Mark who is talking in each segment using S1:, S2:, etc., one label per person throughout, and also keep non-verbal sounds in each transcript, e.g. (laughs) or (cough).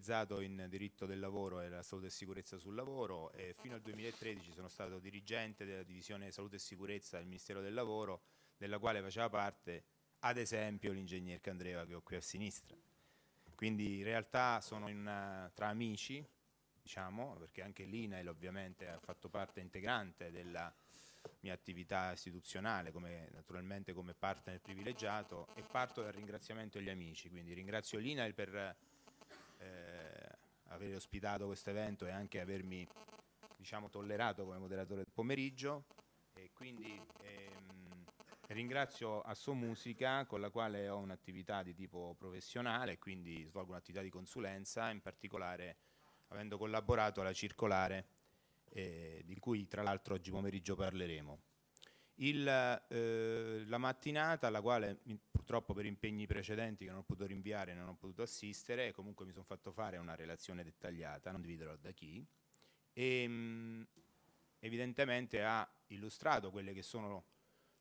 S1: specializzato in diritto del lavoro e la salute e sicurezza sul lavoro e fino al 2013 sono stato dirigente della divisione salute e sicurezza del Ministero del Lavoro, della quale faceva parte ad esempio l'ingegner Candreva che ho qui a sinistra. Quindi in realtà sono in tra amici, diciamo, perché anche l'INAIL ovviamente ha fatto parte integrante della mia attività istituzionale, come, naturalmente come partner privilegiato e parto dal ringraziamento agli amici, quindi ringrazio l'INAIL per eh, aver ospitato questo evento e anche avermi diciamo, tollerato come moderatore del pomeriggio. E quindi ehm, ringrazio Asso Musica con la quale ho un'attività di tipo professionale, quindi svolgo un'attività di consulenza, in particolare avendo collaborato alla circolare eh, di cui tra l'altro oggi pomeriggio parleremo. Il, eh, la mattinata alla quale purtroppo per impegni precedenti che non ho potuto rinviare non ho potuto assistere comunque mi sono fatto fare una relazione dettagliata, non dividerò da chi, e ehm, mh, evidentemente ha illustrato quelle che sono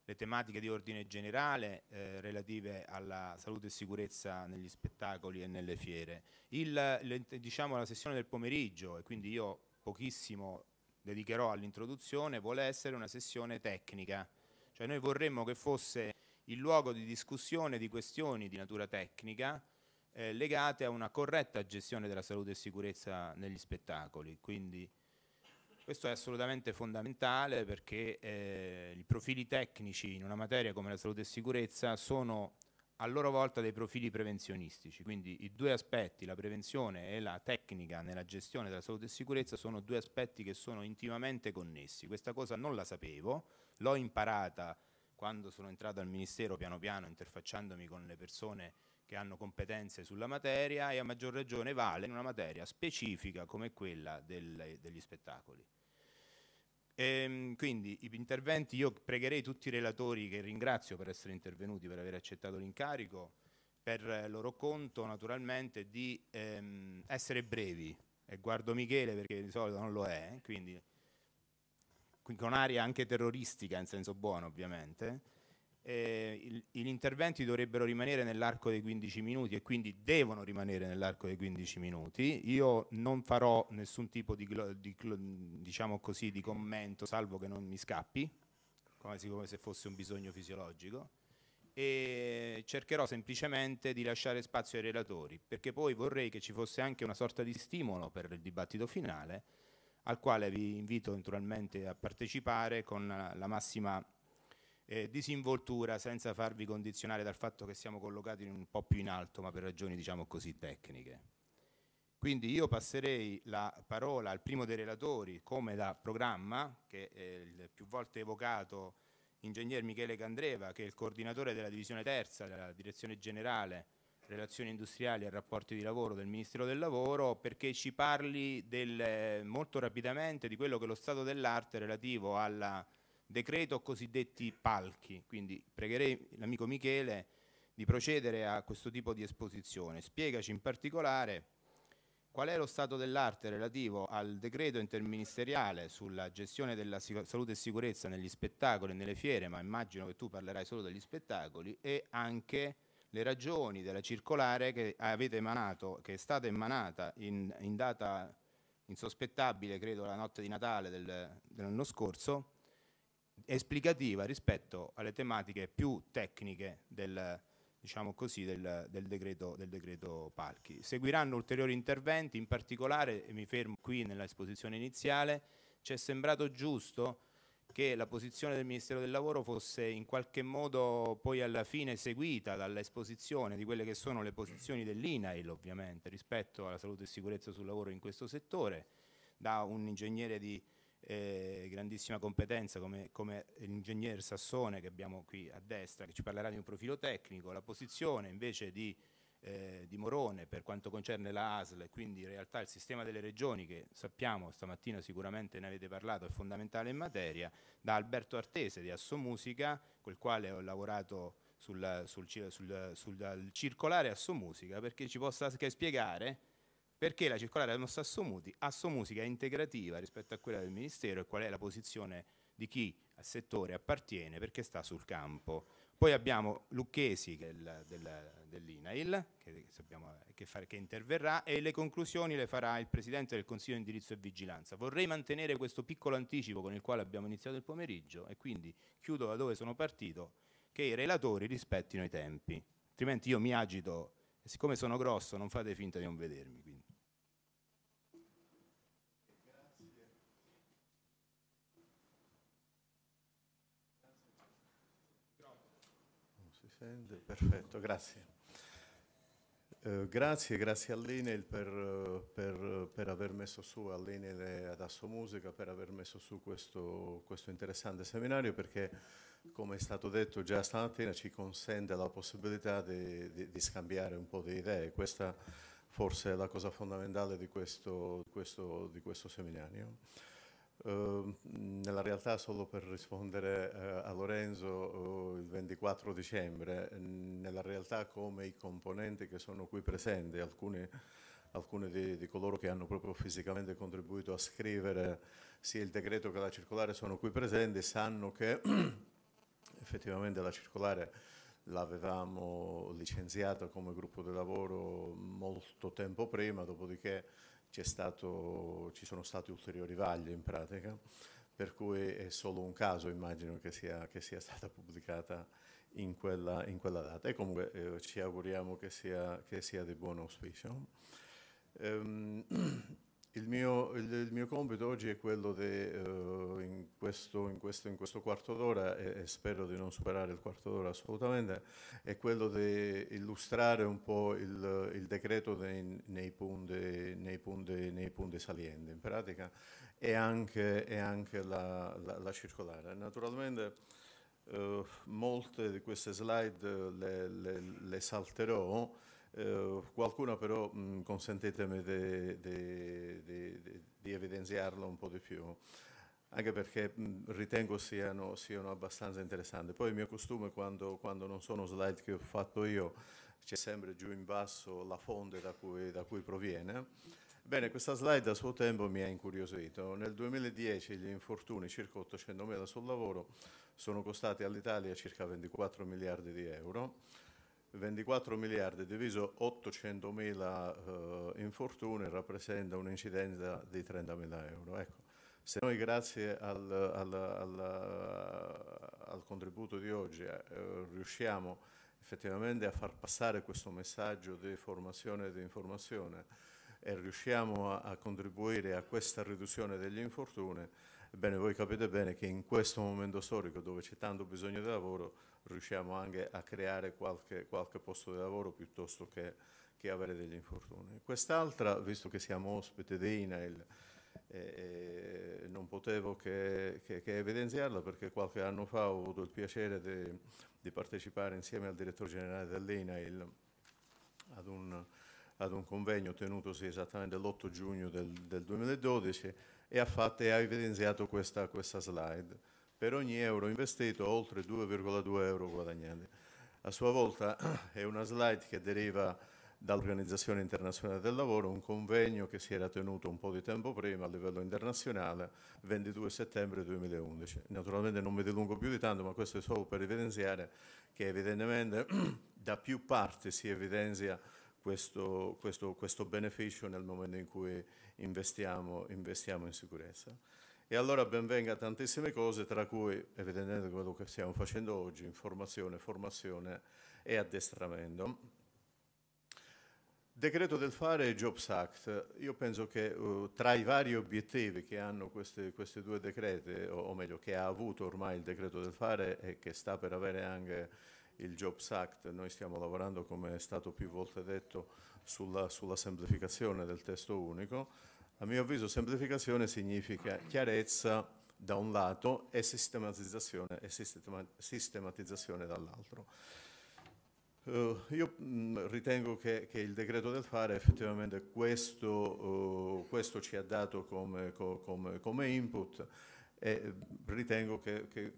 S1: le tematiche di ordine generale eh, relative alla salute e sicurezza negli spettacoli e nelle fiere. Il, le, diciamo la sessione del pomeriggio, e quindi io pochissimo dedicherò all'introduzione vuole essere una sessione tecnica, cioè noi vorremmo che fosse il luogo di discussione di questioni di natura tecnica eh, legate a una corretta gestione della salute e sicurezza negli spettacoli. Quindi questo è assolutamente fondamentale perché eh, i profili tecnici in una materia come la salute e sicurezza sono a loro volta dei profili prevenzionistici, quindi i due aspetti, la prevenzione e la tecnica nella gestione della salute e sicurezza, sono due aspetti che sono intimamente connessi. Questa cosa non la sapevo, l'ho imparata quando sono entrato al Ministero piano piano interfacciandomi con le persone che hanno competenze sulla materia e a maggior ragione vale in una materia specifica come quella del, degli spettacoli. Ehm, quindi interventi, io pregherei tutti i relatori che ringrazio per essere intervenuti, per aver accettato l'incarico, per loro conto naturalmente di ehm, essere brevi. E guardo Michele perché di solito non lo è, quindi con aria anche terroristica in senso buono ovviamente eh, il, gli interventi dovrebbero rimanere nell'arco dei 15 minuti e quindi devono rimanere nell'arco dei 15 minuti. Io non farò nessun tipo di, di, diciamo così, di commento, salvo che non mi scappi, come, come se fosse un bisogno fisiologico e cercherò semplicemente di lasciare spazio ai relatori, perché poi vorrei che ci fosse anche una sorta di stimolo per il dibattito finale, al quale vi invito naturalmente a partecipare con la massima eh, disinvoltura senza farvi condizionare dal fatto che siamo collocati un po' più in alto, ma per ragioni diciamo così tecniche. Quindi io passerei la parola al primo dei relatori come da programma, che è il più volte evocato ingegner Michele Candreva, che è il coordinatore della divisione terza della direzione generale relazioni industriali e rapporti di lavoro del Ministero del Lavoro, perché ci parli del, eh, molto rapidamente di quello che è lo stato dell'arte relativo alla decreto cosiddetti palchi, quindi pregherei l'amico Michele di procedere a questo tipo di esposizione. Spiegaci in particolare qual è lo stato dell'arte relativo al decreto interministeriale sulla gestione della salute e sicurezza negli spettacoli e nelle fiere, ma immagino che tu parlerai solo degli spettacoli, e anche le ragioni della circolare che avete emanato, che è stata emanata in, in data insospettabile, credo la notte di Natale del, dell'anno scorso, esplicativa rispetto alle tematiche più tecniche del, diciamo così, del, del, decreto, del, decreto, Palchi. Seguiranno ulteriori interventi, in particolare, e mi fermo qui nell'esposizione iniziale, ci è sembrato giusto che la posizione del Ministero del Lavoro fosse in qualche modo poi alla fine seguita dall'esposizione di quelle che sono le posizioni dell'INAIL ovviamente rispetto alla salute e sicurezza sul lavoro in questo settore, da un ingegnere di eh, grandissima competenza come, come l'ingegnere Sassone che abbiamo qui a destra, che ci parlerà di un profilo tecnico, la posizione invece di, eh, di Morone per quanto concerne la ASL e quindi in realtà il sistema delle regioni che sappiamo stamattina sicuramente ne avete parlato è fondamentale in materia, da Alberto Artese di Assomusica, col quale ho lavorato sul, sul, sul, sul circolare Assomusica perché ci possa anche spiegare perché la circolare dello Sasso Muti ha sua musica integrativa rispetto a quella del Ministero e qual è la posizione di chi al settore appartiene perché sta sul campo. Poi abbiamo Lucchesi del, del, dell'INAIL che, sappiamo, che, far, che, interverrà e le conclusioni le farà il Presidente del Consiglio di indirizzo e vigilanza. Vorrei mantenere questo piccolo anticipo con il quale abbiamo iniziato il pomeriggio e quindi chiudo da dove sono partito, che i relatori rispettino i tempi, altrimenti io mi agito e siccome sono grosso non fate finta di non vedermi. Quindi.
S2: perfetto, grazie. Eh, grazie, grazie all'Enel per, per, per, aver messo su, a all'Enel e ad Asso Musica per aver messo su questo, questo interessante seminario perché come è stato detto già stamattina ci consente la possibilità di, di, di scambiare un po' di idee, questa forse è la cosa fondamentale di questo, di questo, questo seminario. Ehm, nella realtà solo per rispondere eh, a Lorenzo il 24 dicembre, nella realtà come i componenti che sono qui presenti, alcuni, alcuni di, di, coloro che hanno proprio fisicamente contribuito a scrivere sia il decreto che la circolare sono qui presenti, sanno che (clears throat) effettivamente la circolare l'avevamo licenziata come gruppo di lavoro molto tempo prima, dopodiché stato, ci sono stati ulteriori vaglie in pratica, per cui è solo un caso, immagino, che sia, che sia stata pubblicata in quella, in quella, data. E comunque eh, ci auguriamo che sia, che sia di buon auspicio. Ehm, (clears throat) Il mio, il, il mio, compito oggi è quello di, uh, eh, in, questo, in, questo, in, questo, quarto d'ora, e, e, spero di non superare il quarto d'ora assolutamente, è quello di illustrare un po' il, il decreto dei, nei, punti, nei, punti, nei, punti, salienti, in pratica, e anche, e anche la, la, la, circolare. Naturalmente uh, molte di queste slide le, le, le salterò, eh, qualcuno però mh, consentitemi di evidenziarlo un po' di più anche perché mh, ritengo siano, siano, abbastanza interessanti. Poi il mio costume quando, quando, non sono slide che ho fatto io c'è sempre giù in basso la fonte da cui, da cui proviene. Bene, questa slide a suo tempo mi ha incuriosito. Nel 2010 gli infortuni, circa 800.000 sul lavoro, sono costati all'Italia circa 24 miliardi di euro 24 miliardi diviso 800 mila eh, infortuni rappresenta un'incidenza di 30 mila euro. Ecco, se noi grazie al, al, al, al contributo di oggi eh, riusciamo effettivamente a far passare questo messaggio di formazione e di informazione e riusciamo a, a contribuire a questa riduzione degli infortuni, ebbene voi capite bene che in questo momento storico dove c'è tanto bisogno di lavoro riusciamo anche a creare qualche, qualche posto di lavoro piuttosto che, che avere degli infortuni. Quest'altra, visto che siamo ospite di INAIL, eh, eh, non potevo che, che, che, evidenziarla perché qualche anno fa ho avuto il piacere di, di partecipare insieme al direttore generale dell'INAIL ad un, ad un convegno tenutosi esattamente l'8 giugno del, del 2012 e ha, fatto, e ha evidenziato questa, questa slide. Per ogni euro investito oltre 2,2 euro guadagnati. A sua volta (clears throat) è una slide che deriva dall'Organizzazione Internazionale del Lavoro, un convegno che si era tenuto un po' di tempo prima a livello internazionale, 22 settembre 2011. Naturalmente non mi dilungo più di tanto, ma questo è solo per evidenziare che evidentemente (clears throat) da più parti si evidenzia questo, questo, questo beneficio nel momento in cui investiamo, investiamo in sicurezza. E allora benvenga tantissime cose, tra cui evidentemente quello che stiamo facendo oggi, informazione, formazione e addestramento. Decreto del fare e Jobs Act. Io penso che uh, tra i vari obiettivi che hanno questi, questi due decreti, o, o, meglio che ha avuto ormai il decreto del fare e che sta per avere anche il Jobs Act, noi stiamo lavorando, come è stato più volte detto, sulla, sulla semplificazione del testo unico, a mio avviso semplificazione significa chiarezza da un lato e sistematizzazione, e sistematizzazione dall'altro. Uh, io mh, mm, ritengo che, che, il decreto del fare effettivamente questo, uh, questo ci ha dato come, come, come input e eh, ritengo che, che,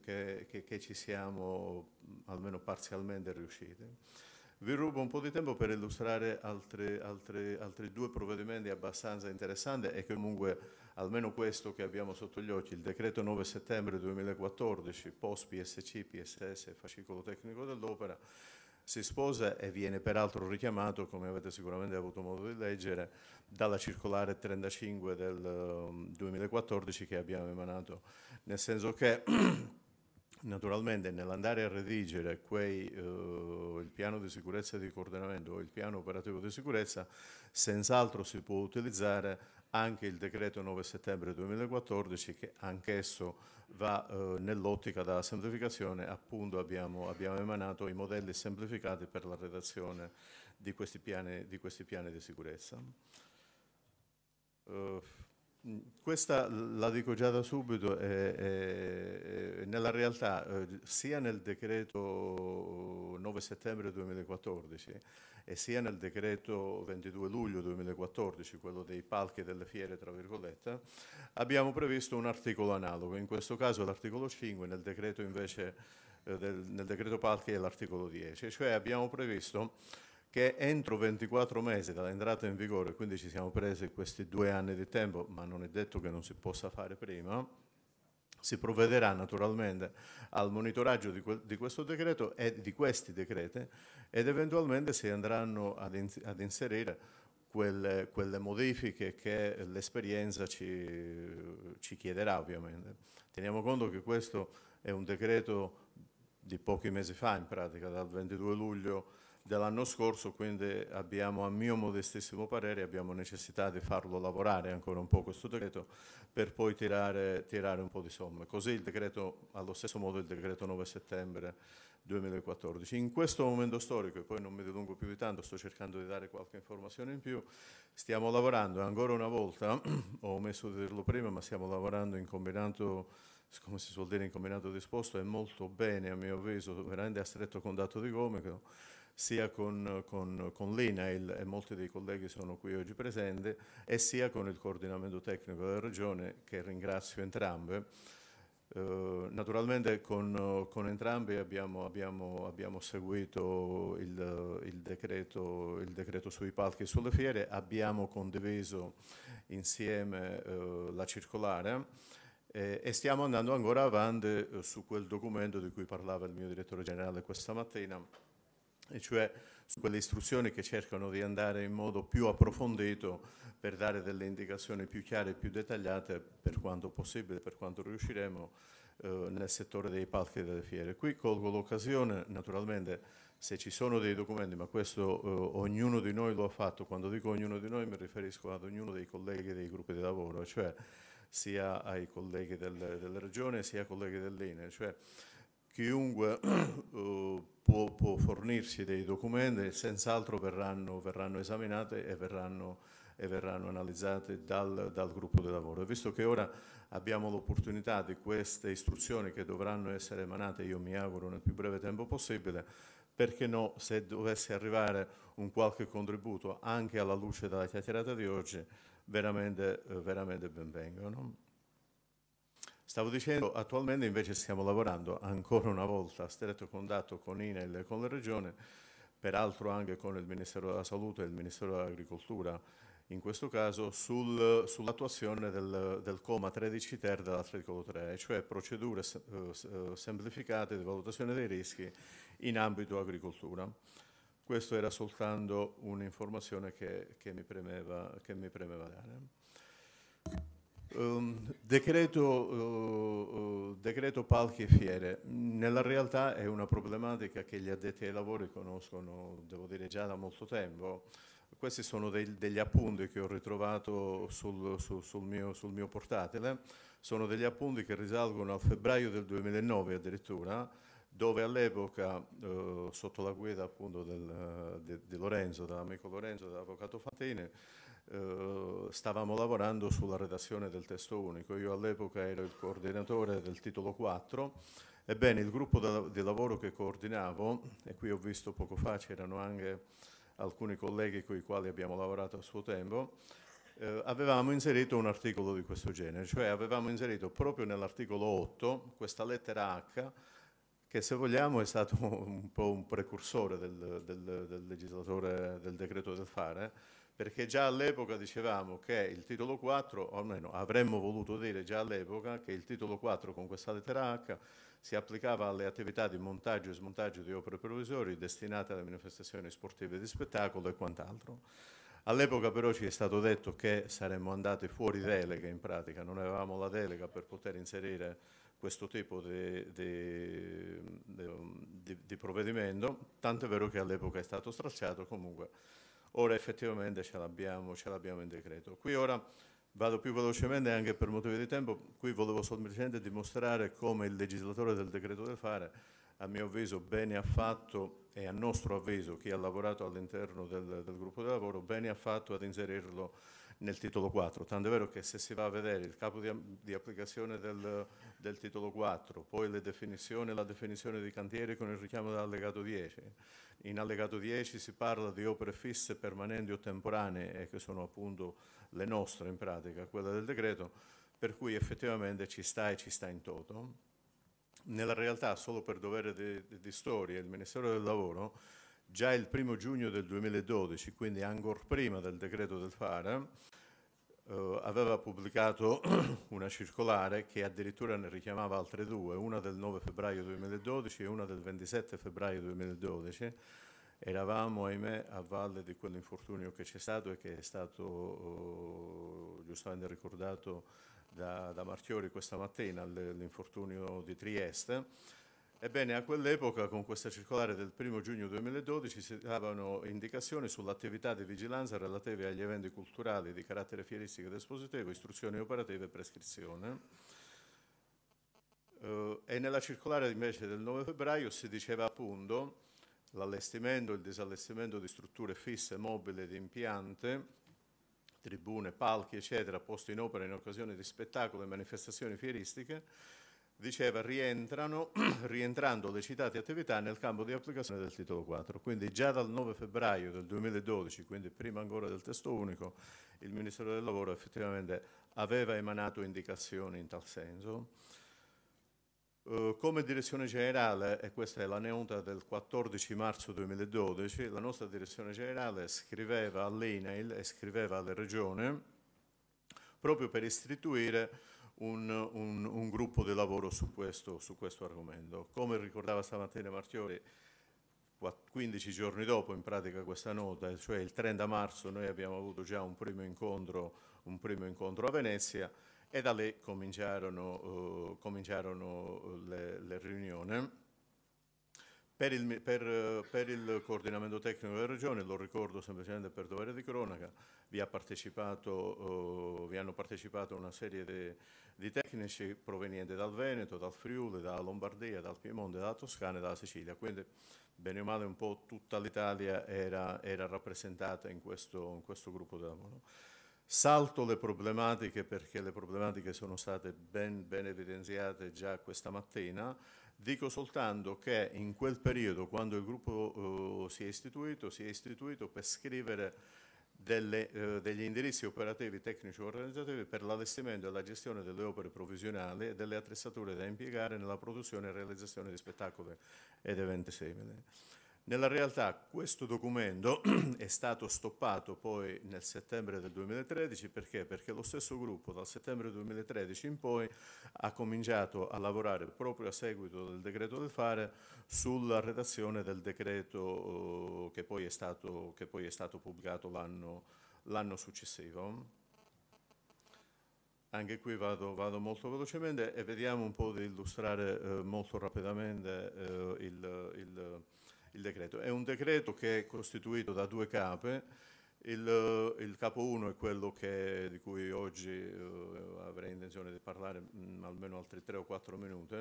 S2: che, ci siamo mm, almeno parzialmente riusciti. Vi rubo un po' di tempo per illustrare altri, altri, altri, due provvedimenti abbastanza interessanti e comunque almeno questo che abbiamo sotto gli occhi, il decreto 9 settembre 2014, post PSC, PSS, fascicolo tecnico dell'opera, si sposa e viene peraltro richiamato, come avete sicuramente avuto modo di leggere, dalla circolare 35 del 2014 um, che abbiamo emanato, nel senso che (clears throat) Naturalmente nell'andare a redigere quei, eh, il piano di sicurezza e di coordinamento o il piano operativo di sicurezza, senz'altro si può utilizzare anche il decreto 9 settembre 2014 che anch'esso va eh, nell'ottica della semplificazione, appunto abbiamo, abbiamo, emanato i modelli semplificati per la redazione di questi piani di, questi piani di sicurezza. Uh. Mm, questa la dico già da subito, è, è, nella realtà eh, sia nel decreto 9 settembre 2014 e sia nel decreto 22 luglio 2014, quello dei palchi e delle fiere, tra virgolette, abbiamo previsto un articolo analogo, in questo caso l'articolo 5, nel decreto invece eh, del, nel decreto palchi è l'articolo 10, cioè abbiamo previsto che entro 24 mesi dall'entrata in vigore, quindi ci siamo presi questi due anni di tempo, ma non è detto che non si possa fare prima, si provvederà naturalmente al monitoraggio di, que di questo decreto e di questi decreti ed eventualmente si andranno ad, in ad inserire quelle, quelle, modifiche che l'esperienza ci, ci chiederà ovviamente. Teniamo conto che questo è un decreto di pochi mesi fa in pratica, dal 22 luglio dell'anno scorso, quindi abbiamo, a mio modestissimo parere, abbiamo necessità di farlo lavorare ancora un po' questo decreto per poi tirare, tirare un po' di somme. Così il decreto, allo stesso modo il decreto 9 settembre 2014. In questo momento storico, e poi non mi dilungo più di tanto, sto cercando di dare qualche informazione in più, stiamo lavorando ancora una volta, (clears throat) ho omesso di dirlo prima, ma stiamo lavorando in combinato come si suol dire in combinato disposto, è molto bene a mio avviso, veramente a stretto contatto di Gomito, sia con, con, con l'ENAIL, e molti dei colleghi sono qui oggi presenti, e sia con il coordinamento tecnico della Regione, che ringrazio entrambe. Eh, naturalmente con, con, entrambi abbiamo, abbiamo, abbiamo seguito il, il, decreto, il, decreto, sui palchi e sulle fiere, abbiamo condiviso insieme eh, la circolare eh, e stiamo andando ancora avanti eh, su quel documento di cui parlava il mio direttore generale questa mattina e cioè su quelle istruzioni che cercano di andare in modo più approfondito per dare delle indicazioni più chiare e più dettagliate per quanto possibile, per quanto riusciremo eh, nel settore dei palchi e delle fiere. Qui colgo l'occasione, naturalmente se ci sono dei documenti, ma questo eh, ognuno di noi lo ha fatto, quando dico ognuno di noi mi riferisco ad ognuno dei colleghi dei gruppi di lavoro, cioè sia ai colleghi del, della regione sia ai colleghi dell'INE, cioè chiunque (clears throat) eh, può, può, fornirsi dei documenti senz'altro verranno, verranno esaminate e verranno, e verranno analizzate dal, dal, gruppo di lavoro. visto che ora abbiamo l'opportunità di queste istruzioni che dovranno essere emanate, io mi auguro nel più breve tempo possibile, perché no, se dovesse arrivare un qualche contributo anche alla luce della chiacchierata di oggi, veramente, eh, veramente benvengano. Stavo dicendo, attualmente invece stiamo lavorando ancora una volta a stretto contatto con INAIL e con la Regione, peraltro anche con il Ministero della Salute e il Ministero dell'Agricoltura, in questo caso sul, sull'attuazione del, del, coma 13 ter dell'articolo 3, cioè procedure eh, eh, semplificate di valutazione dei rischi in ambito agricoltura. Questa era soltanto un'informazione che, che, mi premeva, che mi premeva dare. Um, decreto, uh, decreto, palchi e fiere, nella realtà è una problematica che gli addetti ai lavori conoscono, devo dire, già da molto tempo. Questi sono dei, degli appunti che ho ritrovato sul, su, sul, mio, sul mio portatile, sono degli appunti che risalgono al febbraio del 2009 addirittura, dove all'epoca, eh, sotto la guida appunto del, eh, de, di Lorenzo, dell'amico Lorenzo, dell'avvocato Fantini, eh, stavamo lavorando sulla redazione del testo unico, io all'epoca ero il coordinatore del titolo 4, ebbene il gruppo di lavoro che coordinavo, e qui ho visto poco fa c'erano anche alcuni colleghi con i quali abbiamo lavorato a suo tempo, eh, avevamo inserito un articolo di questo genere, cioè avevamo inserito proprio nell'articolo 8 questa lettera H che se vogliamo è stato (laughs) un po' un precursore del, del, del legislatore del decreto del fare, perché già all'epoca dicevamo che il titolo 4, o almeno avremmo voluto dire già all'epoca, che il titolo 4 con questa lettera H si applicava alle attività di montaggio e smontaggio di opere provvisorie destinate alle manifestazioni sportive di spettacolo e quant'altro. All'epoca però ci è stato detto che saremmo andati fuori delega in pratica, non avevamo la delega per poter inserire questo tipo di, di, di, di provvedimento, tant'è vero che all'epoca è stato stracciato comunque Ora effettivamente ce l'abbiamo, in decreto. Qui ora vado più velocemente anche per motivi di tempo, qui volevo semplicemente dimostrare come il legislatore del decreto del fare, a mio avviso, bene ha fatto e a nostro avviso chi ha lavorato all'interno del, del gruppo di lavoro, bene ha fatto ad inserirlo nel titolo 4, tanto è vero che se si va a vedere il capo di, di applicazione del, del, titolo 4, poi le definizioni, la definizione di cantiere con il richiamo dell'allegato 10, in allegato 10 si parla di opere fisse, permanenti o temporanee, che sono appunto le nostre in pratica, quelle del decreto, per cui effettivamente ci sta e ci sta in toto. Nella realtà, solo per dovere di, di, di storia, il Ministero del Lavoro già il primo giugno del 2012, quindi ancora prima del decreto del FARA, eh, aveva pubblicato (clears throat) una circolare che addirittura ne richiamava altre due, una del 9 febbraio 2012 e una del 27 febbraio 2012. Eravamo, ahimè, a valle di quell'infortunio che c'è stato e che è stato eh, giustamente ricordato da, da Marchiori questa mattina, l'infortunio di Trieste Ebbene, a quell'epoca, con questa circolare del 1 giugno 2012, si davano indicazioni sull'attività di vigilanza relative agli eventi culturali di carattere fieristico ed espositivo, istruzioni operative e prescrizione. Eh, e nella circolare invece del 9 febbraio si diceva appunto l'allestimento e il disallestimento di strutture fisse, mobili ed impiante, tribune, palchi, eccetera, posti in opera in occasione di spettacoli e manifestazioni fieristiche, diceva, rientrano, (clears throat) rientrando le citate attività nel campo di applicazione del titolo 4. Quindi già dal 9 febbraio del 2012, quindi prima ancora del testo unico, il Ministero del Lavoro effettivamente aveva emanato indicazioni in tal senso. Uh, come direzione generale, e questa è la neonta del 14 marzo 2012, la nostra direzione generale scriveva all'INAIL e scriveva alle regioni proprio per istituire un, un, un gruppo di lavoro su questo, su questo, argomento. Come ricordava stamattina Marchiori, 15 giorni dopo in pratica questa nota, cioè il 30 marzo noi abbiamo avuto già un primo incontro, un primo incontro a Venezia e da lì cominciarono, uh, cominciarono le, le riunioni per il, per, per il, coordinamento tecnico della Regione, lo ricordo semplicemente per dovere di cronaca, vi, ha partecipato, eh, vi hanno partecipato una serie de, di tecnici provenienti dal Veneto, dal Friuli, dalla Lombardia, dal Piemonte, dalla Toscana e dalla Sicilia, quindi bene o male un po' tutta l'Italia era, era, rappresentata in questo, in questo gruppo di lavoro. Salto le problematiche perché le problematiche sono state ben, ben evidenziate già questa mattina, Dico soltanto che in quel periodo, quando il gruppo eh, si è istituito, si è istituito per scrivere delle, eh, degli indirizzi operativi tecnici e organizzativi per l'allestimento e la gestione delle opere provvisionali e delle attrezzature da impiegare nella produzione e realizzazione di spettacoli ed eventi simili. Nella realtà questo documento (clears throat) è stato stoppato poi nel settembre del 2013 perché? perché? lo stesso gruppo dal settembre 2013 in poi ha cominciato a lavorare proprio a seguito del decreto del fare sulla redazione del decreto eh, che poi è stato, poi è stato pubblicato l'anno successivo. Anche qui vado, vado, molto velocemente e vediamo un po' di illustrare eh, molto rapidamente eh, il, il il decreto. È un decreto che è costituito da due capi. il, il capo 1 è quello che, di cui oggi eh, avrei intenzione di parlare mh, mm, almeno altri 3 o 4 minuti,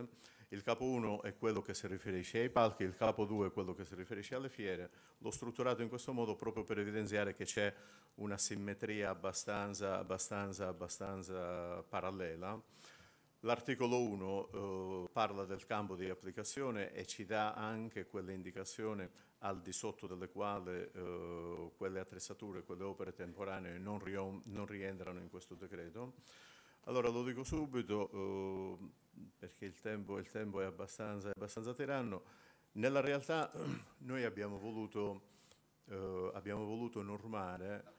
S2: il capo 1 è quello che si riferisce ai palchi, il capo 2 è quello che si riferisce alle fiere, l'ho strutturato in questo modo proprio per evidenziare che c'è una simmetria abbastanza, abbastanza, abbastanza parallela L'articolo 1 eh, parla del campo di applicazione e ci dà anche quelle indicazioni al di sotto delle quali eh, quelle attrezzature, quelle opere temporanee non, ri non, rientrano in questo decreto. Allora lo dico subito eh, perché il tempo, il tempo è, abbastanza, è, abbastanza, tiranno. Nella realtà (clears throat) noi abbiamo voluto, eh, abbiamo voluto normare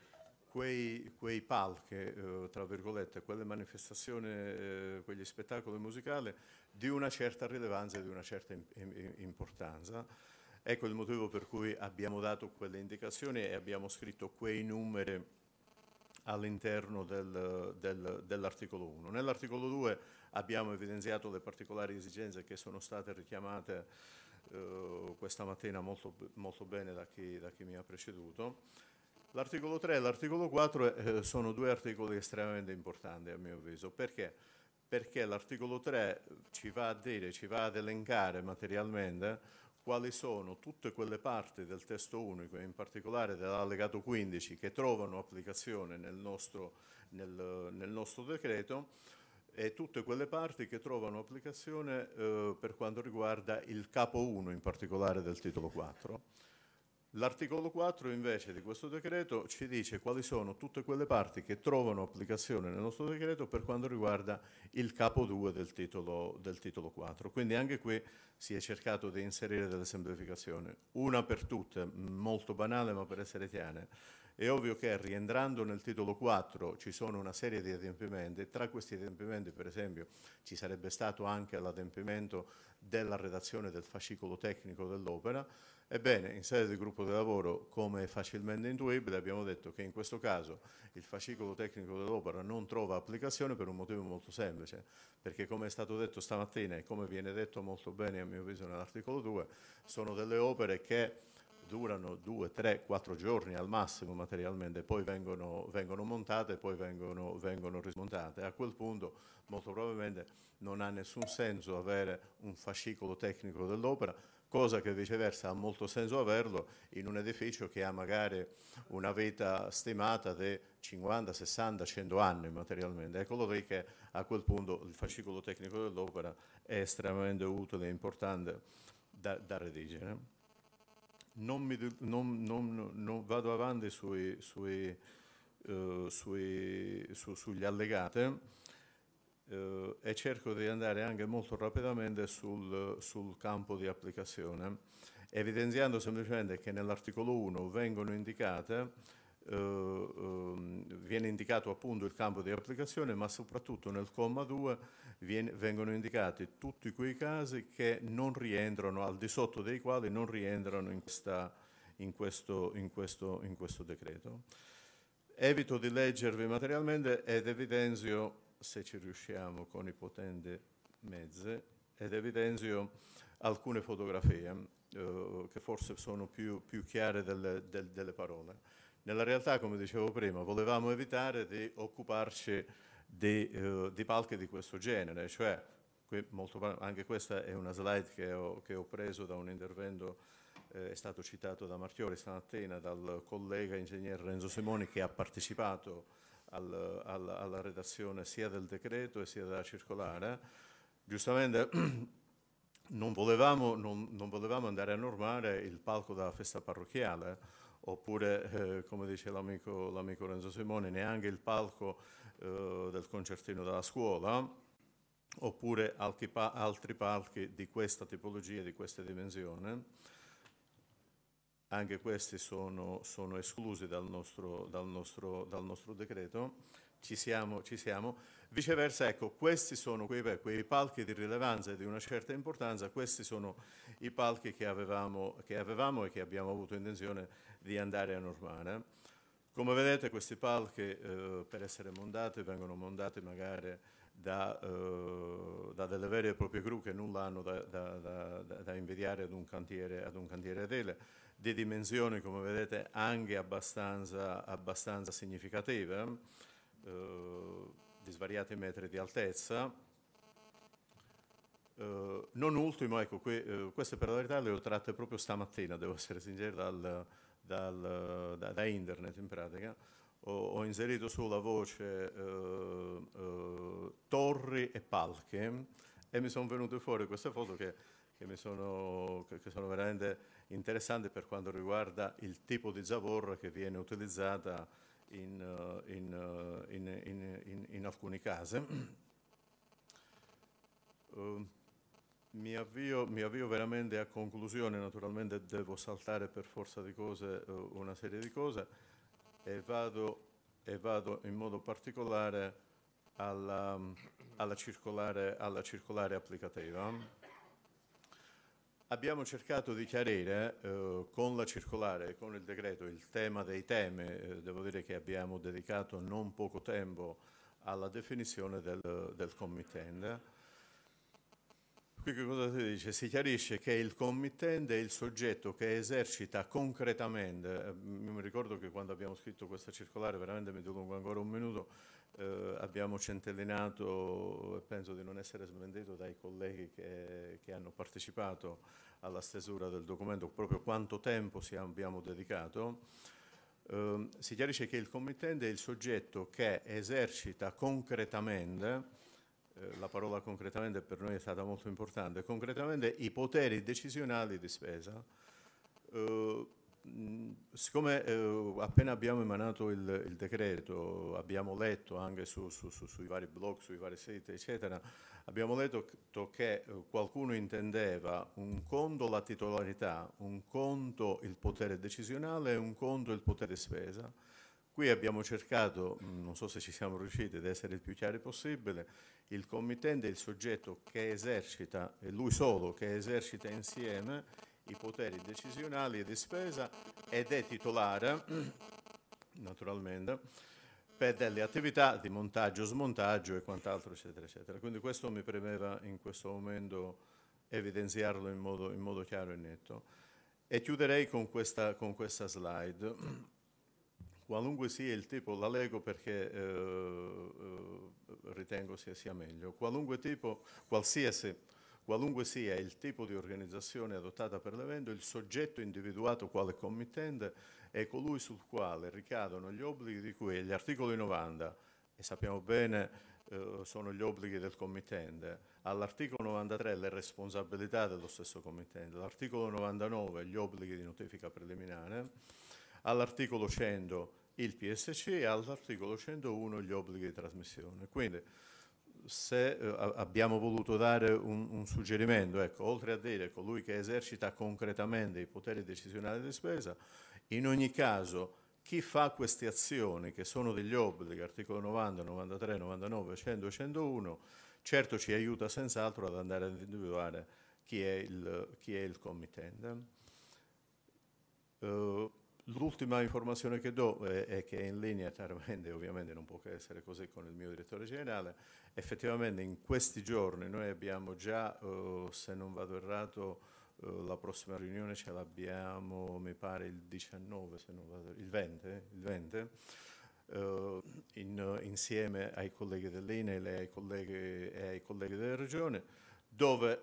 S2: quei, quei palche, eh, tra virgolette, quelle manifestazioni, eh, quegli spettacoli musicali di una certa rilevanza e di una certa importanza. Ecco il motivo per cui abbiamo dato quelle indicazioni e abbiamo scritto quei numeri all'interno del, del, dell'articolo 1. Nell'articolo 2 abbiamo evidenziato le particolari esigenze che sono state richiamate eh, questa mattina molto, molto bene da chi, da chi mi ha preceduto L'articolo 3 e l'articolo 4 eh, sono due articoli estremamente importanti a mio avviso. Perché? Perché l'articolo 3 ci va a dire, ci va ad elencare materialmente quali sono tutte quelle parti del testo unico, in particolare dell'allegato 15, che trovano applicazione nel nostro, nel, nel nostro decreto e tutte quelle parti che trovano applicazione eh, per quanto riguarda il capo 1 in particolare del titolo 4 L'articolo 4 invece di questo decreto ci dice quali sono tutte quelle parti che trovano applicazione nel nostro decreto per quanto riguarda il capo 2 del titolo, del titolo 4. Quindi anche qui si è cercato di inserire delle semplificazioni, una per tutte, molto banale ma per essere chiare. È ovvio che rientrando nel titolo 4 ci sono una serie di adempimenti, tra questi adempimenti per esempio ci sarebbe stato anche l'adempimento della redazione del fascicolo tecnico dell'opera, Ebbene, in sede di gruppo di lavoro, come facilmente intuibile, abbiamo detto che in questo caso il fascicolo tecnico dell'opera non trova applicazione per un motivo molto semplice, perché come è stato detto stamattina e come viene detto molto bene a mio avviso nell'articolo 2, sono delle opere che durano 2, 3, 4 giorni al massimo materialmente, poi vengono, vengono montate e poi vengono, vengono, rismontate. A quel punto molto probabilmente non ha nessun senso avere un fascicolo tecnico dell'opera cosa che viceversa ha molto senso averlo in un edificio che ha magari una vita stimata di 50, 60, 100 anni materialmente. Eccolo lì che a quel punto il fascicolo tecnico dell'opera è estremamente utile e importante da, da redigere. Non, mi, non, non, non, vado avanti sui, sui, eh, sui, su, sugli allegati eh, e cerco di andare anche molto rapidamente sul, sul campo di applicazione, evidenziando semplicemente che nell'articolo 1 vengono indicate Uh, viene indicato appunto il campo di applicazione, ma soprattutto nel comma 2 viene, vengono indicati tutti quei casi che non rientrano, al di sotto dei quali non rientrano in, questa, in, questo, in, questo, in questo decreto. Evito di leggervi materialmente ed evidenzio se ci riusciamo con i potenti mezzi, ed evidenzio alcune fotografie eh, che forse sono più, più chiare delle, del, delle parole. Nella realtà, come dicevo prima, volevamo evitare di occuparci di, eh, di palche di questo genere, cioè Molto, anche questa è una slide che ho, che ho preso da un intervento, eh, è stato citato da Marchiori stamattina dal collega ingegner Renzo Simoni che ha partecipato a al, al, alla redazione sia del decreto sia della circolare. Giustamente (clears throat) non volevamo, non, non volevamo andare a normare il palco della festa parrocchiale, oppure, eh, come dice l'amico, Renzo Simoni, neanche il palco eh, del concertino della scuola, oppure altri, altri, palchi di questa tipologia, di questa dimensione anche queste sono, sono escluse dal nostro, dal, nostro, dal nostro, decreto, ci siamo, ci siamo. Viceversa, ecco, questi sono quei, quei, palchi di rilevanza e di una certa importanza, questi sono i palchi che avevamo, che avevamo e che abbiamo avuto intenzione di andare a normare. Come vedete questi palchi eh, per essere mondati vengono mondati magari da, eh, da, delle vere e proprie gru che nulla hanno da, da, da invidiare ad un cantiere, ad un cantiere edile di dimensioni, come vedete, anche abbastanza, abbastanza significative, eh, di svariati metri di altezza. Eh, non ultimo, ecco, qui, eh, queste per la verità le ho tratte proprio stamattina, devo essere sincero, dal, dal, da, da, internet in pratica. Ho, ho inserito sulla voce eh, eh, torri e palche e mi sono venute fuori queste foto che che sono, che sono veramente interessanti per quanto riguarda il tipo di zavorra che viene utilizzata eh, eh, in, in, in, in alcuni casi. Uh, mi, avvio, mi, avvio, veramente a conclusione, naturalmente devo saltare per forza di cose uh, una serie di cose e vado, e vado in modo particolare alla, alla, circolare, alla circolare applicativa. Abbiamo cercato di chiarire eh, con la circolare, con il decreto, il tema dei temi. Eh, devo dire che abbiamo dedicato non poco tempo alla definizione del, del committente. Qui che cosa si dice? Si chiarisce che il committente è il soggetto che esercita concretamente, eh, mi ricordo che quando abbiamo scritto questa circolare, veramente mi dilungo ancora un minuto, eh, abbiamo centellinato, penso di non essere smentito dai colleghi che, che, hanno partecipato alla stesura del documento, proprio quanto tempo abbiamo dedicato, eh, si chiarisce che il committente è il soggetto che esercita concretamente eh, la parola concretamente per noi è stata molto importante, concretamente i poteri decisionali di spesa. Eh, Siccome eh, appena abbiamo emanato il, il, decreto, abbiamo letto anche su, su, su, sui vari blog, sui vari siti, eccetera, abbiamo letto che eh, qualcuno intendeva un conto la titolarità, un conto il potere decisionale e un conto il potere spesa. Qui abbiamo cercato, non so se ci siamo riusciti di essere il più chiari possibile, il committente è il soggetto che esercita, è lui solo che esercita insieme i poteri decisionali e di spesa ed è titolare, naturalmente, per delle attività di montaggio, smontaggio e quant'altro, eccetera, eccetera. Quindi questo mi premeva in questo momento evidenziarlo in modo, in modo chiaro e netto. E chiuderei con questa, con questa slide. (clears throat) Qualunque sia il tipo, la leggo perché eh, eh ritengo sia, sia meglio. Qualunque tipo, qualsiasi Qualunque sia il tipo di organizzazione adottata per l'evento, il soggetto individuato quale committente è colui sul quale ricadono gli obblighi di cui gli articoli 90, e sappiamo bene eh, sono gli obblighi del committente, all'articolo 93 le responsabilità dello stesso committente, all'articolo 99 gli obblighi di notifica preliminare, all'articolo 100 il PSC e all'articolo 101 gli obblighi di trasmissione. Quindi, se eh, abbiamo voluto dare un, un suggerimento, ecco, oltre a dire colui che esercita concretamente i poteri decisionali di spesa, in ogni caso chi fa queste azioni, che sono degli obblighi, articolo 90, 93, 99, 100, 101, certo ci aiuta senz'altro ad andare ad individuare chi è il, chi è il committente. Uh, L'ultima informazione che do è, eh, è che è in linea chiaramente, ovviamente non può che essere così con il mio direttore generale, effettivamente in questi giorni noi abbiamo già, eh, se non vado errato, eh, la prossima riunione ce l'abbiamo mi pare il 19, vado, il 20, eh, il 20 eh, in, insieme ai colleghi dell'INEL e ai colleghi, e ai colleghi della Regione, dove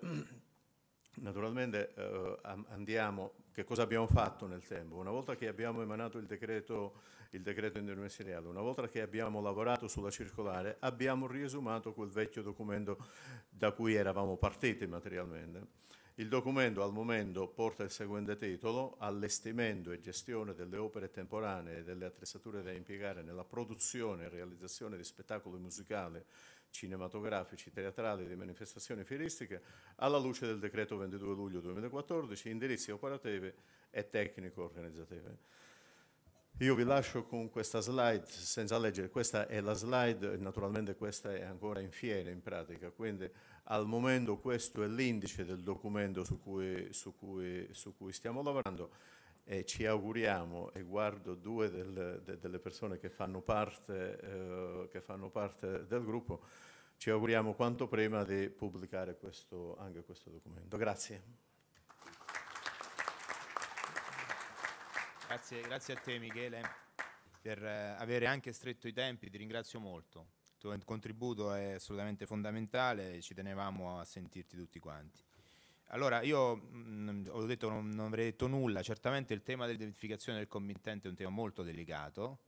S2: (clears throat) naturalmente eh, andiamo che cosa abbiamo fatto nel tempo? Una volta che abbiamo emanato il decreto, il decreto interministeriale, una volta che abbiamo lavorato sulla circolare, abbiamo riesumato quel vecchio documento da cui eravamo partiti materialmente. Il documento al momento porta il seguente titolo, allestimento e gestione delle opere temporanee e delle attrezzature da impiegare nella produzione e realizzazione di spettacoli musicali cinematografici, teatrali e di manifestazioni fieristiche alla luce del decreto 22 luglio 2014, indirizzi operative e tecnico-organizzative. Io vi lascio con questa slide senza leggere, questa è la slide, naturalmente questa è ancora in fiera in pratica, quindi al momento questo è l'indice del documento su cui, su cui, su cui stiamo lavorando e ci auguriamo, e guardo due del, de, delle persone che fanno, parte, eh, che fanno, parte, del gruppo, ci auguriamo quanto prima di pubblicare questo, anche questo documento. Grazie.
S1: Grazie, grazie a te Michele per eh, avere anche stretto i tempi, ti ringrazio molto. Il tuo contributo è assolutamente fondamentale, ci tenevamo a sentirti tutti quanti. Allora, io mh, mm, ho detto non, non avrei detto nulla, certamente il tema dell'identificazione del committente è un tema molto delicato,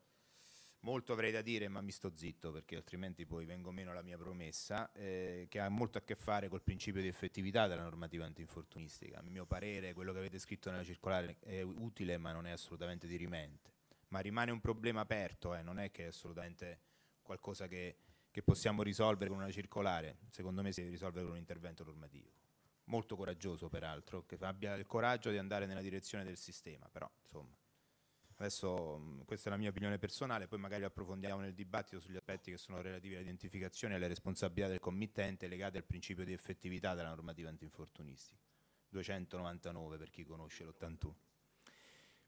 S1: molto avrei da dire ma mi sto zitto perché altrimenti poi vengo meno alla mia promessa, eh, che ha molto a che fare col principio di effettività della normativa antinfortunistica. A mio parere quello che avete scritto nella circolare è utile ma non è assolutamente dirimente, ma rimane un problema aperto, eh, non è che è assolutamente qualcosa che, che possiamo risolvere con una circolare, secondo me si deve risolvere con un intervento normativo molto coraggioso peraltro, che abbia il coraggio di andare nella direzione del sistema, però insomma, adesso mm, questa è la mia opinione personale, poi magari approfondiamo nel dibattito sugli aspetti che sono relativi all'identificazione e alle responsabilità del committente legate al principio di effettività della normativa antinfortunistica, 299 per chi conosce l'81.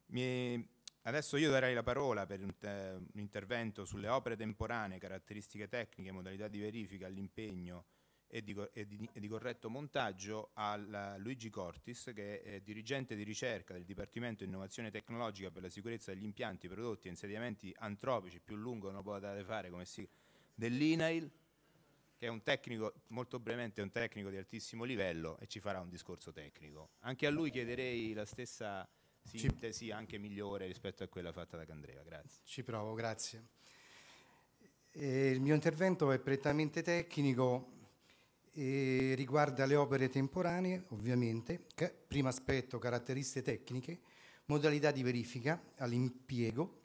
S1: Mi... Adesso io darei la parola per un, eh, un intervento sulle opere temporanee, caratteristiche tecniche, modalità di verifica, all'impegno, e di, e di, e di corretto montaggio a Luigi Cortis, che è dirigente di ricerca del Dipartimento Innovazione Tecnologica per la sicurezza degli impianti, prodotti e insediamenti antropici, più lungo non potete fare come si dell'INAIL, che è un tecnico, molto brevemente, un tecnico di altissimo livello e ci farà un discorso tecnico. Anche a lui chiederei la stessa sintesi, anche migliore rispetto a quella fatta da Candreva. Grazie.
S3: Ci provo, grazie. Eh, il mio intervento è prettamente tecnico e riguarda le opere temporanee, ovviamente, primo aspetto caratteristiche tecniche, modalità di verifica all'impiego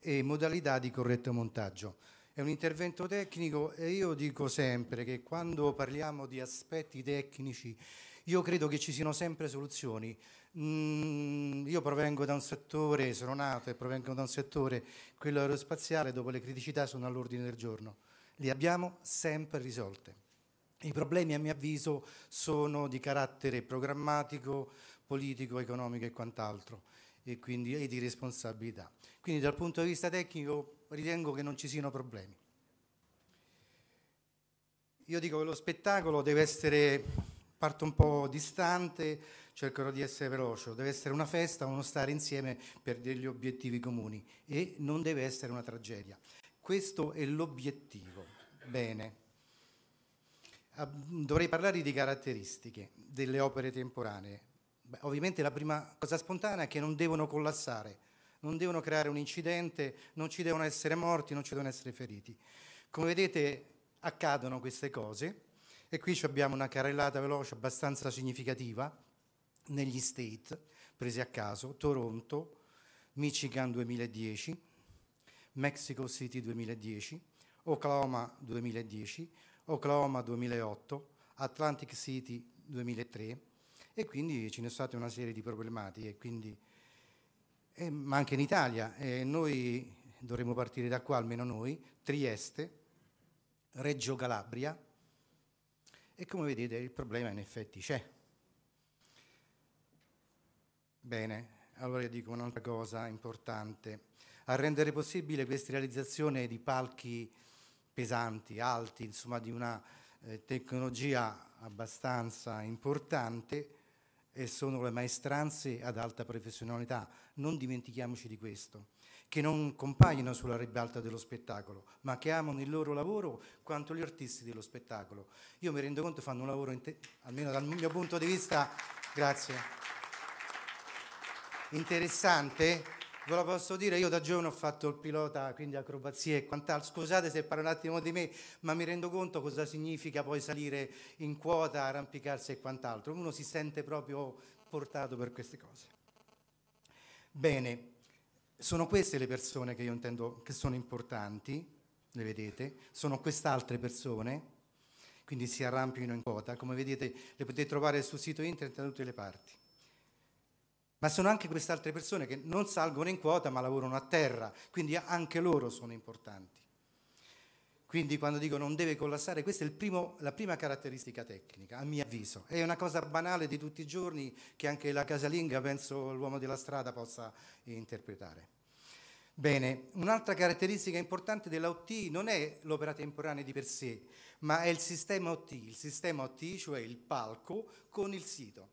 S3: e modalità di corretto montaggio. È un intervento tecnico e io dico sempre che quando parliamo di aspetti tecnici io credo che ci siano sempre soluzioni. Mm, io provengo da un settore, sono nato e provengo da un settore, quello aerospaziale, dove le criticità sono all'ordine del giorno. Le abbiamo sempre risolte. I problemi, a mio avviso, sono di carattere programmatico, politico, economico e quant'altro, e quindi e di responsabilità. Quindi dal punto di vista tecnico ritengo che non ci siano problemi. Io dico che lo spettacolo deve essere, parto un po' distante, cercherò di essere veloce, deve essere una festa, uno stare insieme per degli obiettivi comuni e non deve essere una tragedia. Questo è l'obiettivo. Bene. Ah, dovrei parlare di caratteristiche delle opere temporanee. Beh, ovviamente la prima cosa spontanea è che non devono collassare, non devono creare un incidente, non ci devono essere morti, non ci devono essere feriti. Come vedete accadono queste cose e qui abbiamo una carrellata veloce abbastanza significativa negli state, presi a caso, Toronto, Michigan 2010, Mexico City 2010, Oklahoma 2010, Oklahoma 2008, Atlantic City 2003 e quindi ce ne sono state una serie di problematiche, quindi, eh, ma anche in Italia. Eh, noi dovremmo partire da qua, almeno noi, Trieste, Reggio Calabria e come vedete il problema in effetti c'è. Bene, allora io dico un'altra cosa importante. A rendere possibile questa realizzazione di palchi pesanti, alti, insomma di una eh, tecnologia abbastanza importante e sono le maestranze ad alta professionalità. Non dimentichiamoci di questo, che non compaiono sulla ribalta dello spettacolo, ma che amano il loro lavoro quanto gli artisti dello spettacolo. Io mi rendo conto che fanno un lavoro, almeno dal mio punto di vista, grazie, interessante Ve lo posso dire, io da giovane ho fatto il pilota, quindi acrobazie e quant'altro. Scusate se parlo un attimo di me, ma mi rendo conto cosa significa poi salire in quota, arrampicarsi e quant'altro. Uno si sente proprio portato per queste cose. Bene, sono queste le persone che io intendo che sono importanti, le vedete, sono queste altre persone, quindi si arrampino in quota. Come vedete le potete trovare sul sito internet da tutte le parti ma sono anche queste altre persone che non salgono in quota ma lavorano a terra, quindi anche loro sono importanti. Quindi quando dico non deve collassare, questa è primo, la prima caratteristica tecnica, a mio avviso. È una cosa banale di tutti i giorni che anche la casalinga, penso l'uomo della strada, possa interpretare. Bene, un'altra caratteristica importante dell'OT non è l'opera temporanea di per sé, ma è il sistema OT, il sistema OT, cioè il palco con il sito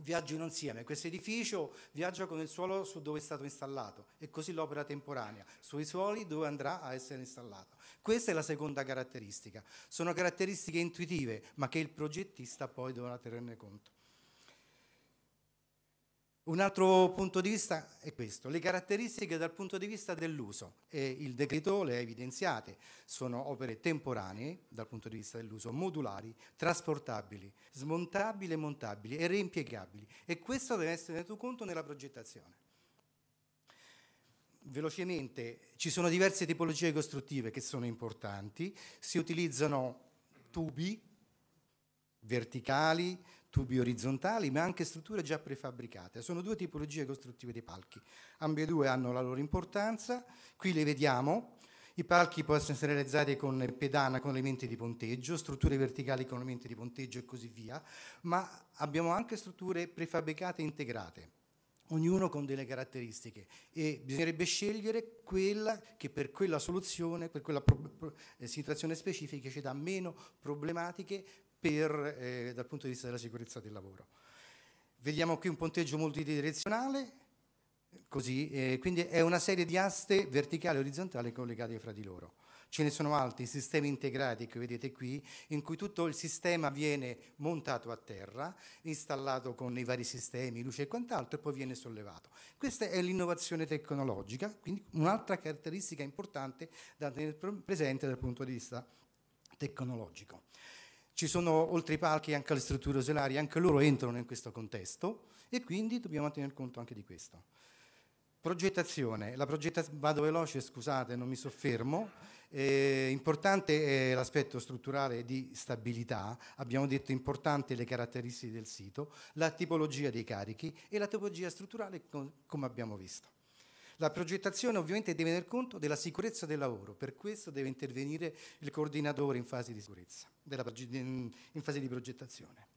S3: viaggino insieme. Questo edificio viaggia con il suolo su dove è stato installato e così l'opera temporanea, sui suoli dove andrà a essere installato. Questa è la seconda caratteristica. Sono caratteristiche intuitive, ma che il progettista poi dovrà tenerne conto. Un altro punto di vista è questo, le caratteristiche dal punto di vista dell'uso. e il decreto le ha evidenziate, sono opere temporanee dal punto di vista dell'uso, modulari, trasportabili, smontabili e montabili e reimpiegabili. E questo deve essere tenuto conto nella progettazione. Velocemente, ci sono diverse tipologie costruttive che sono importanti, si utilizzano tubi verticali, tubi orizzontali, ma anche strutture già prefabbricate. Sono due tipologie costruttive di palchi, ambedue hanno la loro importanza, qui le vediamo. I palchi possono essere realizzati con pedana, con elementi di ponteggio, strutture verticali con elementi di ponteggio e così via, ma abbiamo anche strutture prefabbricate integrate ognuno con delle caratteristiche e bisognerebbe scegliere quella che per quella soluzione, per quella eh, situazione specifica ci dà meno problematiche per, eh, dal punto di vista della sicurezza del lavoro. Vediamo qui un ponteggio multidirezionale, così, eh, quindi è una serie di aste verticali e orizzontali collegate fra di loro. Ce ne sono altri, sistemi integrati che vedete qui, in cui tutto il sistema viene montato a terra, installato con i vari sistemi, luce e quant'altro, e poi viene sollevato. Questa è l'innovazione tecnologica, quindi un'altra caratteristica importante da tenere presente dal punto di vista tecnologico. Ci sono oltre i palchi anche le strutture usolari, anche loro entrano in questo contesto e quindi dobbiamo tener conto anche di questo. Progettazione, la progetta... vado veloce, scusate, non mi soffermo. Eh, importante è l'aspetto strutturale di stabilità, abbiamo detto importanti le caratteristiche del sito, la tipologia dei carichi e la tipologia strutturale com- come abbiamo visto. La progettazione ovviamente deve tener conto della sicurezza del lavoro, per questo deve intervenire il coordinatore in fase di sicurezza, della, in fase di progettazione.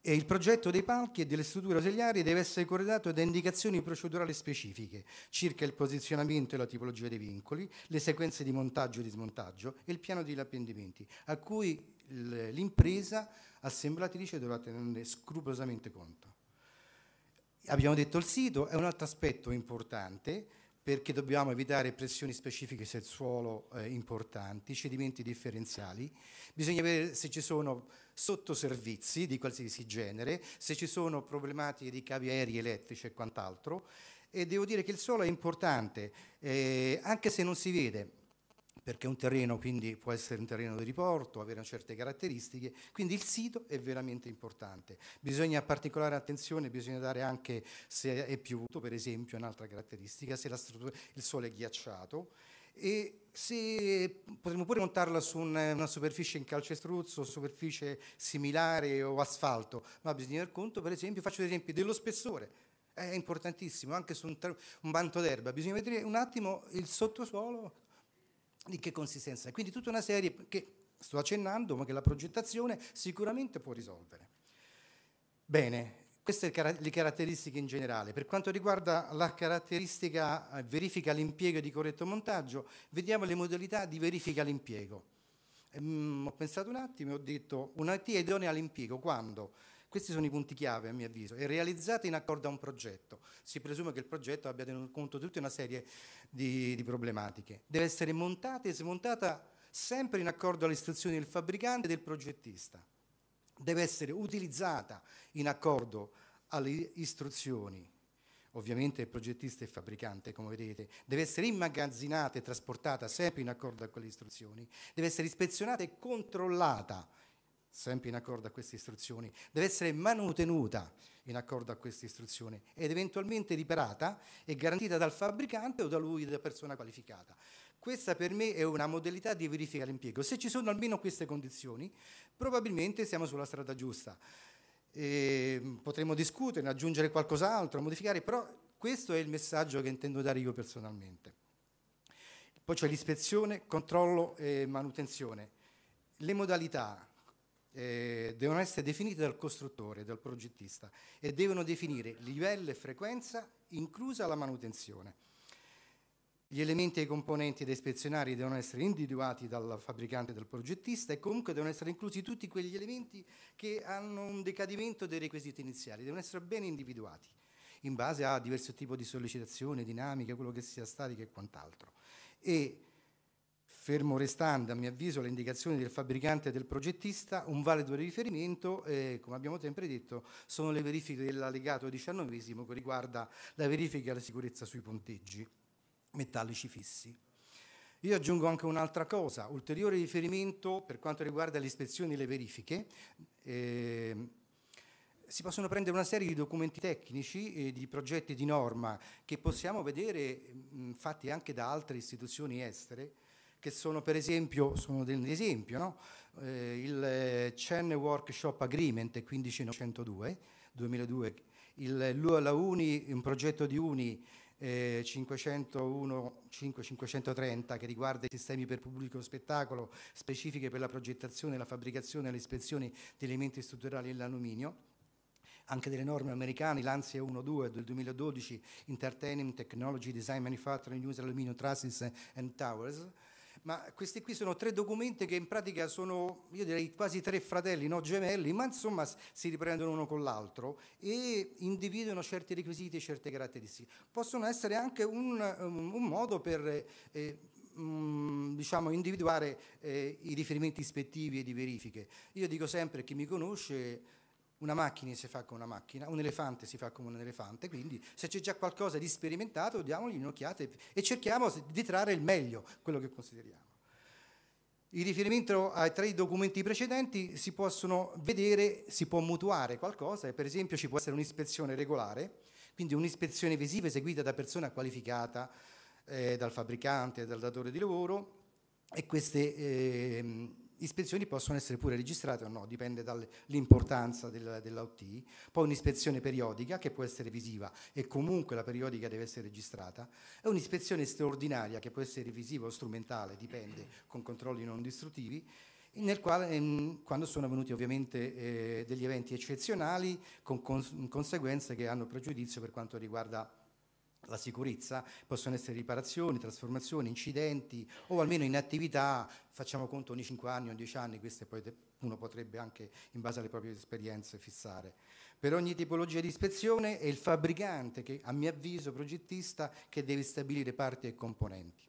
S3: E il progetto dei palchi e delle strutture ausiliarie deve essere corredato da indicazioni procedurali specifiche circa il posizionamento e la tipologia dei vincoli, le sequenze di montaggio e di smontaggio e il piano degli appendimenti, a cui l'impresa assemblatrice dovrà tenere scrupolosamente conto. Abbiamo detto il sito, è un altro aspetto importante perché dobbiamo evitare pressioni specifiche sul suolo eh, importanti, cedimenti differenziali, bisogna vedere se ci sono sottoservizi di qualsiasi genere, se ci sono problematiche di cavi aerei elettrici e quant'altro e devo dire che il suolo è importante, eh, anche se non si vede, perché un terreno quindi può essere un terreno di riporto, avere certe caratteristiche, quindi il sito è veramente importante. Bisogna particolare attenzione, bisogna dare anche se è piovuto, per esempio, un'altra caratteristica, se il sole è ghiacciato e se potremmo pure montarla su una, una superficie in calcestruzzo, superficie similare o asfalto, ma bisogna tener conto, per esempio, faccio esempi dello spessore, è importantissimo, anche su un, un banco d'erba, bisogna vedere un attimo il sottosuolo di che consistenza è. Quindi tutta una serie che sto accennando, ma che la progettazione sicuramente può risolvere. Bene, queste sono le caratteristiche in generale. Per quanto riguarda la caratteristica eh, verifica l'impiego di corretto montaggio, vediamo le modalità di verifica l'impiego. Ehm, ho pensato un attimo e ho detto una T è idonea all'impiego quando questi sono i punti chiave a mio avviso. È realizzata in accordo a un progetto. Si presume che il progetto abbia tenuto conto di tutta una serie di, di problematiche. Deve essere montata e smontata sempre in accordo alle istruzioni del fabbricante e del progettista. Deve essere utilizzata in accordo alle istruzioni ovviamente il progettista e il fabbricante, come vedete, deve essere immagazzinata e trasportata sempre in accordo a quelle istruzioni, deve essere ispezionata e controllata sempre in accordo a queste istruzioni, deve essere manutenuta in accordo a queste istruzioni ed eventualmente riparata e garantita dal fabbricante o da lui, da persona qualificata. Questa per me è una modalità di verifica all'impiego. Se ci sono almeno queste condizioni, probabilmente siamo sulla strada giusta. E ehm, potremmo discutere, aggiungere qualcos'altro, modificare, però questo è il messaggio che intendo dare io personalmente. Poi c'è l'ispezione, controllo e manutenzione. Le modalità, eh, devono essere definite dal costruttore, dal progettista e devono definire livello e frequenza, inclusa la manutenzione. Gli elementi e i componenti da ispezionare devono essere individuati dal fabbricante e dal progettista e comunque devono essere inclusi tutti quegli elementi che hanno un decadimento dei requisiti iniziali, devono essere ben individuati in base a diverso tipo di sollecitazione, dinamiche, quello che sia statiche e quant'altro. E fermo restando a mio avviso le indicazioni del fabbricante e del progettista, un valido riferimento, eh, come abbiamo sempre detto, sono le verifiche dell'allegato 19 che riguarda la verifica della sicurezza sui ponteggi metallici fissi. Io aggiungo anche un'altra cosa, ulteriore riferimento per quanto riguarda le ispezioni e le verifiche. Eh, si possono prendere una serie di documenti tecnici e di progetti di norma che possiamo vedere mh, fatti anche da altre istituzioni estere che sono per esempio, sono degli esempi, no? eh, il eh, CEN Workshop Agreement 15902, 2002, il, la Uni, un progetto di Uni eh, 501 530 che riguarda i sistemi per pubblico spettacolo specifiche per la progettazione, la fabbricazione e l'ispezione di elementi strutturali dell'alluminio anche delle norme americane, l'ANSIA 1.2 del 2012, Entertainment Technology Design Manufacturing Use Aluminium Trusses and Towers, ma questi qui sono tre documenti che in pratica sono, io direi, quasi tre fratelli, no gemelli, ma insomma si riprendono uno con l'altro e individuano certi requisiti e certe caratteristiche. Possono essere anche un, um, un modo per... Eh, mm, diciamo, individuare eh, i riferimenti ispettivi e di verifiche. Io dico sempre a chi mi conosce, una macchina si fa con una macchina, un elefante si fa come un elefante, quindi se c'è già qualcosa di sperimentato diamogli un'occhiata e cerchiamo di trarre il meglio, quello che consideriamo. In riferimento ai tre documenti precedenti si possono vedere, si può mutuare qualcosa, per esempio ci può essere un'ispezione regolare, quindi un'ispezione visiva eseguita da persona qualificata, eh, dal fabbricante, dal datore di lavoro e queste eh, ispezioni possono essere pure registrate o no, dipende dall'importanza del, dell'AUT, poi un'ispezione periodica che può essere visiva e comunque la periodica deve essere registrata, e un'ispezione straordinaria che può essere visiva o strumentale, dipende, con controlli non distruttivi, nel quale, ehm, quando sono avvenuti ovviamente eh, degli eventi eccezionali con cons- conseguenze che hanno pregiudizio per quanto riguarda la sicurezza possono essere riparazioni, trasformazioni, incidenti o almeno inattività, facciamo conto ogni 5 anni, ogni 10 anni, questo poi uno potrebbe anche in base alle proprie esperienze fissare. Per ogni tipologia di ispezione è il fabbricante, che, a mio avviso progettista, che deve stabilire parti e componenti.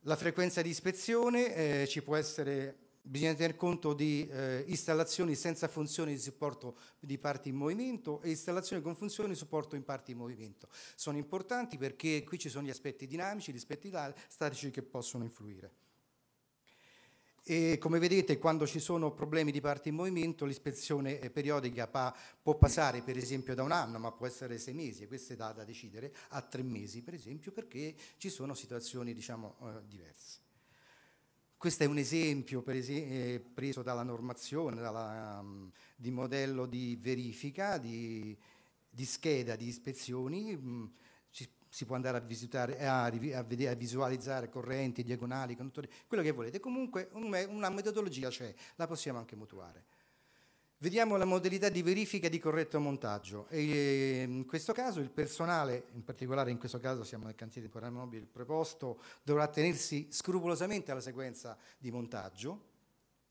S3: La frequenza di ispezione eh, ci può essere Bisogna tener conto di eh, installazioni senza funzione di supporto di parti in movimento e installazioni con funzione di supporto in parti in movimento. Sono importanti perché qui ci sono gli aspetti dinamici, gli aspetti statici che possono influire. E come vedete quando ci sono problemi di parti in movimento l'ispezione eh, periodica può passare per esempio da un anno ma può essere sei mesi, e questa è da, da decidere, a tre mesi per esempio perché ci sono situazioni diciamo, eh, diverse. Questo è un esempio esempio, eh, preso dalla normazione, dalla, mm, di modello di verifica, di, di scheda di ispezioni. Mm, ci, si può andare a, eh, a, a, vedere, a, visualizzare correnti, diagonali, conduttori, quello che volete. Comunque un, una metodologia c'è, la possiamo anche mutuare. Vediamo la modalità di verifica di corretto montaggio. E ehm, in questo caso il personale, in particolare in questo caso siamo nel cantiere temporaneo mobile, il preposto dovrà tenersi scrupolosamente alla sequenza di montaggio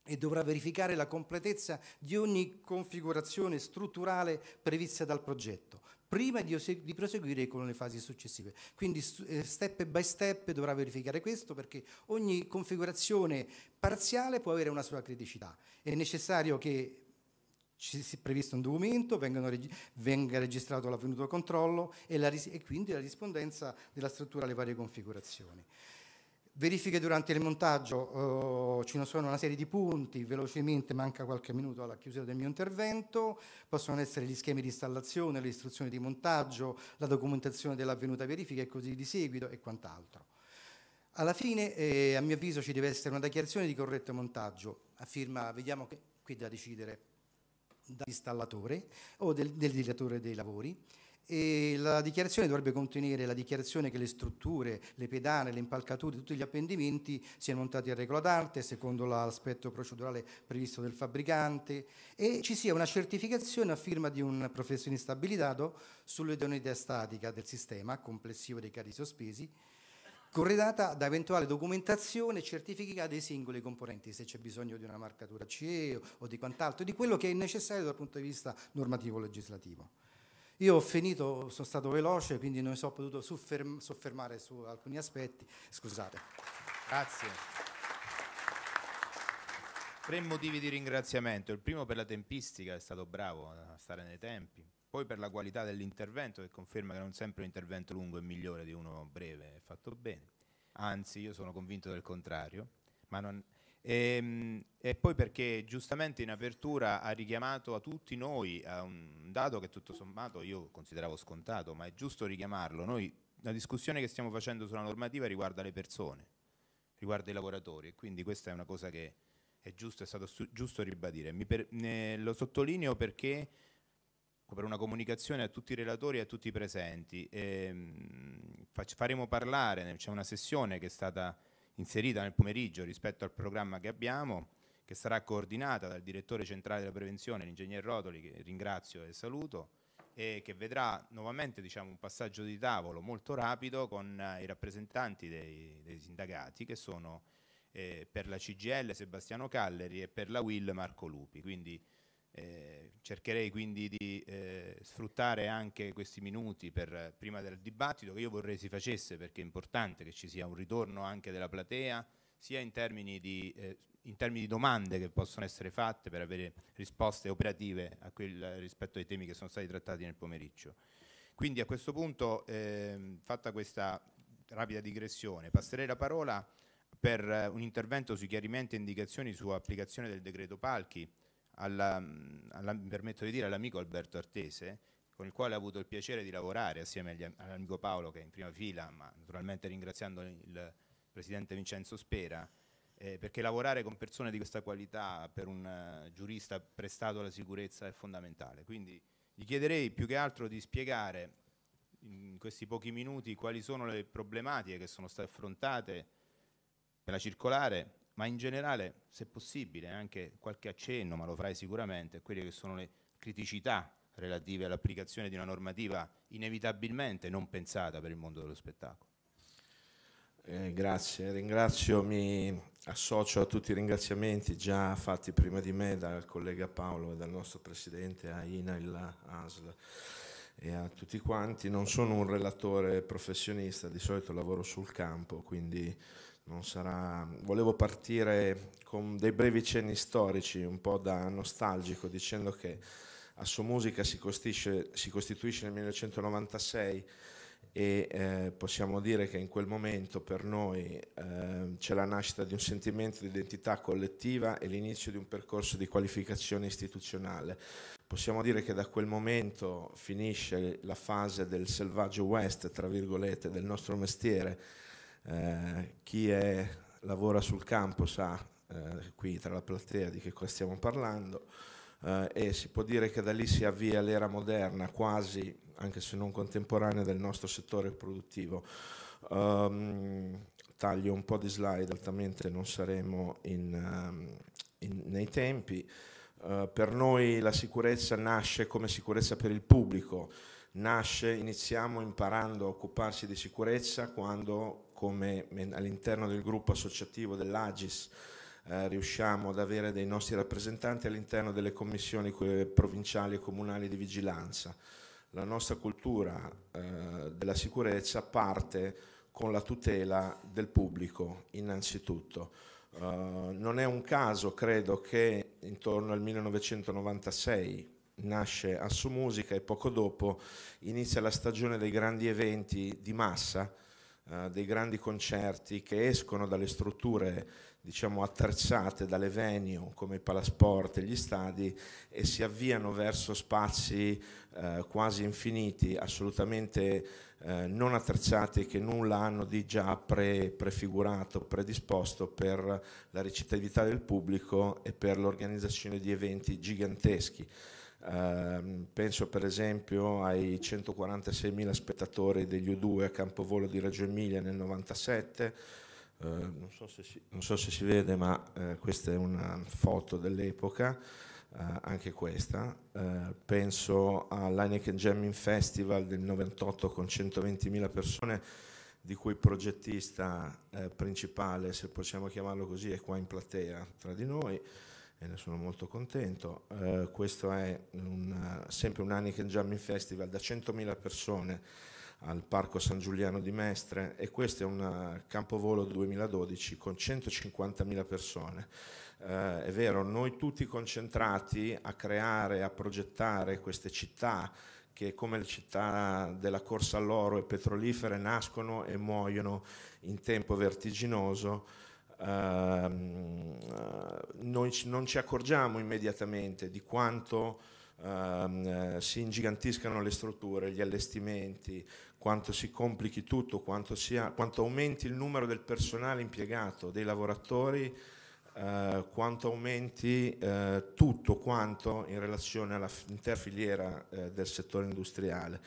S3: e dovrà verificare la completezza di ogni configurazione strutturale prevista dal progetto prima di, di, proseguire con le fasi successive. Quindi eh, step by step dovrà verificare questo perché ogni configurazione parziale può avere una sua criticità. È necessario che ci sia previsto un documento, reg- venga registrato l'avvenuto controllo e, la e, quindi la rispondenza della struttura alle varie configurazioni. Verifiche durante il montaggio, eh, ci sono una serie di punti, velocemente manca qualche minuto alla chiusura del mio intervento, possono essere gli schemi di installazione, le istruzioni di montaggio, la documentazione dell'avvenuta verifica e così di seguito e quant'altro. Alla fine, eh, a mio avviso, ci deve essere una dichiarazione di corretto montaggio, a firma, vediamo che qui da decidere dall'installatore o del, del direttore dei lavori e la dichiarazione dovrebbe contenere la dichiarazione che le strutture, le pedane, le impalcature, tutti gli appendimenti siano montati a regola d'arte secondo l'aspetto procedurale previsto del fabbricante e ci sia una certificazione a firma di un professionista abilitato sull'idoneità statica del sistema complessivo dei carichi sospesi corredata da eventuale documentazione certifica dei singoli componenti, se c'è bisogno di una marcatura CE o di quant'altro, di quello che è necessario dal punto di vista normativo-legislativo. Io ho finito, sono stato veloce, quindi non mi sono potuto sofferm soffermare su alcuni aspetti, scusate.
S1: Grazie. Tre motivi di ringraziamento. Il primo per la tempistica, è stato bravo a stare nei tempi. Poi per la qualità dell'intervento, che conferma che non sempre un intervento lungo è migliore di uno breve, è fatto bene. Anzi, io sono convinto del contrario. Non... E, ehm, e, poi perché giustamente in apertura ha richiamato a tutti noi a un dato che tutto sommato io consideravo scontato, ma è giusto richiamarlo. Noi, la discussione che stiamo facendo sulla normativa riguarda le persone, riguarda i lavoratori e quindi questa è una cosa che è giusto, è stato giusto ribadire. Per, ne, lo sottolineo perché Marco ecco, per una comunicazione a tutti i relatori e a tutti i presenti. E, ehm, faremo parlare, c'è una sessione che è stata inserita nel pomeriggio rispetto al programma che abbiamo, che sarà coordinata dal direttore centrale della prevenzione, l'ingegner Rotoli, che ringrazio e saluto, e che vedrà nuovamente diciamo, un passaggio di tavolo molto rapido con eh, i rappresentanti dei, dei sindacati che sono eh, per la CGL Sebastiano Calleri e per la WIL Marco Lupi. Quindi eh, cercherei quindi di eh, sfruttare anche questi minuti per, prima del dibattito che io vorrei si facesse perché è importante che ci sia un ritorno anche della platea sia in termini di, eh, in termini di domande che possono essere fatte per avere risposte operative quel, rispetto ai temi che sono stati trattati nel pomeriggio. Quindi a questo punto, ehm, fatta questa rapida digressione, passerei la parola per eh, un intervento sui chiarimenti e indicazioni su applicazione del decreto Palchi alla, mm, alla, mi permetto di dire all'amico Alberto Artese, con il quale ho avuto il piacere di lavorare assieme agli, all'amico Paolo che è in prima fila, ma naturalmente ringraziando il presidente Vincenzo Spera, eh, perché lavorare con persone di questa qualità per un uh, giurista prestato alla sicurezza è fondamentale. Quindi gli chiederei più che altro di spiegare in questi pochi minuti quali sono le problematiche che sono state affrontate la circolare ma in generale, se possibile, anche qualche accenno, ma lo farai sicuramente, quelle che sono le criticità relative all'applicazione di una normativa inevitabilmente non pensata per il mondo dello spettacolo.
S4: Eh, grazie, ringrazio, mi associo a tutti i ringraziamenti già fatti prima di me dal collega Paolo e dal nostro presidente a Ina il ASL e a tutti quanti. Non sono un relatore professionista, di solito lavoro sul campo, quindi Sarà... Volevo partire con dei brevi cenni storici, un po' da nostalgico, dicendo che a sua musica si, si costituisce nel 1996 e eh, possiamo dire che in quel momento per noi eh, c'è la nascita di un sentimento di identità collettiva e l'inizio di un percorso di qualificazione istituzionale. Possiamo dire che da quel momento finisce la fase del selvaggio west, tra virgolette, del nostro mestiere eh, chi è, lavora sul campo sa eh, qui tra la platea di che cosa stiamo parlando eh, e si può dire che da lì si avvia l'era moderna, quasi, anche se non contemporanea, del nostro settore produttivo. Um, taglio un po' di slide, altamente non saremo in, um, in, nei tempi. Uh, per noi la sicurezza nasce come sicurezza per il pubblico, nasce, iniziamo imparando a occuparsi di sicurezza quando come all'interno del gruppo associativo dell'Agis eh, riusciamo ad avere dei nostri rappresentanti all'interno delle commissioni provinciali e comunali di vigilanza. La nostra cultura eh, della sicurezza parte con la tutela del pubblico innanzitutto. Eh, non è un caso, credo, che intorno al 1996 nasce Assumusica e poco dopo inizia la stagione dei grandi eventi di massa eh, dei grandi concerti che escono dalle strutture diciamo attrezzate dalle venue come i palasport e gli stadi e si avviano verso spazi eh, quasi infiniti, assolutamente eh, non attrezzati che nulla hanno di già pre, prefigurato, predisposto per la recitatività del pubblico e per l'organizzazione di eventi giganteschi. Ehm, penso per esempio ai 146.000 spettatori degli U2 a Campovolo di Reggio Emilia nel 97, uh, ehm, non, so si, non, so se si vede ma uh, questa è una foto dell'epoca, eh, anche questa, ehm, penso all'Heineken Jamming Festival del 98 con 120.000 persone di cui il progettista eh, principale, se possiamo chiamarlo così, è qua in platea tra di noi, e ne sono molto contento. Eh, questo è un, sempre un Anakin Jamming Festival da 100.000 persone al Parco San Giuliano di Mestre e questo è un eh, campovolo 2012 con 150.000 persone. Eh, è vero, noi tutti concentrati a creare, a progettare queste città che come le città della corsa all'oro e petrolifere nascono e muoiono in tempo vertiginoso Ehm, eh, noi non ci accorgiamo immediatamente di quanto ehm, eh, si ingigantiscano le strutture, gli allestimenti, quanto si complichi tutto, quanto, sia, quanto aumenti il numero del personale impiegato, dei lavoratori, eh, quanto aumenti eh, tutto quanto in relazione all'intera filiera eh, del settore industriale.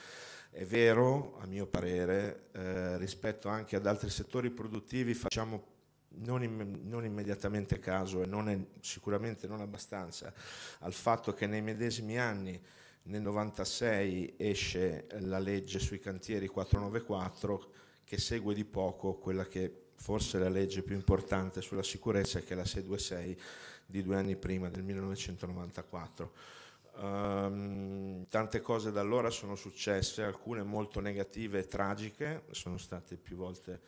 S4: È vero, a mio parere, eh, rispetto anche ad altri settori produttivi facciamo non, im non, immediatamente caso e non è, sicuramente non abbastanza al fatto che nei medesimi anni, nel 96, esce la legge sui cantieri 494 che segue di poco quella che forse è la legge più importante sulla sicurezza che è la 626 di due anni prima, del 1994. Um, ehm, tante cose da allora sono successe, alcune molto negative e tragiche, sono state più volte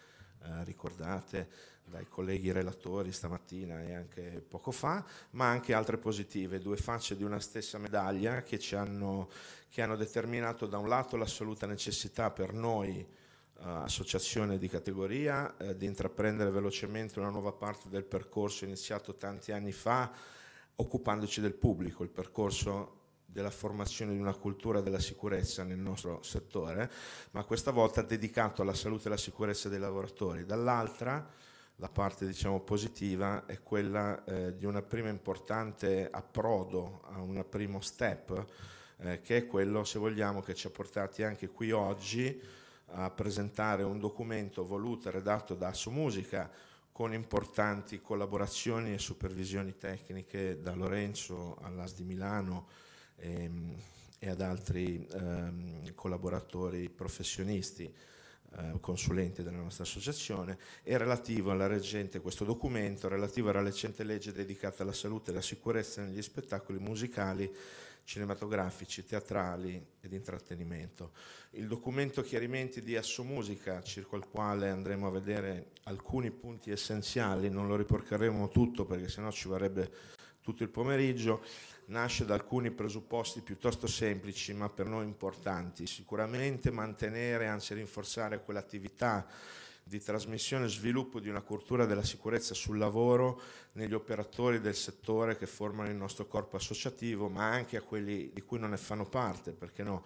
S4: eh, ricordate dai colleghi relatori stamattina e anche poco fa, ma anche altre positive, due facce di una stessa medaglia che, ci hanno, che hanno determinato da un lato l'assoluta necessità per noi eh, associazione di categoria, eh, di intraprendere velocemente una nuova parte del percorso iniziato tanti anni fa occupandoci del pubblico. Il percorso della formazione di una cultura della sicurezza nel nostro settore, ma questa volta dedicato alla salute e alla sicurezza dei lavoratori. Dall'altra, la parte diciamo, positiva è quella eh, di una prima importante approdo a un primo step, eh, che è quello, se vogliamo, che ci ha portati anche qui oggi a presentare un documento voluto e redatto da Assumusica con importanti collaborazioni e supervisioni tecniche da Lorenzo all'AS di Milano, ehm, e ad altri ehm, collaboratori professionisti eh, consulenti della nostra associazione, è relativo alla reggente, questo documento, relativo alla recente legge dedicata alla salute e alla sicurezza negli spettacoli musicali, cinematografici, teatrali ed intrattenimento. Il documento chiarimenti di Assomusica, circa il quale andremo a vedere alcuni punti essenziali, non lo riporteremo tutto perché sennò ci varrebbe tutto il pomeriggio, nasce da alcuni presupposti piuttosto semplici ma per noi importanti. Sicuramente mantenere, anzi rinforzare quell'attività di trasmissione e sviluppo di una cultura della sicurezza sul lavoro negli operatori del settore che formano il nostro corpo associativo, ma anche a quelli di cui non ne fanno parte, perché no?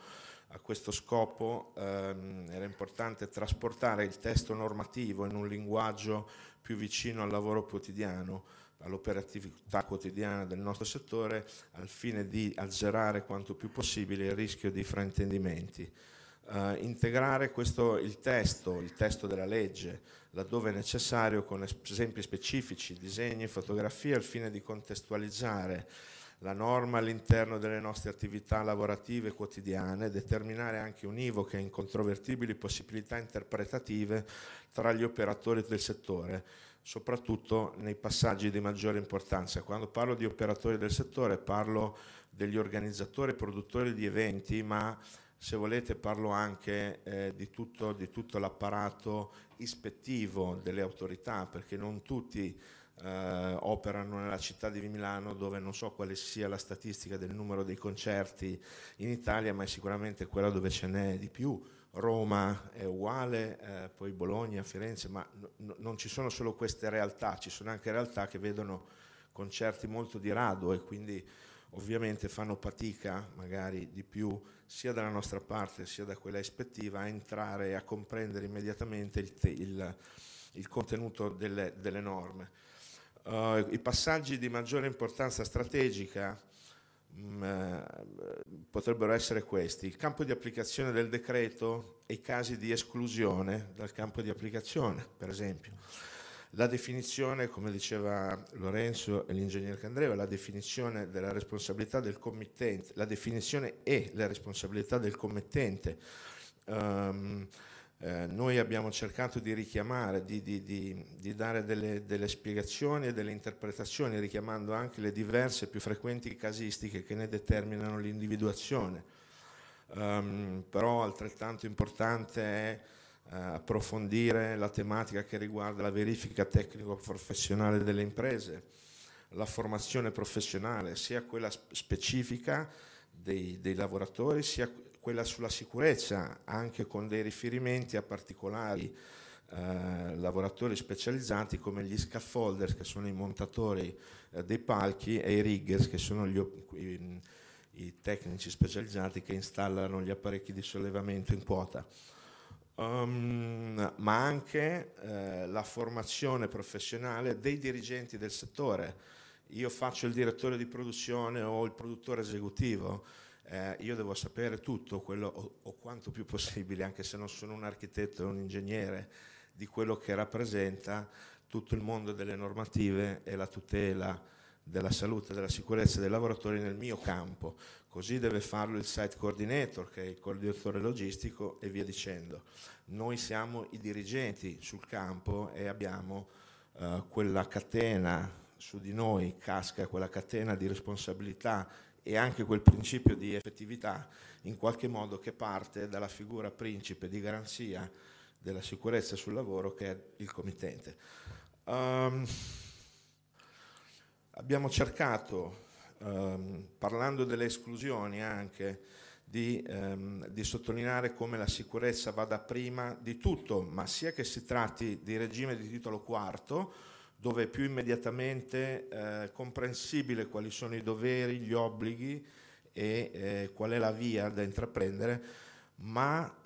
S4: A questo scopo ehm, era importante trasportare il testo normativo in un linguaggio più vicino al lavoro quotidiano all'operatività quotidiana del nostro settore al fine di azzerare quanto più possibile il rischio di fraintendimenti. Uh, integrare questo, il testo, il testo della legge, laddove è necessario, con esempi specifici, disegni e fotografie, al fine di contestualizzare la norma all'interno delle nostre attività lavorative quotidiane, determinare anche univoche e incontrovertibili possibilità interpretative tra gli operatori del settore soprattutto nei passaggi di maggiore importanza. Quando parlo di operatori del settore parlo degli organizzatori e produttori di eventi, ma se volete parlo anche eh, di, tutto, di tutto l'apparato ispettivo delle autorità, perché non tutti eh, operano nella città di Milano dove non so quale sia la statistica del numero dei concerti in Italia, ma è sicuramente quella dove ce n'è di più Roma è uguale, eh, poi Bologna, Firenze, ma no, non ci sono solo queste realtà, ci sono anche realtà che vedono concerti molto di rado e quindi ovviamente fanno fatica magari di più sia dalla nostra parte sia da quella ispettiva a entrare e a comprendere immediatamente il, te, il, il contenuto delle, delle norme. Uh, I passaggi di maggiore importanza strategica Mm, eh, potrebbero essere questi. Il campo di applicazione del decreto e i casi di esclusione dal campo di applicazione, per esempio. La definizione, come diceva Lorenzo e l'ingegner Candreva, la definizione della responsabilità del committente, la definizione e la responsabilità del committente. Um, eh, noi abbiamo cercato di richiamare, di, di, di, di dare delle, delle, spiegazioni e delle interpretazioni, richiamando anche le diverse e più frequenti casistiche che ne determinano l'individuazione. Um, però altrettanto importante è eh, approfondire la tematica che riguarda la verifica tecnico-professionale delle imprese, la formazione professionale, sia quella specifica dei, dei lavoratori, sia quella sulla sicurezza, anche con dei riferimenti a particolari eh, lavoratori specializzati come gli scaffolders, che sono i montatori eh, dei palchi, e i riggers, che sono gli, i, i, tecnici specializzati che installano gli apparecchi di sollevamento in quota. Um, ma anche eh, la formazione professionale dei dirigenti del settore. Io faccio il direttore di produzione o il produttore esecutivo, eh, io devo sapere tutto, quello, o, o, quanto più possibile, anche se non sono un architetto e un ingegnere, di quello che rappresenta tutto il mondo delle normative e la tutela della salute, e della sicurezza dei lavoratori nel mio campo. Così deve farlo il site coordinator, che è il coordinatore logistico, e via dicendo. Noi siamo i dirigenti sul campo e abbiamo eh, quella catena su di noi, casca quella catena di responsabilità e anche quel principio di effettività in qualche modo che parte dalla figura principe di garanzia della sicurezza sul lavoro che è il committente. Um, abbiamo cercato, um, parlando delle esclusioni anche, di, um, di, sottolineare come la sicurezza vada prima di tutto, ma sia che si tratti di regime di titolo quarto, dove è più immediatamente eh, comprensibile quali sono i doveri, gli obblighi e eh, qual è la via da intraprendere, ma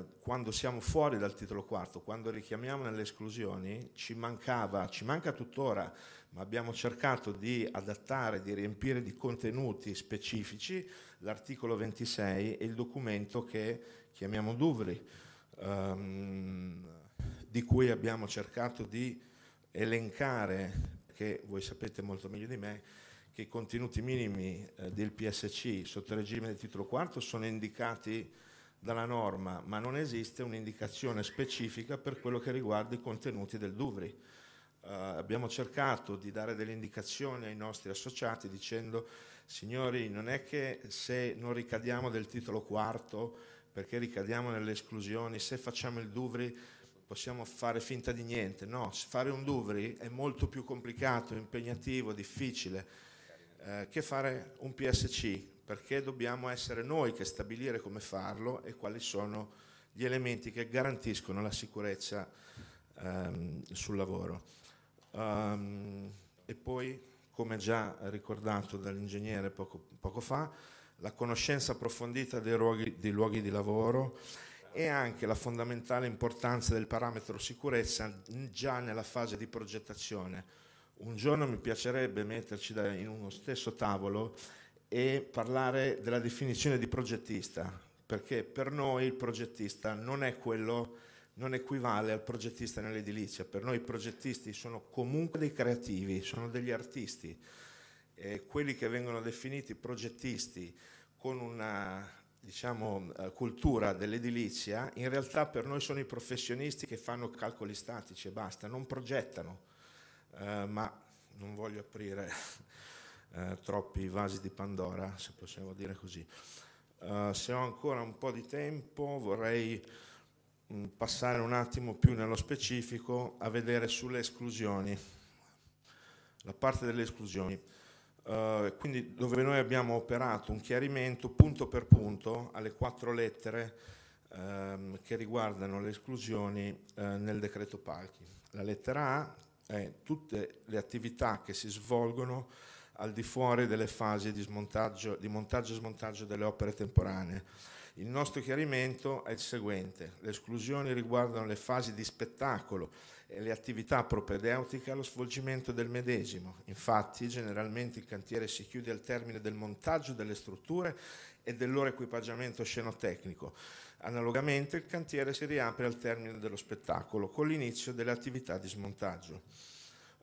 S4: eh, quando siamo fuori dal titolo quarto, quando richiamiamo nelle esclusioni, ci mancava, ci manca tuttora, ma abbiamo cercato di adattare, di riempire di contenuti specifici l'articolo 26 e il documento che chiamiamo Duvri, ehm, di cui abbiamo cercato di elencare, che voi sapete molto meglio di me, che i contenuti minimi eh, del PSC sotto il regime del titolo IV sono indicati dalla norma, ma non esiste un'indicazione specifica per quello che riguarda i contenuti del Duvri. Uh, abbiamo cercato di dare delle indicazioni ai nostri associati dicendo signori non è che se non ricadiamo del titolo quarto perché ricadiamo nelle esclusioni, se facciamo il Duvri possiamo fare finta di niente, no, fare un Duvry è molto più complicato, impegnativo, difficile eh, che fare un PSC, perché dobbiamo essere noi che stabilire come farlo e quali sono gli elementi che garantiscono la sicurezza ehm, sul lavoro. Um, e poi, come già ricordato dall'ingegnere poco, poco fa, la conoscenza approfondita dei luoghi, dei luoghi di lavoro, e anche la fondamentale importanza del parametro sicurezza già nella fase di progettazione. Un giorno mi piacerebbe metterci in uno stesso tavolo e parlare della definizione di progettista, perché per noi il progettista non è quello non equivale al progettista nell'edilizia. Per noi i progettisti sono comunque dei creativi, sono degli artisti. E quelli che vengono definiti progettisti con una diciamo, eh, cultura dell'edilizia, in realtà per noi sono i professionisti che fanno calcoli statici e basta, non progettano, eh, ma non voglio aprire eh, troppi vasi di Pandora, se possiamo dire così. Eh, se ho ancora un po' di tempo vorrei mh, mm, passare un attimo più nello specifico a vedere sulle esclusioni, la parte delle esclusioni eh, quindi dove noi abbiamo operato un chiarimento punto per punto alle quattro lettere ehm, che riguardano le esclusioni eh, nel decreto palchi. La lettera A è tutte le attività che si svolgono al di fuori delle fasi di, di montaggio e smontaggio delle opere temporanee. Il nostro chiarimento è il seguente, le esclusioni riguardano le fasi di spettacolo, e le attività propedeutiche allo svolgimento del medesimo. Infatti, generalmente il cantiere si chiude al termine del montaggio delle strutture e del loro equipaggiamento scenotecnico. Analogamente, il cantiere si riapre al termine dello spettacolo con l'inizio delle attività di smontaggio.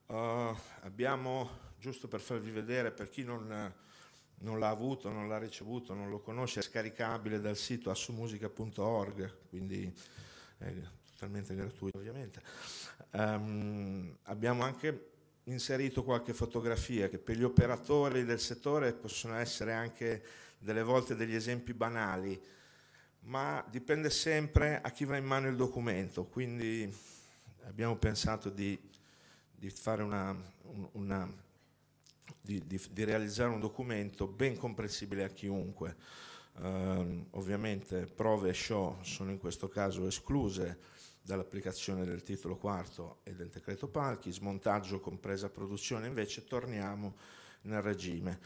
S4: Uh, abbiamo, giusto per farvi vedere, per chi non non l'ha avuto, non l'ha ricevuto, non lo conosce, è scaricabile dal sito assumusica.org, quindi è totalmente gratuito ovviamente. Um, abbiamo anche inserito qualche fotografia che per gli operatori del settore possono essere anche delle volte degli esempi banali, ma dipende sempre a chi va in mano il documento, quindi abbiamo pensato di, di, una, una, di, di realizzare un documento ben comprensibile a chiunque. Um, ovviamente prove e show sono in questo caso escluse, dall'applicazione del titolo quarto e del decreto palchi, smontaggio compresa produzione, invece torniamo nel regime.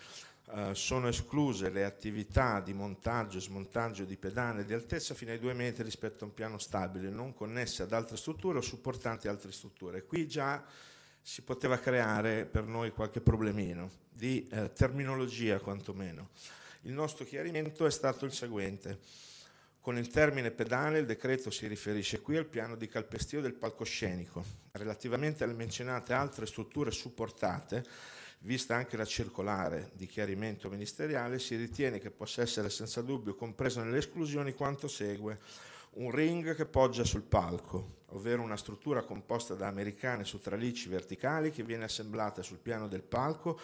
S4: Eh, sono escluse le attività di montaggio e smontaggio di pedane di altezza fino ai 2 metri rispetto a un piano stabile, non connesse ad altre strutture o supportanti altre strutture. Qui già si poteva creare per noi qualche problemino di eh, terminologia quantomeno. Il nostro chiarimento è stato il seguente con il termine pedale il decreto si riferisce qui al piano di calpestio del palcoscenico. Relativamente alle menzionate altre strutture supportate, vista anche la circolare di chiarimento ministeriale, si ritiene che possa essere senza dubbio compreso nelle esclusioni quanto segue. Un ring che poggia sul palco, ovvero una struttura composta da americane su tralicci verticali che viene assemblata sul piano del palco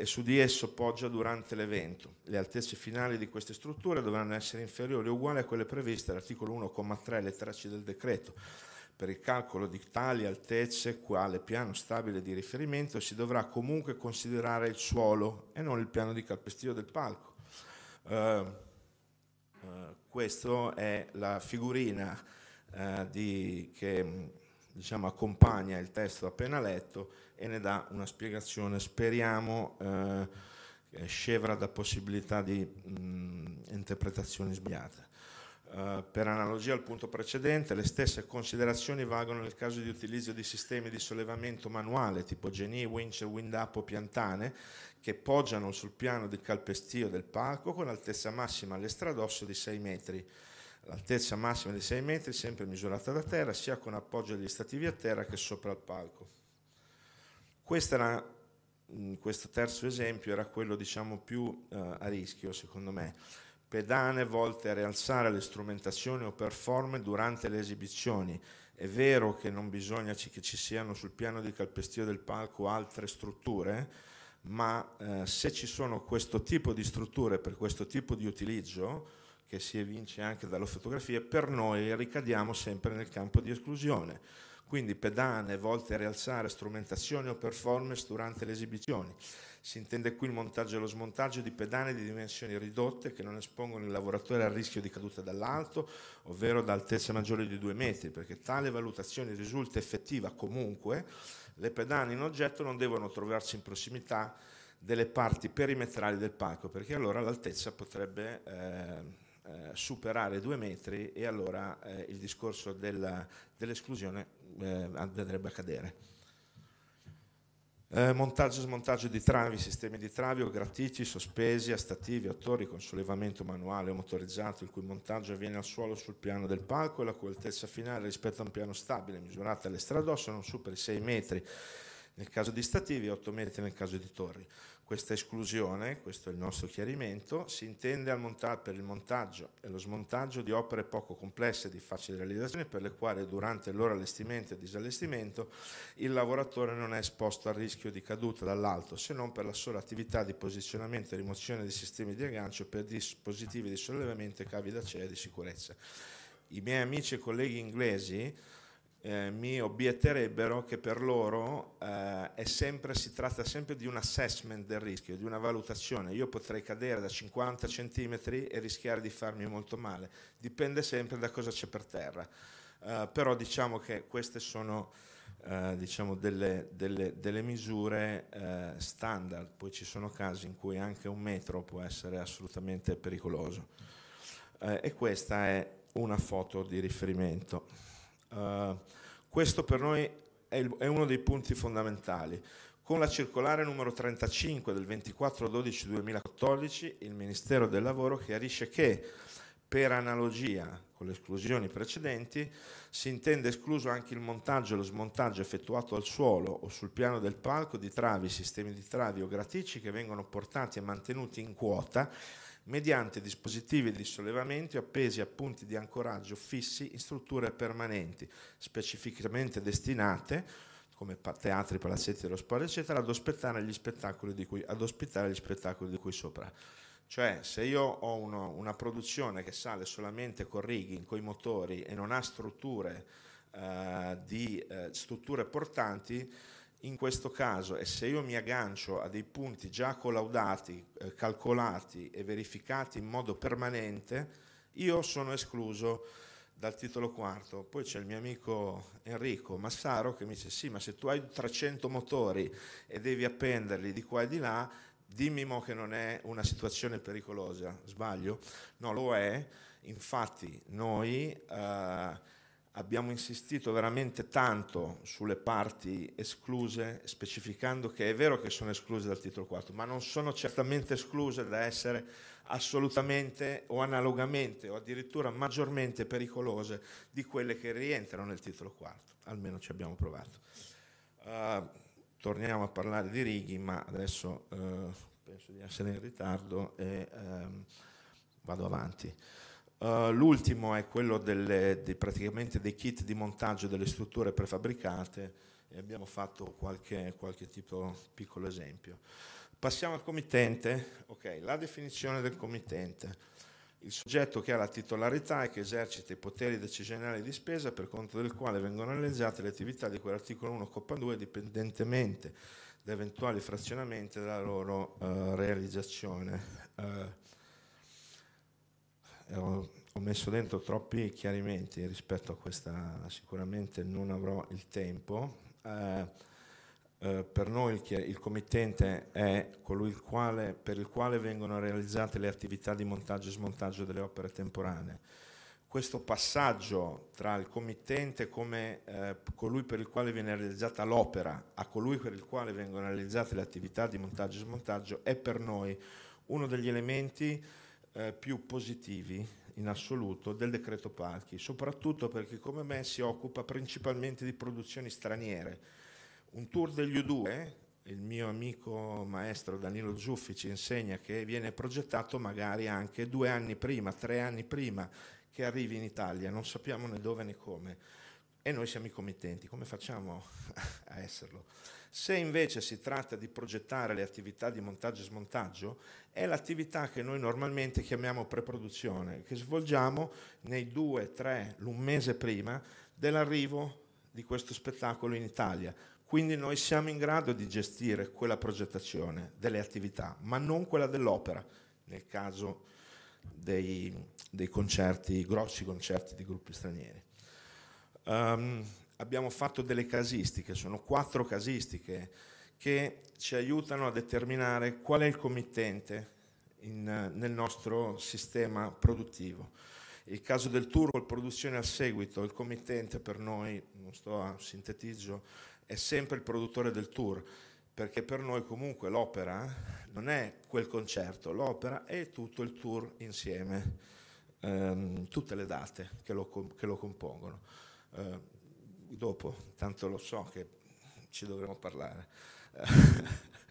S4: e su di esso poggia durante l'evento. Le altezze finali di queste strutture dovranno essere inferiori o uguali a quelle previste all'articolo 1,3 lettera C del decreto. Per il calcolo di tali altezze, quale piano stabile di riferimento, si dovrà comunque considerare il suolo e non il piano di calpestio del palco. Uh, eh, uh, eh, questa è la figurina uh, di, che diciamo, accompagna il testo appena letto e ne dà una spiegazione, speriamo, eh, scevra da possibilità di mh, mm, interpretazioni sbagliate. Uh, per analogia al punto precedente, le stesse considerazioni valgono nel caso di utilizzo di sistemi di sollevamento manuale tipo genie, winch, wind up o piantane che poggiano sul piano di calpestio del palco con altezza massima all'estradosso di 6 metri L'altezza massima di 6 metri, sempre misurata da terra, sia con appoggio degli stativi a terra che sopra il palco. Era, mm, questo terzo esempio era quello diciamo, più eh, a rischio, secondo me. Pedane volte a rialzare le strumentazioni o performe durante le esibizioni. È vero che non bisogna che ci siano sul piano di calpestio del palco altre strutture, ma eh, se ci sono questo tipo di strutture per questo tipo di utilizzo, che si evince anche dalla fotografia, per noi ricadiamo sempre nel campo di esclusione. Quindi pedane volte a rialzare strumentazioni o performance durante le esibizioni. Si intende qui il montaggio e lo smontaggio di pedane di dimensioni ridotte che non espongono il lavoratore al rischio di caduta dall'alto, ovvero da altezza maggiore di due metri, perché tale valutazione risulta effettiva comunque. Le pedane in oggetto non devono trovarsi in prossimità delle parti perimetrali del palco, perché allora l'altezza potrebbe... Eh, eh, superare due metri e allora eh, il discorso dell'esclusione eh, dell andrebbe a cadere. Eh, montaggio e smontaggio di travi, sistemi di travi o grattiti, sospesi, a stativi, a tori con sollevamento manuale o motorizzato il cui montaggio avviene al suolo sul piano del palco e la cui altezza finale rispetto a un piano stabile misurata all'estradosso non superi 6 metri nel caso di stativi e 8 metri nel caso di torri. Questa esclusione, questo è il nostro chiarimento, si intende monta- per il montaggio e lo smontaggio di opere poco complesse di facile realizzazione per le quali durante il loro allestimento e disallestimento il lavoratore non è esposto al rischio di caduta dall'alto se non per la sola attività di posizionamento e rimozione di sistemi di aggancio per dispositivi di sollevamento e cavi da d'acciaio di sicurezza. I miei amici e colleghi inglesi eh, mi obietterebbero che per loro eh, sempre, si tratta sempre di un assessment del rischio, di una valutazione. Io potrei cadere da 50 cm e rischiare di farmi molto male, dipende sempre da cosa c'è per terra. Eh, però diciamo che queste sono eh, diciamo delle, delle, delle, misure eh, standard, poi ci sono casi in cui anche un metro può essere assolutamente pericoloso. Eh, e questa è una foto di riferimento. Eh, questo per noi è, il, è uno dei punti fondamentali. Con la circolare numero 35 del 24-12-2014 il Ministero del Lavoro chiarisce che per analogia con le esclusioni precedenti si intende escluso anche il montaggio e lo smontaggio effettuato al suolo o sul piano del palco di travi, sistemi di travi o gratici che vengono portati e mantenuti in quota mediante dispositivi di sollevamento appesi a punti di ancoraggio fissi in strutture permanenti, specificamente destinate come teatri, palazzetti dello sport, eccetera, ad ospitare gli spettacoli di cui, ospitare gli spettacoli di cui sopra. Cioè, se io ho uno, una produzione che sale solamente con rigging, con i motori e non ha strutture, eh, di, eh, strutture portanti, in questo caso, e se io mi aggancio a dei punti già collaudati, eh, calcolati e verificati in modo permanente, io sono escluso dal titolo quarto. Poi c'è il mio amico Enrico Massaro che mi dice sì, ma se tu hai 300 motori e devi appenderli di qua e di là, dimmi mo che non è una situazione pericolosa. Sbaglio? No, lo è. Infatti noi... Eh, abbiamo insistito veramente tanto sulle parti escluse, specificando che è vero che sono escluse dal titolo IV, ma non sono certamente escluse da essere assolutamente o analogamente o addirittura maggiormente pericolose di quelle che rientrano nel titolo IV, almeno ci abbiamo provato. Uh, torniamo a parlare di Righi, ma adesso uh, penso di essere in ritardo e uh, vado avanti. Eh, l'ultimo è quello delle, dei, praticamente dei kit di montaggio delle strutture prefabbricate e abbiamo fatto qualche, qualche tipo, piccolo esempio. Passiamo al committente, okay, la definizione del committente. Il soggetto che ha la titolarità e che esercita i poteri decisionali di spesa per conto del quale vengono realizzate le attività di quell'articolo 1, coppa 2, dipendentemente da eventuali frazionamenti della loro uh, realizzazione. Uh, ho, ho messo dentro troppi chiarimenti rispetto a questa, sicuramente non avrò il tempo. Eh, eh, per noi il, il, committente è colui il quale, per il quale vengono realizzate le attività di montaggio e smontaggio delle opere temporanee. Questo passaggio tra il committente come eh, colui per il quale viene realizzata l'opera a colui per il quale vengono realizzate le attività di montaggio e smontaggio è per noi uno degli elementi eh, più positivi in assoluto del decreto palchi, soprattutto perché come me si occupa principalmente di produzioni straniere. Un tour degli U2, il mio amico maestro Danilo Zuffi ci insegna che viene progettato magari anche due anni prima, tre anni prima che arrivi in Italia, non sappiamo né dove né come. E noi siamo i committenti, come facciamo (laughs) a esserlo? Se invece si tratta di progettare le attività di montaggio e smontaggio, è l'attività che noi normalmente chiamiamo preproduzione, che svolgiamo nei due, tre, un mese prima dell'arrivo di questo spettacolo in Italia. Quindi noi siamo in grado di gestire quella progettazione delle attività, ma non quella dell'opera, nel caso dei, dei concerti, grossi concerti di gruppi stranieri. Um, abbiamo fatto delle casistiche, sono quattro casistiche che ci aiutano a determinare qual è il committente in, nel nostro sistema produttivo. Il caso del turbo, produzione a seguito, il committente per noi, non sto a sintetizzo, è sempre il produttore del tour, perché per noi comunque l'opera non è quel concerto, l'opera è tutto il tour insieme, ehm, tutte le date che lo, che lo compongono. Eh, dopo, tanto lo so che ci dovremo parlare.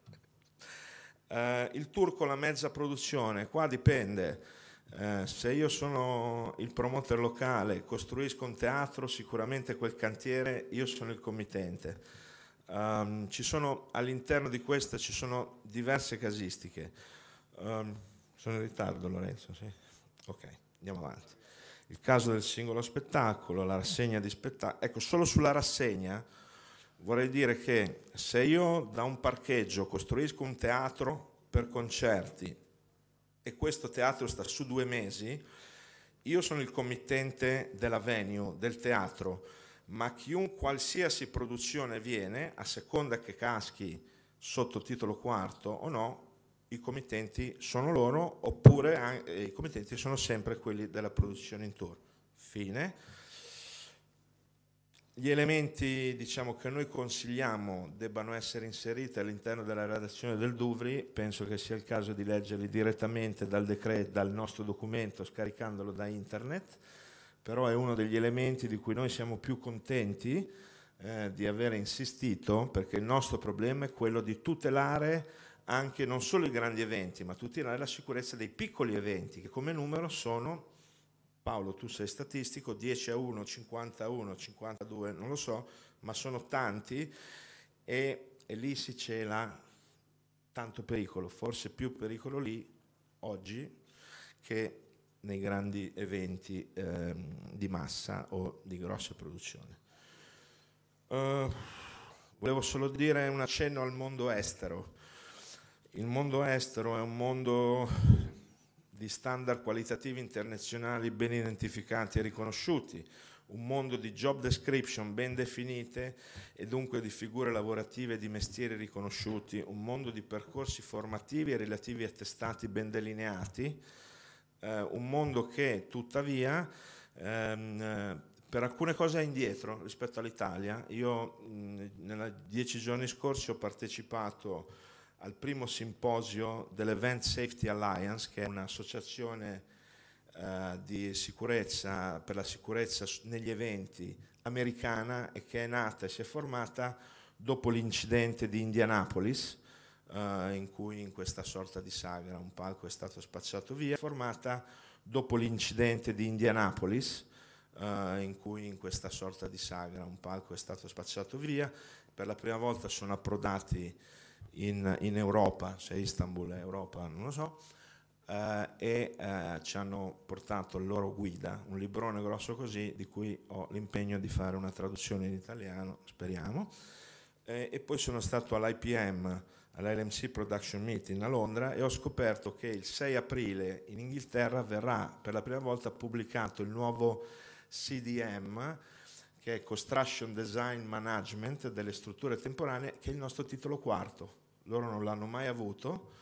S4: (laughs) eh, il con la mezza produzione, qua dipende. Eh, se io sono il promoter locale, costruisco un teatro, sicuramente quel cantiere io sono il committente. Um, sono, all'interno di questa ci sono diverse casistiche. Um, sono in ritardo Lorenzo, sì? Ok, andiamo avanti il caso del singolo spettacolo, la rassegna di spettacolo. Ecco, solo sulla rassegna vorrei dire che se io da un parcheggio costruisco un teatro per concerti e questo teatro sta su due mesi, io sono il committente della venue, del teatro, ma chiunque qualsiasi produzione viene, a seconda che caschi sotto titolo quarto o no, i committenti sono loro oppure eh, i committenti sono sempre quelli della produzione intorno. Fine. Gli elementi diciamo, che noi consigliamo debbano essere inseriti all'interno della redazione del Duvri, penso che sia il caso di leggerli direttamente dal, decreto, dal nostro documento scaricandolo da internet, però è uno degli elementi di cui noi siamo più contenti eh, di aver insistito perché il nostro problema è quello di tutelare anche non solo i grandi eventi, ma tutelare la sicurezza dei piccoli eventi, che come numero sono, Paolo tu sei statistico, 10 a 1, 50 a 1, 52, non lo so, ma sono tanti e, e lì si cela tanto pericolo, forse più pericolo lì oggi che nei grandi eventi eh, di massa o di grossa produzione. Uh, volevo solo dire un accenno al mondo estero. Il mondo estero è un mondo di standard qualitativi internazionali ben identificati e riconosciuti, un mondo di job description ben definite e dunque di figure lavorative e di mestieri riconosciuti, un mondo di percorsi formativi e relativi attestati ben delineati, eh, un mondo che tuttavia ehm, per alcune cose è indietro rispetto all'Italia. Io mh, nei dieci giorni scorsi ho partecipato al primo simposio dell'Event Safety Alliance, che è un'associazione eh, di sicurezza per la sicurezza negli eventi americana e che è nata e si è formata dopo l'incidente di Indianapolis, eh, in cui in questa sorta di sagra un palco è stato spacciato via, formata dopo l'incidente di Indianapolis, eh, in cui in questa sorta di sagra un palco è stato spacciato via, per la prima volta sono approdati in, in Europa, se Istanbul è Europa non lo so, eh, e eh, ci hanno portato il loro guida, un librone grosso così di cui ho l'impegno di fare una traduzione in italiano, speriamo. Eh, e poi sono stato all'IPM, all'LMC Production Meeting a Londra e ho scoperto che il 6 aprile in Inghilterra verrà per la prima volta pubblicato il nuovo CDM, che è Construction Design Management delle strutture temporanee, che è il nostro titolo quarto loro non l'hanno mai avuto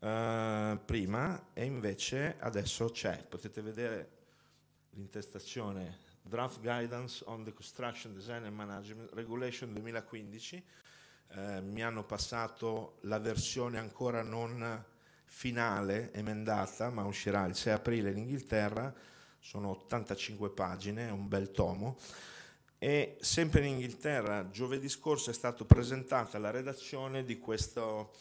S4: eh, prima e invece adesso c'è. Potete vedere l'intestazione Draft Guidance on the Construction Design and Management Regulation 2015. Eh, mi hanno passato la versione ancora non finale, emendata, ma uscirà il 6 aprile in Inghilterra. Sono 85 pagine, è un bel tomo e sempre in Inghilterra giovedì scorso è stata presentata la redazione di questo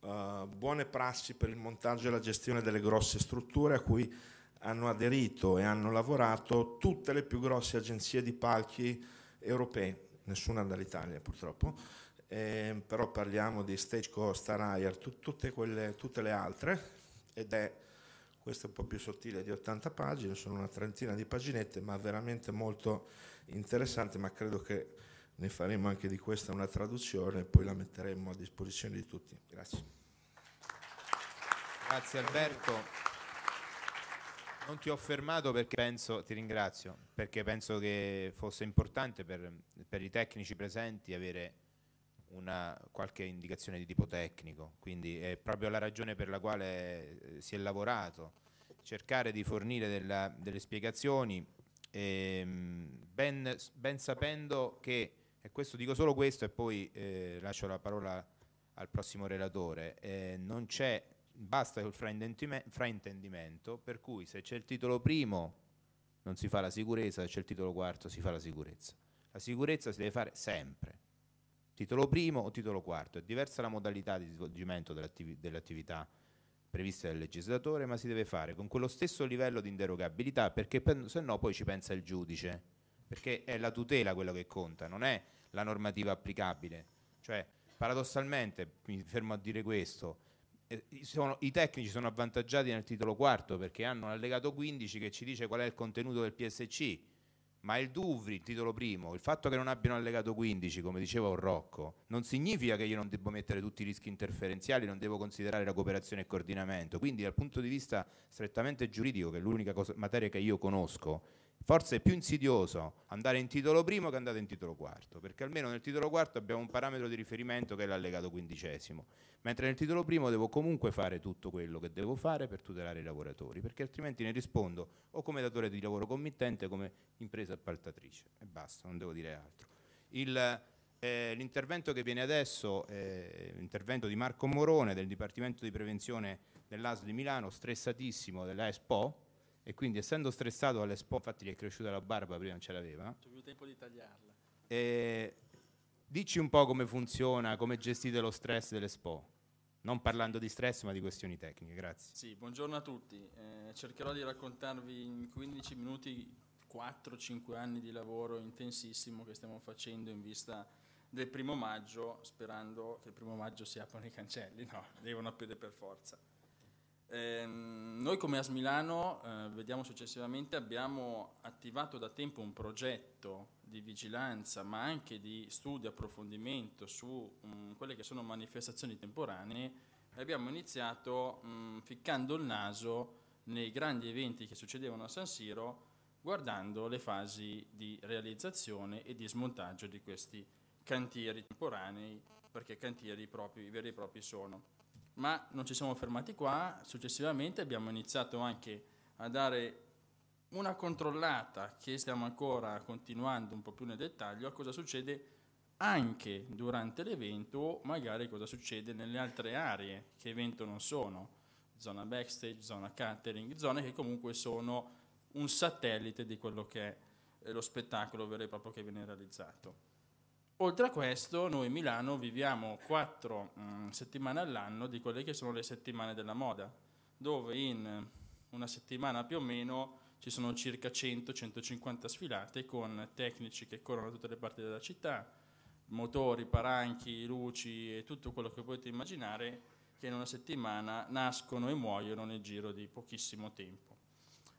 S4: uh, buone prassi per il montaggio e la gestione delle grosse strutture a cui hanno aderito e hanno lavorato tutte le più grosse agenzie di palchi europee, nessuna dall'Italia purtroppo, eh, però parliamo di Stageco, Star Hire, tut tutte, quelle, tutte le altre ed è questo è un po' più sottile di 80 pagine, sono una trentina di paginette, ma veramente molto interessante, ma credo che ne faremo anche di questa una traduzione e poi la metteremo a disposizione di tutti. Grazie.
S1: Grazie Alberto. Non ti ho fermato perché penso, ti ringrazio, perché penso che fosse importante per, per i tecnici presenti avere una, qualche indicazione di tipo tecnico, quindi è proprio la ragione per la quale eh, si è lavorato, cercare di fornire della, delle spiegazioni ehm, ben, ben, sapendo che, e questo dico solo questo e poi eh, lascio la parola al prossimo relatore, eh, non c'è, basta il fraintendimento, per cui se c'è il titolo primo non si fa la sicurezza, se c'è il titolo quarto si fa la sicurezza. La sicurezza si deve fare sempre, titolo primo o titolo quarto, è diversa la modalità di svolgimento dell'attività previste dal legislatore, ma si deve fare con quello stesso livello di inderogabilità, perché se no poi ci pensa il giudice, perché è la tutela quello che conta, non è la normativa applicabile. Cioè, paradossalmente, mi fermo a dire questo, eh, sono, i tecnici sono avvantaggiati nel titolo quarto perché hanno l'allegato 15 che ci dice qual è il contenuto del PSC, ma il Duvri, il titolo primo, il fatto che non abbiano allegato 15, come diceva Orrocco, non significa che io non devo mettere tutti i rischi interferenziali, non devo considerare la cooperazione e coordinamento. Quindi dal punto di vista strettamente giuridico, che è l'unica materia che io conosco, Forse è più insidioso andare in titolo primo che andare in titolo quarto, perché almeno nel titolo quarto abbiamo un parametro di riferimento che è l'allegato quindicesimo, mentre nel titolo primo devo comunque fare tutto quello che devo fare per tutelare i lavoratori, perché altrimenti ne rispondo o come datore di lavoro committente o come impresa appaltatrice e basta, non devo dire altro. Il, eh, l'intervento che viene adesso, eh, l'intervento di Marco Morone del Dipartimento di Prevenzione dell'AS di Milano, stressatissimo della Expo, e quindi essendo stressato all'espo, infatti gli è cresciuta la barba, prima non ce l'aveva. C'è più
S5: tempo di tagliarla.
S1: E dici un po' come funziona, come gestite lo stress dell'Expo, Non parlando di stress ma di questioni tecniche, grazie.
S5: Sì, buongiorno a tutti. Eh, cercherò di raccontarvi in 15 minuti 4-5 anni di lavoro intensissimo che stiamo facendo in vista del primo maggio, sperando che il primo maggio si aprano i cancelli, no, (laughs) devono aprire per forza. Ehm, noi come AS Milano, eh, vediamo successivamente, abbiamo attivato da tempo un progetto di vigilanza ma anche di studio e approfondimento su mh, mm, quelle che sono manifestazioni temporanee e abbiamo iniziato mh, mm, ficcando il naso nei grandi eventi che succedevano a San Siro guardando le fasi di realizzazione e di smontaggio di questi cantieri temporanei perché cantieri propri, veri e propri sono ma non ci siamo fermati qua, successivamente abbiamo iniziato anche a dare una controllata che stiamo ancora continuando un po' più nel dettaglio a cosa succede anche durante l'evento o magari cosa succede nelle altre aree che evento non sono, zona backstage, zona catering, zone che comunque sono un satellite di quello che è lo spettacolo vero e proprio che viene realizzato. Oltre a questo, noi Milano viviamo quattro mm, settimane all'anno di quelle che sono le settimane della moda, dove in eh, una settimana più o meno ci sono circa 100-150 sfilate con tecnici che corrono da tutte le parti della città, motori, paranchi, luci e tutto quello che potete immaginare che in una settimana nascono e muoiono nel giro di pochissimo tempo.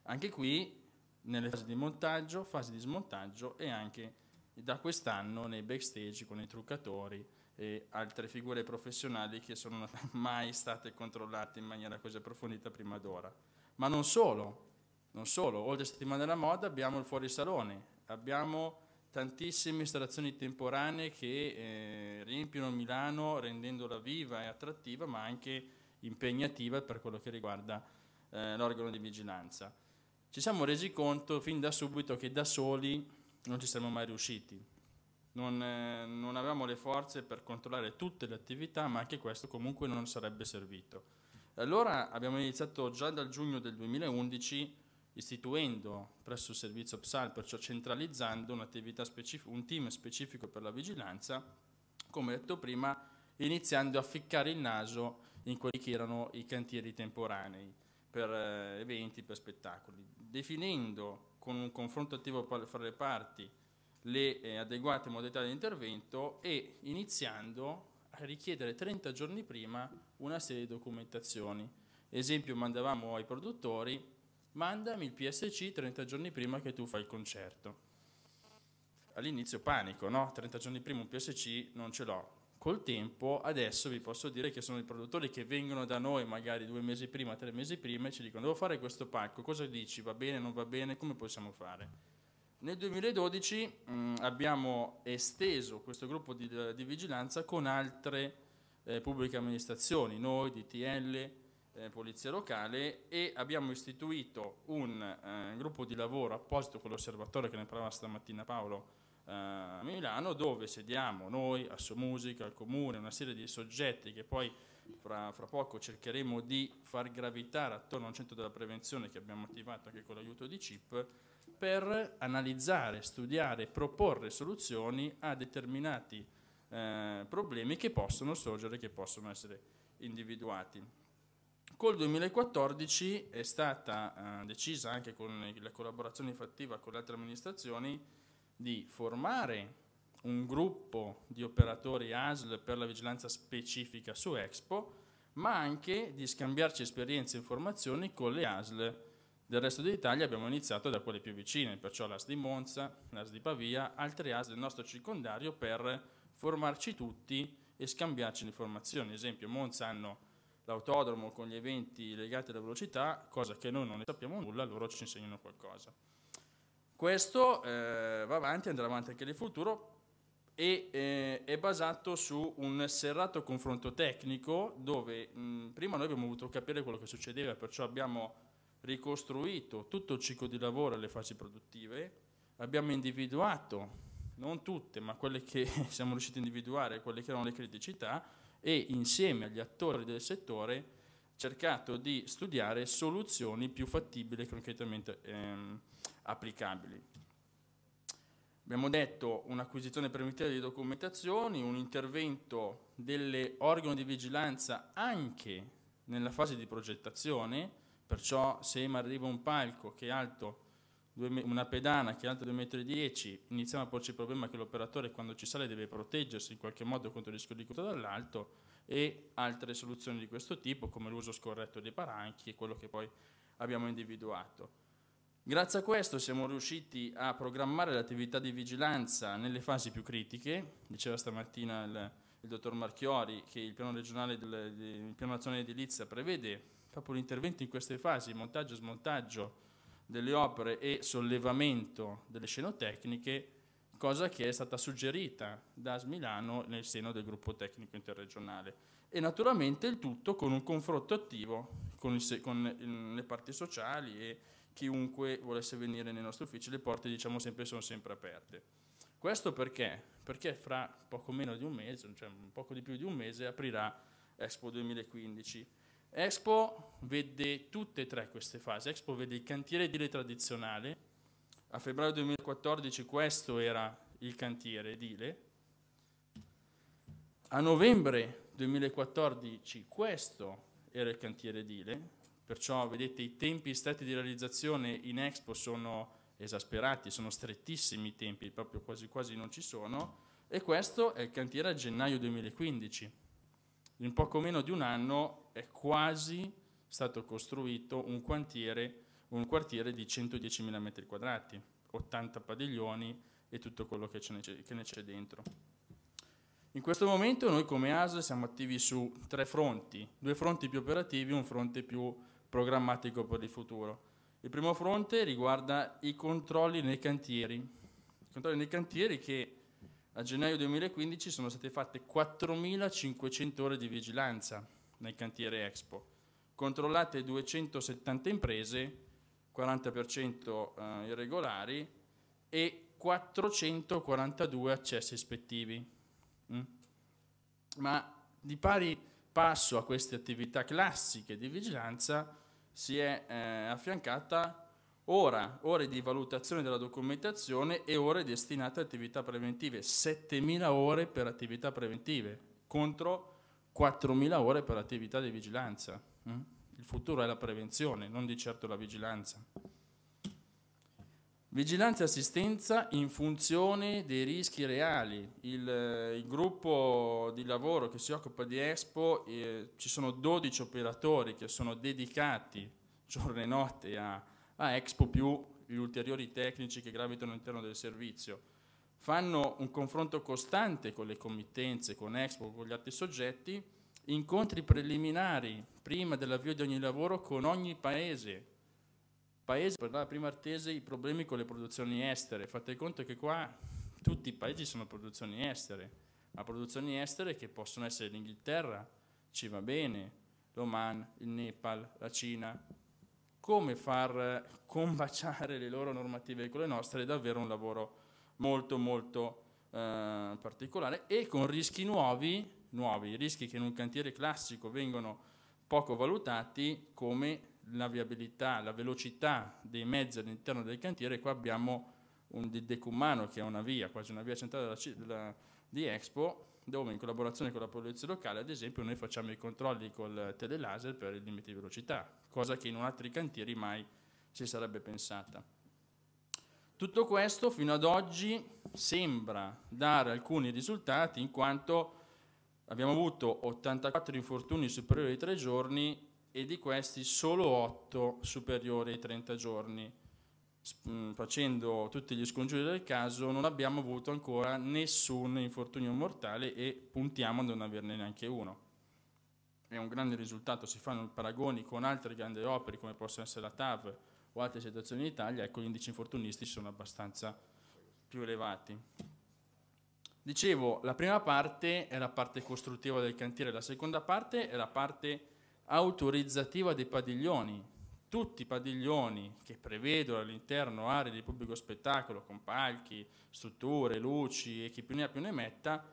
S5: Anche qui nelle fasi di montaggio, fasi di smontaggio e anche da quest'anno nei backstage con i truccatori e altre figure professionali che sono (laughs) mai state controllate in maniera così approfondita prima d'ora. Ma non solo, non solo, oltre a settimana della moda abbiamo il fuorisalone, abbiamo tantissime installazioni temporanee che eh, riempiono Milano rendendola viva e attrattiva ma anche impegnativa per quello che riguarda eh, l'organo di vigilanza. Ci siamo resi conto fin da subito che da soli non ci saremmo mai riusciti. Non, eh, non avevamo le forze per controllare tutte le attività, ma anche questo comunque non sarebbe servito. Allora abbiamo iniziato già dal giugno del 2011 istituendo presso il servizio PSAL, perciò centralizzando specific- un team specifico per la vigilanza, come detto prima, iniziando a ficcare il naso in quelli che erano i cantieri temporanei per eh, eventi, per spettacoli, definendo con un confronto attivo fra le parti le eh, adeguate modalità di intervento e iniziando a richiedere 30 giorni prima una serie di documentazioni. Esempio, mandavamo ai produttori, mandami il PSC 30 giorni prima che tu fai il concerto. All'inizio panico, no? 30 giorni prima un PSC non ce l'ho, col tempo adesso vi posso dire che sono i produttori che vengono da noi magari due mesi prima, tre mesi prima e ci dicono devo fare questo pacco, cosa dici, va bene, non va bene, come possiamo fare? Nel 2012 mh, mm, abbiamo esteso questo gruppo di, di vigilanza con altre eh, pubbliche amministrazioni, noi, DTL, eh, Polizia Locale e abbiamo istituito un eh, gruppo di lavoro apposito con l'osservatorio che ne parlava stamattina Paolo, eh, a Milano dove sediamo noi, Assomusica, al Comune, una serie di soggetti che poi fra, fra, poco cercheremo di far gravitare attorno al centro della prevenzione che abbiamo attivato anche con l'aiuto di CIP per analizzare, studiare e proporre soluzioni a determinati eh, problemi che possono sorgere, che possono essere individuati. Col 2014 è stata eh, decisa anche con la collaborazione fattiva con le altre amministrazioni di formare un gruppo di operatori ASL per la vigilanza specifica su Expo, ma anche di scambiarci esperienze e informazioni con le ASL del resto d'Italia. Abbiamo iniziato da quelle più vicine, perciò l'AS di Monza, l'AS di Pavia, altre ASL del nostro circondario per formarci tutti e scambiarci le informazioni. Ad esempio Monza hanno l'autodromo con gli eventi legati alla velocità, cosa che noi non ne sappiamo nulla, loro ci insegnano qualcosa. Questo eh, va avanti, andrà avanti anche nel futuro e eh, è basato su un serrato confronto tecnico dove mh, prima noi abbiamo avuto capire quello che succedeva, perciò abbiamo ricostruito tutto il ciclo di lavoro e le fasi produttive, abbiamo individuato, non tutte, ma quelle che (laughs) siamo riusciti a individuare, quelle che erano le criticità e insieme agli attori del settore cercato di studiare soluzioni più fattibili concretamente. Ehm, applicabili. Abbiamo detto un'acquisizione permissiva di documentazioni, un intervento delle organi di vigilanza anche nella fase di progettazione, perciò se mi arriva un palco che è alto una pedana che è alta 2,10 m, iniziamo a porci il problema che l'operatore quando ci sale deve proteggersi in qualche modo contro il rischio di caduta dall'alto e altre soluzioni di questo tipo come l'uso scorretto dei paranchi e quello che poi abbiamo individuato. Grazie a questo siamo riusciti a programmare l'attività di vigilanza nelle fasi più critiche, diceva stamattina il, il dottor Marchiori che il piano, regionale del, il piano nazionale edilizia prevede proprio l'intervento in queste fasi, montaggio e smontaggio delle opere e sollevamento delle scenotecniche, cosa che è stata suggerita da Milano nel seno del gruppo tecnico interregionale. E naturalmente il tutto con un confronto attivo con, il, con le parti sociali e chiunque volesse venire nei nostri uffici, le porte diciamo sempre sono sempre aperte. Questo perché? Perché fra poco meno di un mese, cioè poco di più di un mese, aprirà Expo 2015. Expo vede tutte e tre queste fasi. Expo vede il cantiere edile tradizionale. A febbraio 2014 questo era il cantiere edile. A novembre 2014 questo era il cantiere edile. Perciò vedete i tempi stretti di realizzazione in Expo sono esasperati, sono strettissimi i tempi, proprio quasi quasi non ci sono, e questo è il cantiere a gennaio 2015. In poco meno di un anno è quasi stato costruito un, quartiere, un quartiere di 110.000 metri quadrati, 80 padiglioni e tutto quello che, che ne c'è dentro. In questo momento noi come ASL siamo attivi su tre fronti, due fronti più operativi e un fronte più programmatico per il futuro. Il primo fronte riguarda i controlli nei cantieri. I controlli nei cantieri che a gennaio 2015 sono state fatte 4.500 ore di vigilanza nel cantiere Expo, controllate 270 imprese, 40% eh, irregolari e 442 accessi ispettivi. Mm? Ma di pari passo a queste attività classiche di vigilanza si è eh, affiancata ora, ore di valutazione della documentazione e ore destinate a attività preventive, 7.000 ore per attività preventive contro 4.000 ore per attività di vigilanza. Mm? Il futuro è la prevenzione, non di certo la vigilanza. Vigilanza e assistenza in funzione dei rischi reali. Il, eh, il gruppo di lavoro che si occupa di Expo, eh, ci sono 12 operatori che sono dedicati giorno e notte a, a Expo più gli ulteriori tecnici che gravitano all'interno del servizio. Fanno un confronto costante con le committenze, con Expo, con gli altri soggetti, incontri preliminari prima dell'avvio di ogni lavoro con ogni paese, paese per la prima artese i problemi con le produzioni estere. Fate conto che qua tutti i paesi sono produzioni estere, ma produzioni estere che possono essere l'Inghilterra, ci va bene, l'Oman, il Nepal, la Cina. Come far combaciare le loro normative con le nostre è davvero un lavoro molto molto eh, particolare e con rischi nuovi, nuovi, rischi che in un cantiere classico vengono poco valutati come la viabilità, la velocità dei mezzi all'interno del cantiere, qua abbiamo un decumano che è una via, quasi una via centrale della, della, di Expo, dove in collaborazione con la polizia locale, ad esempio, noi facciamo i controlli col telelaser per i limiti di velocità, cosa che in altri cantieri mai si sarebbe pensata. Tutto questo fino ad oggi sembra dare alcuni risultati in quanto abbiamo avuto 84 infortuni superiori ai tre giorni e di questi solo 8 superiori ai 30 giorni. Mm, facendo tutti gli scongiuri del caso non abbiamo avuto ancora nessun infortunio mortale e puntiamo a non averne neanche uno. È un grande risultato, si fanno paragoni con altre grandi opere come possono essere la TAV o altre situazioni in Italia, ecco gli indici infortunisti sono abbastanza più elevati. Dicevo, la prima parte è la parte costruttiva del cantiere, la seconda parte è la parte autorizzativa dei padiglioni. Tutti i padiglioni che prevedono all'interno aree di pubblico spettacolo con palchi, strutture, luci e chi più ne ha più ne metta,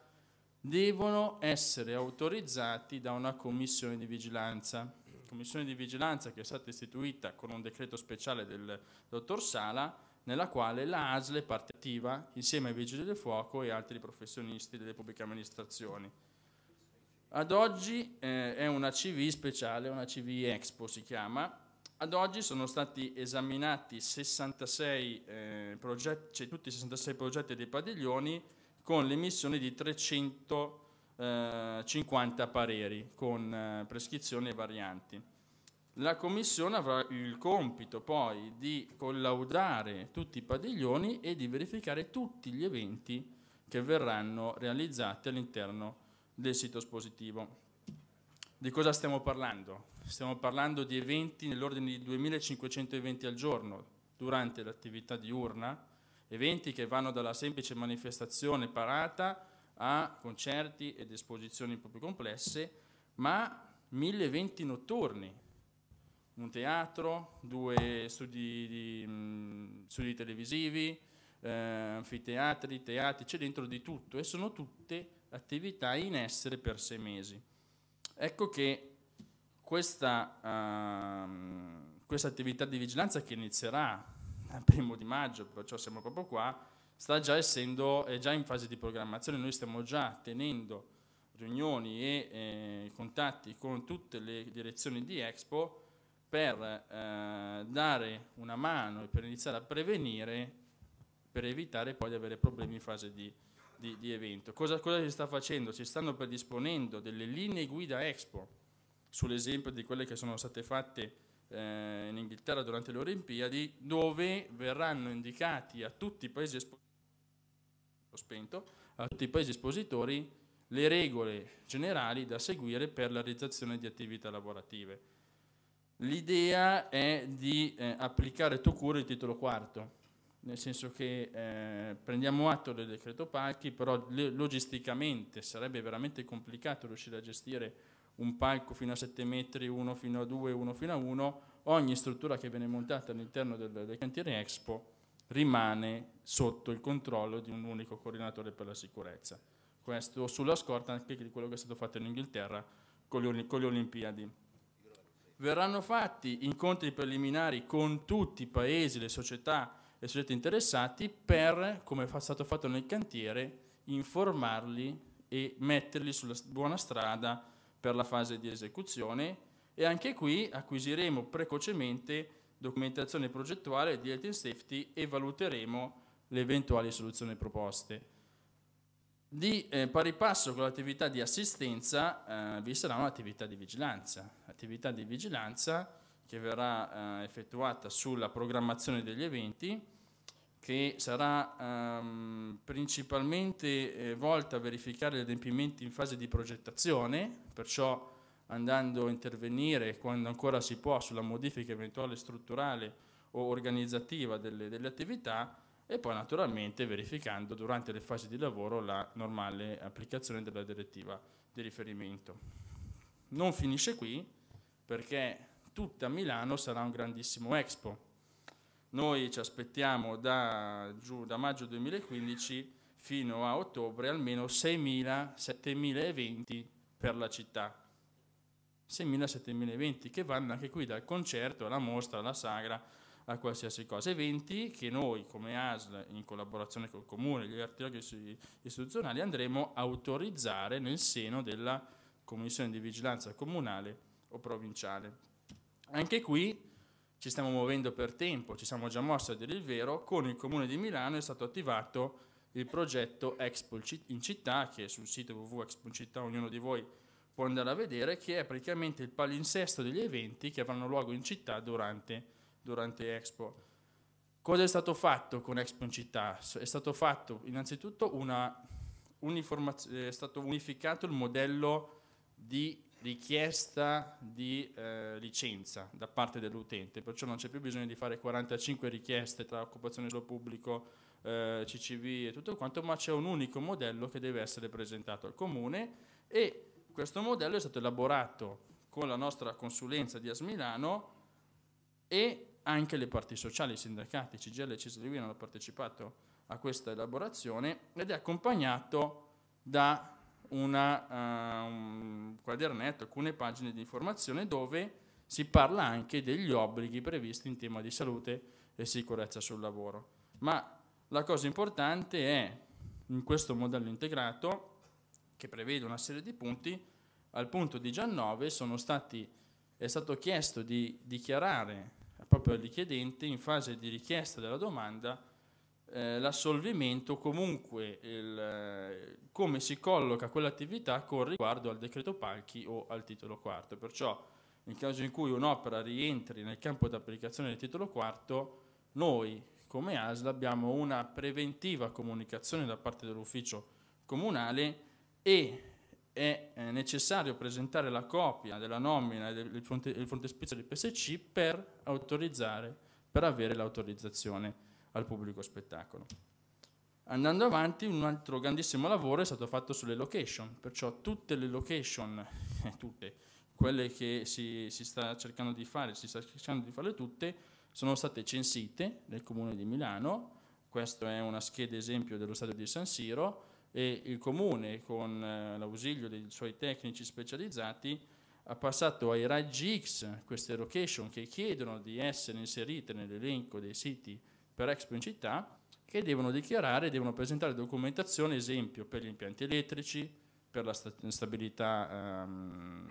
S5: devono essere autorizzati da una commissione di vigilanza. Commissione di vigilanza che è stata istituita con un decreto speciale del dottor Sala, nella quale la ASL è parte attiva insieme ai vigili del fuoco e altri professionisti delle pubbliche amministrazioni. Ad oggi eh, è una CV speciale, una CV Expo si chiama. Ad oggi sono stati esaminati 66, eh, progetti, cioè, tutti i 66 progetti dei padiglioni con l'emissione di 350 eh, pareri con eh, prescrizioni e varianti. La Commissione avrà il compito poi di collaudare tutti i padiglioni e di verificare tutti gli eventi che verranno realizzati all'interno del sito espositivo. Di cosa stiamo parlando? Stiamo parlando di eventi nell'ordine di 2500 eventi al giorno durante l'attività diurna, eventi che vanno dalla semplice manifestazione parata a concerti ed esposizioni un po' più complesse, ma mille eventi notturni, un teatro, due studi, di, mh, studi televisivi, eh, anfiteatri, teatri, c'è dentro di tutto e sono tutte attività in essere per sei mesi. Ecco che questa, uh, questa attività di vigilanza che inizierà dal primo di maggio, perciò siamo proprio qua, sta già essendo, è già in fase di programmazione, noi stiamo già tenendo riunioni e eh, contatti con tutte le direzioni di Expo per eh, dare una mano e per iniziare a prevenire, per evitare poi di avere problemi in fase di di, di evento. Cosa, cosa, si sta facendo? Si stanno predisponendo delle linee guida Expo, sull'esempio di quelle che sono state fatte eh, in Inghilterra durante le Olimpiadi, dove verranno indicati a tutti i paesi espositori, spento, a tutti i paesi espositori le regole generali da seguire per la realizzazione di attività lavorative. L'idea è di eh, applicare Tocuro il titolo quarto, nel senso che eh, prendiamo atto del decreto palchi, però logisticamente sarebbe veramente complicato riuscire a gestire un palco fino a 7 metri, uno fino a 2, uno fino a 1, ogni struttura che viene montata all'interno del, del cantiere Expo rimane sotto il controllo di un unico coordinatore per la sicurezza. Questo sulla scorta anche di quello che è stato fatto in Inghilterra con le, con le Olimpiadi. Verranno fatti incontri preliminari con tutti i paesi, le società, e soggetti interessati per, come è stato fatto nel cantiere, informarli e metterli sulla buona strada per la fase di esecuzione e anche qui acquisiremo precocemente documentazione progettuale di health and safety e valuteremo le eventuali soluzioni proposte. Di eh, pari passo con l'attività di assistenza eh, vi sarà un'attività di vigilanza, attività di vigilanza che verrà eh, effettuata sulla programmazione degli eventi, che sarà ehm, principalmente eh, volta a verificare gli adempimenti in fase di progettazione, perciò andando a intervenire quando ancora si può sulla modifica eventuale strutturale o organizzativa delle, delle attività e poi naturalmente verificando durante le fasi di lavoro la normale applicazione della direttiva di riferimento. Non finisce qui perché tutta Milano sarà un grandissimo expo noi ci aspettiamo da, giù, da maggio 2015 fino a ottobre almeno 6.000-7.000 eventi per la città. 6.000-7.000 eventi che vanno anche qui dal concerto alla mostra, alla sagra, a qualsiasi cosa. Eventi che noi come ASL, in collaborazione col comune, e gli archeologi istituzionali, andremo a autorizzare nel seno della commissione di vigilanza comunale o provinciale. Anche qui ci stiamo muovendo per tempo, ci siamo già mossi a dire il vero, con il Comune di Milano è stato attivato il progetto Expo in città, che è sul sito www.expo in città ognuno di voi può andare a vedere, che è praticamente il palinsesto degli eventi che avranno luogo in città durante, durante Expo. Cosa è stato fatto con Expo in città? È stato fatto innanzitutto una è stato unificato il modello di richiesta di eh, licenza da parte dell'utente, perciò non c'è più bisogno di fare 45 richieste tra occupazione solo pubblico, eh, CCV e tutto quanto, ma c'è un unico modello che deve essere presentato al comune e questo modello è stato elaborato con la nostra consulenza di Asmilano e anche le parti sociali, i sindacati, CGL e CISL hanno partecipato a questa elaborazione ed è accompagnato da una, uh, un quadernetto, alcune pagine di informazione dove si parla anche degli obblighi previsti in tema di salute e sicurezza sul lavoro. Ma la cosa importante è, in questo modello integrato, che prevede una serie di punti, al punto 19 stati, è stato chiesto di dichiarare proprio al richiedente, in fase di richiesta della domanda, eh, l'assolvimento comunque il, eh, come si colloca quell'attività con riguardo al decreto palchi o al titolo quarto. Perciò nel caso in cui un'opera rientri nel campo di applicazione del titolo quarto, noi come ASL abbiamo una preventiva comunicazione da parte dell'ufficio comunale e è eh, necessario presentare la copia della nomina e del frontespizio di PSC per autorizzare, per avere l'autorizzazione al pubblico spettacolo. Andando avanti, un altro grandissimo lavoro è stato fatto sulle location, perciò tutte le location, (laughs) eh, tutte, quelle che si, si, sta cercando di fare, si sta cercando di farle tutte, sono state censite nel comune di Milano, questa è una scheda esempio dello stadio di San Siro e il comune con eh, l'ausilio dei suoi tecnici specializzati ha passato ai raggi X queste location che chiedono di essere inserite nell'elenco dei siti per Expo in città che devono dichiarare, devono presentare documentazione, esempio per gli impianti elettrici, per la stabilità um,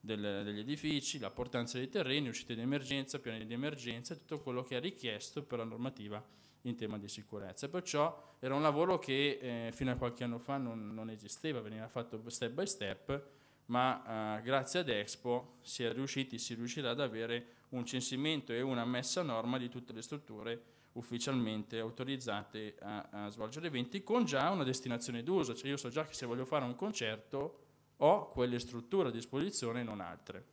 S5: del, degli edifici, la portanza dei terreni, uscite di emergenza, piani di emergenza, tutto quello che è richiesto per la normativa in tema di sicurezza. Perciò era un lavoro che eh, fino a qualche anno fa non, non, esisteva, veniva fatto step by step, ma eh, grazie ad Expo si è riusciti, si riuscirà ad avere un censimento e una messa a norma di tutte le strutture ufficialmente autorizzate a, a svolgere eventi con già una destinazione d'uso, cioè io so già che se voglio fare un concerto ho quelle strutture a disposizione e non altre.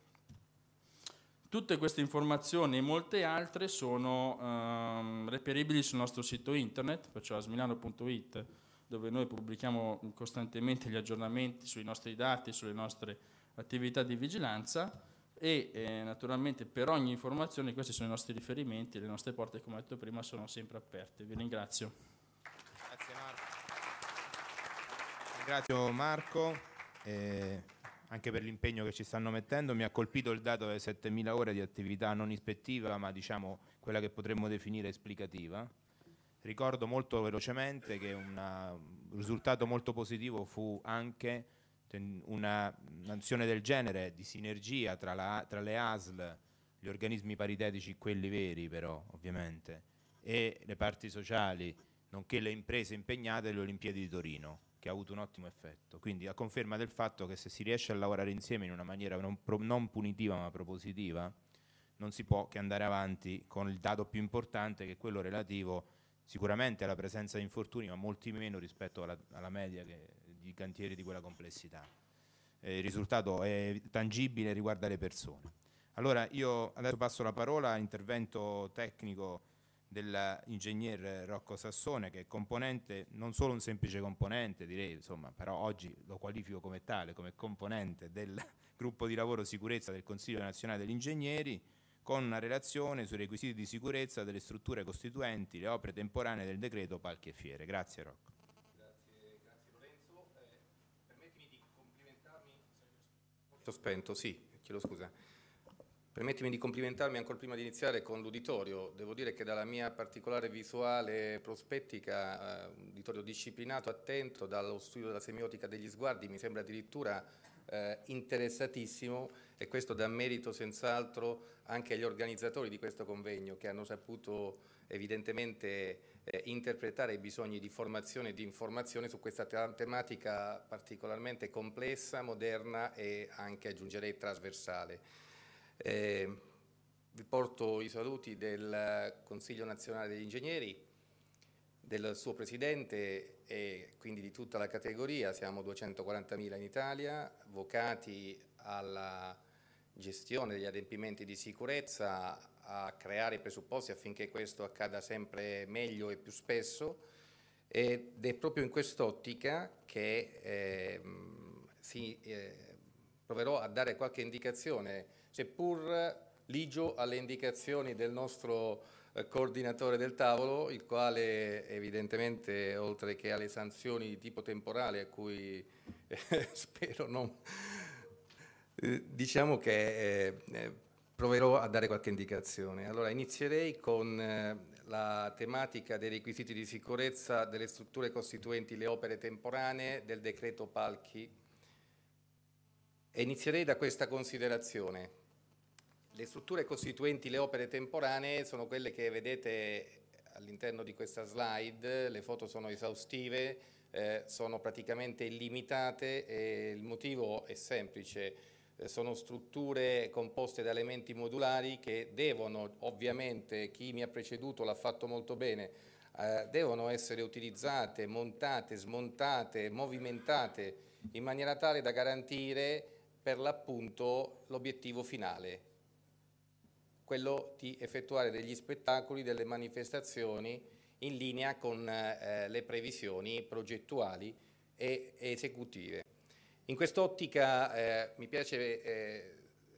S5: Tutte queste informazioni e molte altre sono ehm, reperibili sul nostro sito internet, perciò asmilano.it, dove noi pubblichiamo costantemente gli aggiornamenti sui nostri dati, sulle nostre attività di vigilanza e eh, naturalmente per ogni informazione questi sono i nostri riferimenti, le nostre porte come ho detto prima sono sempre aperte. Vi ringrazio. Grazie
S1: Marco. Ringrazio Marco eh, anche per l'impegno che ci stanno mettendo, mi ha colpito il dato delle 7.000 ore di attività non ispettiva ma diciamo quella che potremmo definire esplicativa. Ricordo molto velocemente che una, un risultato molto positivo fu anche una, un'azione del genere di sinergia tra, la, tra, le ASL, gli organismi paritetici, quelli veri però ovviamente, e le parti sociali, nonché le imprese impegnate alle Olimpiadi di Torino, che ha avuto un ottimo effetto. Quindi a conferma del fatto che se si riesce a lavorare insieme in una maniera non, pro, non punitiva ma propositiva, non si può che andare avanti con il dato più importante che è quello relativo sicuramente alla presenza di infortuni, ma molti meno rispetto alla, alla media che di cantieri di quella complessità. Eh, il risultato è tangibile, riguarda le persone. Allora io adesso passo la parola all'intervento tecnico dell'ingegner Rocco Sassone che è componente, non solo un semplice componente direi, insomma, però oggi lo qualifico come tale, come componente del (laughs) gruppo di lavoro sicurezza del Consiglio nazionale degli ingegneri con una relazione sui requisiti di sicurezza delle strutture costituenti, le opere temporanee del decreto palchi e fiere. Grazie Rocco. L'ho
S6: spento, sì, chiedo scusa. Permettimi di complimentarmi ancora prima di iniziare con l'uditorio. Devo dire che dalla mia particolare visuale prospettica, eh, un uditorio disciplinato, attento, dallo studio della semiotica degli sguardi, mi sembra addirittura eh, interessatissimo e questo dà merito senz'altro anche agli organizzatori di questo convegno che hanno saputo evidentemente eh, interpretare i bisogni di formazione e di informazione su questa tematica particolarmente complessa, moderna e anche aggiungerei trasversale. Eh, vi porto i saluti del Consiglio nazionale degli ingegneri, del suo presidente e quindi di tutta la categoria, siamo 240.000 in Italia, vocati alla gestione degli adempimenti di sicurezza, a creare i presupposti affinché questo accada sempre meglio e più spesso ed è proprio in quest'ottica che eh, si, eh, proverò a dare qualche indicazione, seppur ligio alle indicazioni del nostro eh, coordinatore del tavolo, il quale evidentemente oltre che alle sanzioni di tipo temporale a cui eh, (laughs) spero non... Eh, diciamo che proverò a dare qualche indicazione. Allora, inizierei con eh, la tematica dei requisiti di sicurezza delle strutture costituenti le opere temporanee del decreto Palchi. E inizierei da questa considerazione. Le strutture costituenti le opere temporanee sono quelle che vedete all'interno di questa slide, le foto sono esaustive, eh, sono praticamente illimitate e il motivo è semplice eh, sono strutture composte da elementi modulari che devono, ovviamente, chi mi ha preceduto l'ha fatto molto bene, eh, devono essere utilizzate, montate, smontate, movimentate in maniera tale da garantire per l'appunto l'obiettivo finale, quello di effettuare degli spettacoli, delle manifestazioni in linea con eh, le previsioni progettuali e esecutive. In quest'ottica eh, mi piace eh,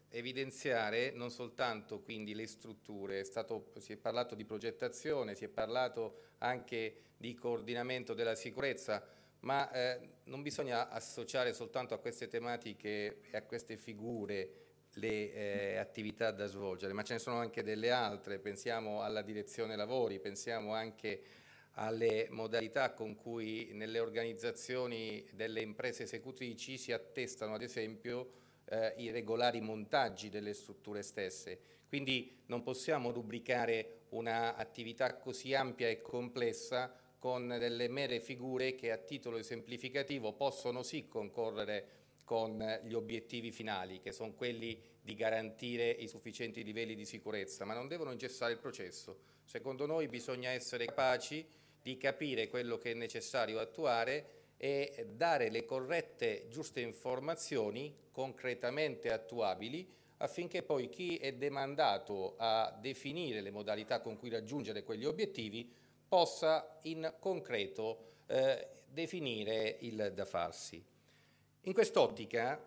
S6: evidenziare non soltanto quindi le strutture, è stato, si è parlato di progettazione, si è parlato anche di coordinamento della sicurezza, ma eh, non bisogna associare soltanto a queste tematiche e a queste figure le eh, attività da svolgere, ma ce ne sono anche delle altre, pensiamo alla direzione lavori, pensiamo anche alle modalità con cui nelle organizzazioni delle imprese esecutrici si attestano ad esempio eh, i regolari montaggi delle strutture stesse. Quindi non possiamo rubricare un'attività così ampia e complessa con delle mere figure che a titolo esemplificativo possono sì concorrere con gli obiettivi finali, che sono quelli di garantire i sufficienti livelli di sicurezza, ma non devono ingessare il processo. Secondo noi bisogna essere capaci di capire quello che è necessario attuare e dare le corrette, giuste informazioni concretamente attuabili affinché poi chi è demandato a definire le modalità con cui raggiungere quegli obiettivi possa in concreto eh, definire il da farsi. In quest'ottica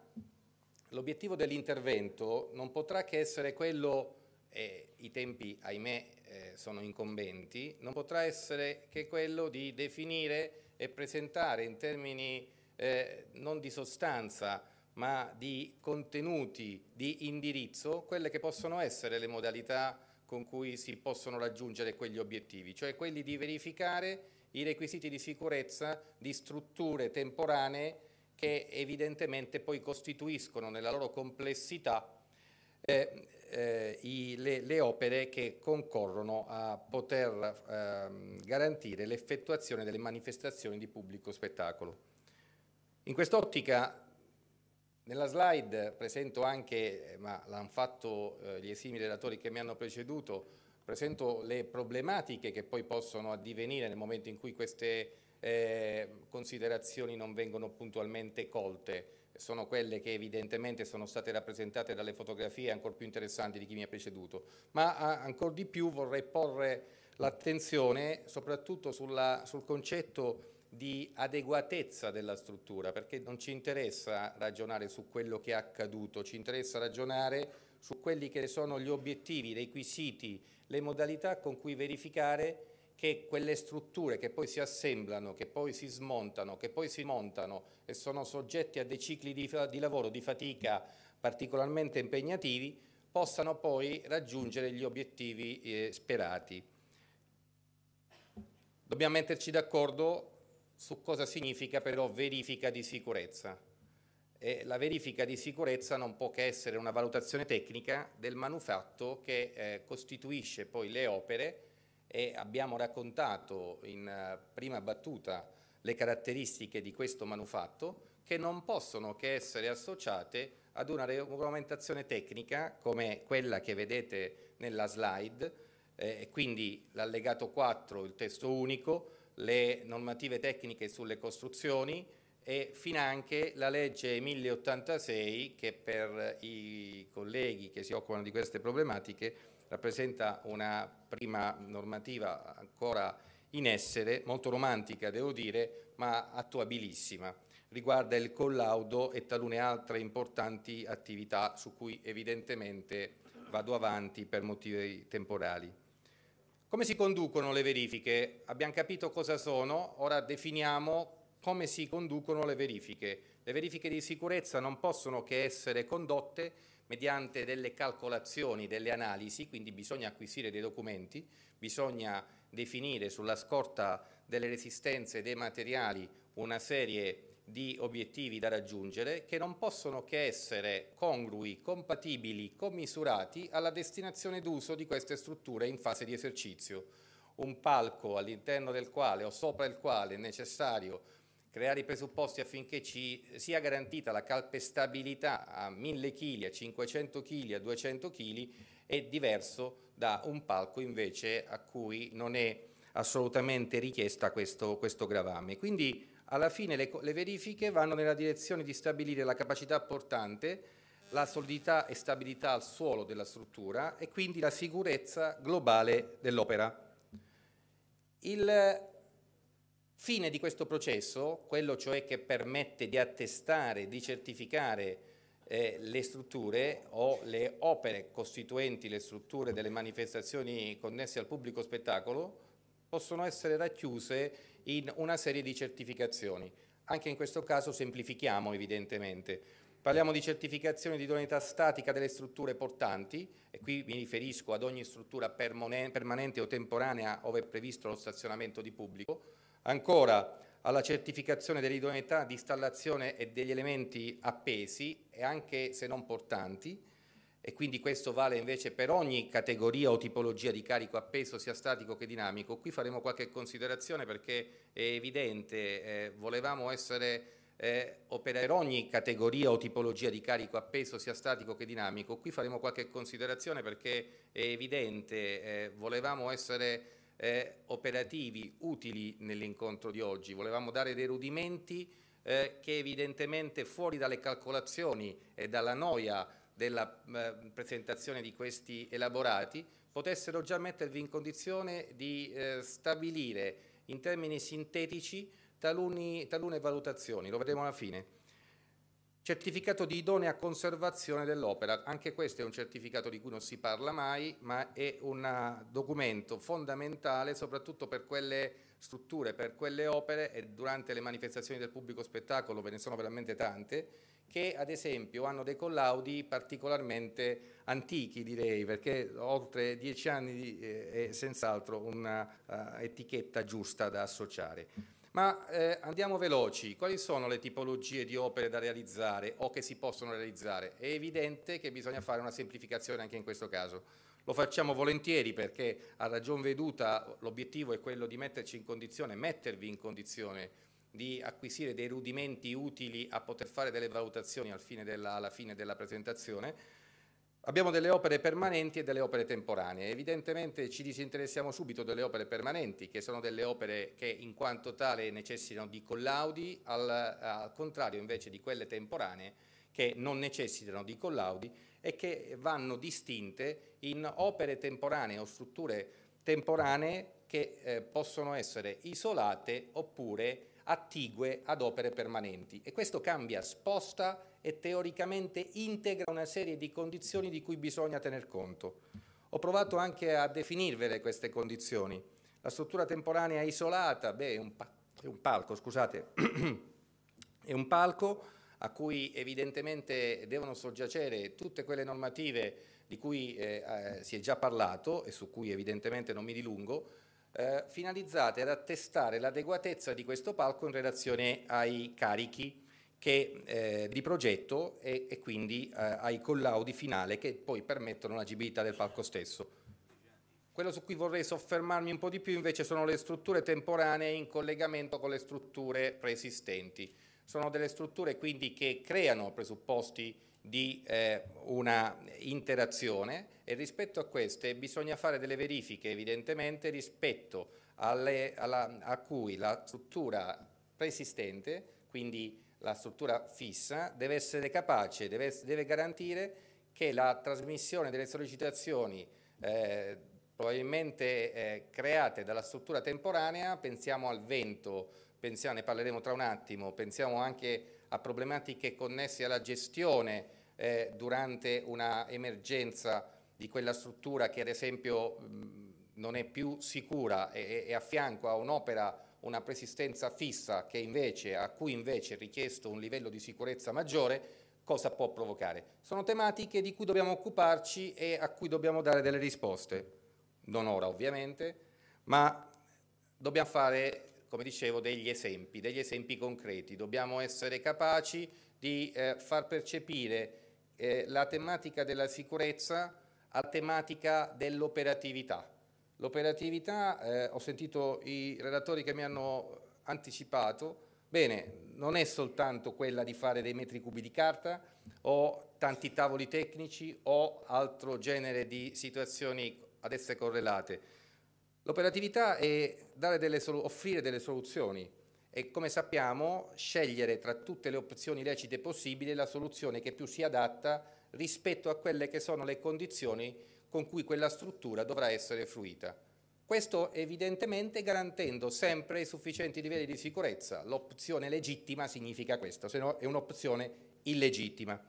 S6: l'obiettivo dell'intervento non potrà che essere quello e i tempi, ahimè, eh, sono incombenti, non potrà essere che quello di definire e presentare in termini eh, non di sostanza, ma di contenuti, di indirizzo, quelle che possono essere le modalità con cui si possono raggiungere quegli obiettivi, cioè quelli di verificare i requisiti di sicurezza di strutture temporanee che evidentemente poi costituiscono nella loro complessità eh, eh, i, le, le, opere che concorrono a poter ehm, garantire l'effettuazione delle manifestazioni di pubblico spettacolo. In quest'ottica, nella slide presento anche, eh, ma l'hanno fatto eh, gli esimi relatori che mi hanno preceduto, presento le problematiche che poi possono addivenire nel momento in cui queste eh, considerazioni non vengono puntualmente colte sono quelle che evidentemente sono state rappresentate dalle fotografie ancora più interessanti di chi mi ha preceduto, ma ancora di più vorrei porre l'attenzione soprattutto sulla, sul concetto di adeguatezza della struttura, perché non ci interessa ragionare su quello che è accaduto, ci interessa ragionare su quelli che sono gli obiettivi, i requisiti, le modalità con cui verificare che quelle strutture che poi si assemblano, che poi si smontano, che poi si montano e sono soggetti a dei cicli di, di lavoro, di fatica particolarmente impegnativi, possano poi raggiungere gli obiettivi eh, sperati. Dobbiamo metterci d'accordo su cosa significa però verifica di sicurezza. E la verifica di sicurezza non può che essere una valutazione tecnica del manufatto che eh, costituisce poi le opere e abbiamo raccontato in eh, prima battuta le caratteristiche di questo manufatto che non possono che essere associate ad una regolamentazione tecnica come quella che vedete nella slide, eh, quindi l'allegato 4, il testo unico, le normative tecniche sulle costruzioni e finanche la legge 1086 che per i colleghi che si occupano di queste problematiche rappresenta una prima normativa ancora in essere, molto romantica devo dire, ma attuabilissima. Riguarda il collaudo e talune altre importanti attività su cui evidentemente vado avanti per motivi temporali. Come si conducono le verifiche? Abbiamo capito cosa sono, ora definiamo come si conducono le verifiche. Le verifiche di sicurezza non possono che essere condotte mediante delle calcolazioni, delle analisi, quindi bisogna acquisire dei documenti, bisogna definire sulla scorta delle resistenze dei materiali una serie di obiettivi da raggiungere che non possono che essere congrui, compatibili, commisurati alla destinazione d'uso di queste strutture in fase di esercizio. Un palco all'interno del quale o sopra il quale è necessario creare i presupposti affinché ci sia garantita la calpestabilità a 1000 kg, a 500 kg, a 200 kg è diverso da un palco invece a cui non è assolutamente richiesta questo, questo gravame. Quindi alla fine le, le verifiche vanno nella direzione di stabilire la capacità portante, la solidità e stabilità al suolo della struttura e quindi la sicurezza globale dell'opera. Il Fine di questo processo, quello cioè che permette di attestare, di certificare eh, le strutture o le opere costituenti le strutture delle manifestazioni connesse al pubblico spettacolo, possono essere racchiuse in una serie di certificazioni. Anche in questo caso semplifichiamo evidentemente. Parliamo di certificazione di idoneità statica delle strutture portanti e qui mi riferisco ad ogni struttura permanente o temporanea ove è previsto lo stazionamento di pubblico Ancora, alla certificazione dell'idoneità di installazione e degli elementi appesi, e anche se non portanti, e quindi questo vale invece per ogni categoria o tipologia di carico appeso sia statico che dinamico. Qui faremo qualche considerazione perché è evidente, eh, volevamo essere eh, per ogni categoria o tipologia di carico appeso sia statico che dinamico. Qui faremo qualche considerazione perché è evidente, eh, volevamo essere eh, operativi utili nell'incontro di oggi. Volevamo dare dei rudimenti eh, che evidentemente fuori dalle calcolazioni e dalla noia della eh, presentazione di questi elaborati potessero già mettervi in condizione di eh, stabilire in termini sintetici taluni, talune valutazioni. Lo vedremo alla fine. Certificato di idonea conservazione dell'opera, anche questo è un certificato di cui non si parla mai, ma è un eh, documento fondamentale soprattutto per quelle strutture, per quelle opere e durante le manifestazioni del pubblico spettacolo, ve ne sono veramente tante, che ad esempio hanno dei collaudi particolarmente antichi direi, perché oltre dieci anni eh, è senz'altro un'etichetta eh, giusta da associare. Ma eh, andiamo veloci, quali sono le tipologie di opere da realizzare o che si possono realizzare? È evidente che bisogna fare una semplificazione anche in questo caso. Lo facciamo volentieri perché a ragion veduta l'obiettivo è quello di metterci in condizione, mettervi in condizione di acquisire dei rudimenti utili a poter fare delle valutazioni fine della, alla fine della presentazione Abbiamo delle opere permanenti e delle opere temporanee. Evidentemente ci disinteressiamo subito delle opere permanenti, che sono delle opere che in quanto tale necessitano di collaudi, al, al contrario invece di quelle temporanee che non necessitano di collaudi e che vanno distinte in opere temporanee o strutture temporanee che eh, possono essere isolate oppure attigue ad opere permanenti. E questo cambia, sposta e teoricamente integra una serie di condizioni di cui bisogna tener conto. Ho provato anche a definirvele queste condizioni. La struttura temporanea isolata, beh, è un, pa- è un palco, scusate, (clears throat) è un palco a cui evidentemente devono soggiacere tutte quelle normative di cui eh, eh, si è già parlato e su cui evidentemente non mi dilungo, eh, finalizzate ad attestare l'adeguatezza di questo palco in relazione ai carichi che, eh, di progetto e, e quindi eh, ai collaudi finale che poi permettono l'agibilità del palco stesso. Quello su cui vorrei soffermarmi un po' di più invece sono le strutture temporanee in collegamento con le strutture preesistenti. Sono delle strutture quindi che creano presupposti di eh, una interazione e rispetto a queste bisogna fare delle verifiche evidentemente rispetto alle, alla, a cui la struttura preesistente, quindi la struttura fissa, deve essere capace, deve, deve garantire che la trasmissione delle sollecitazioni eh, probabilmente eh, create dalla struttura temporanea, pensiamo al vento, pensiamo, ne parleremo tra un attimo, pensiamo anche a problematiche connesse alla gestione eh, durante una emergenza di quella struttura che ad esempio mh, mm, non è più sicura e, e a fianco a un'opera una persistenza fissa invece, a cui invece è richiesto un livello di sicurezza maggiore, cosa può provocare? Sono tematiche di cui dobbiamo occuparci e a cui dobbiamo dare delle risposte. Non ora ovviamente, ma dobbiamo fare, come dicevo, degli esempi, degli esempi concreti. Dobbiamo essere capaci di eh, far percepire eh, la tematica della sicurezza a tematica dell'operatività L'operatività, eh, ho sentito i relatori che mi hanno anticipato, Bene, non è soltanto quella di fare dei metri cubi di carta o tanti tavoli tecnici o altro genere di situazioni ad esse correlate. L'operatività è delle offrire delle soluzioni e come sappiamo scegliere tra tutte le opzioni lecite possibili la soluzione che più si adatta rispetto a quelle che sono le condizioni con cui quella struttura dovrà essere fruita. Questo evidentemente garantendo sempre i sufficienti livelli di sicurezza. L'opzione legittima significa questo, se no è un'opzione illegittima.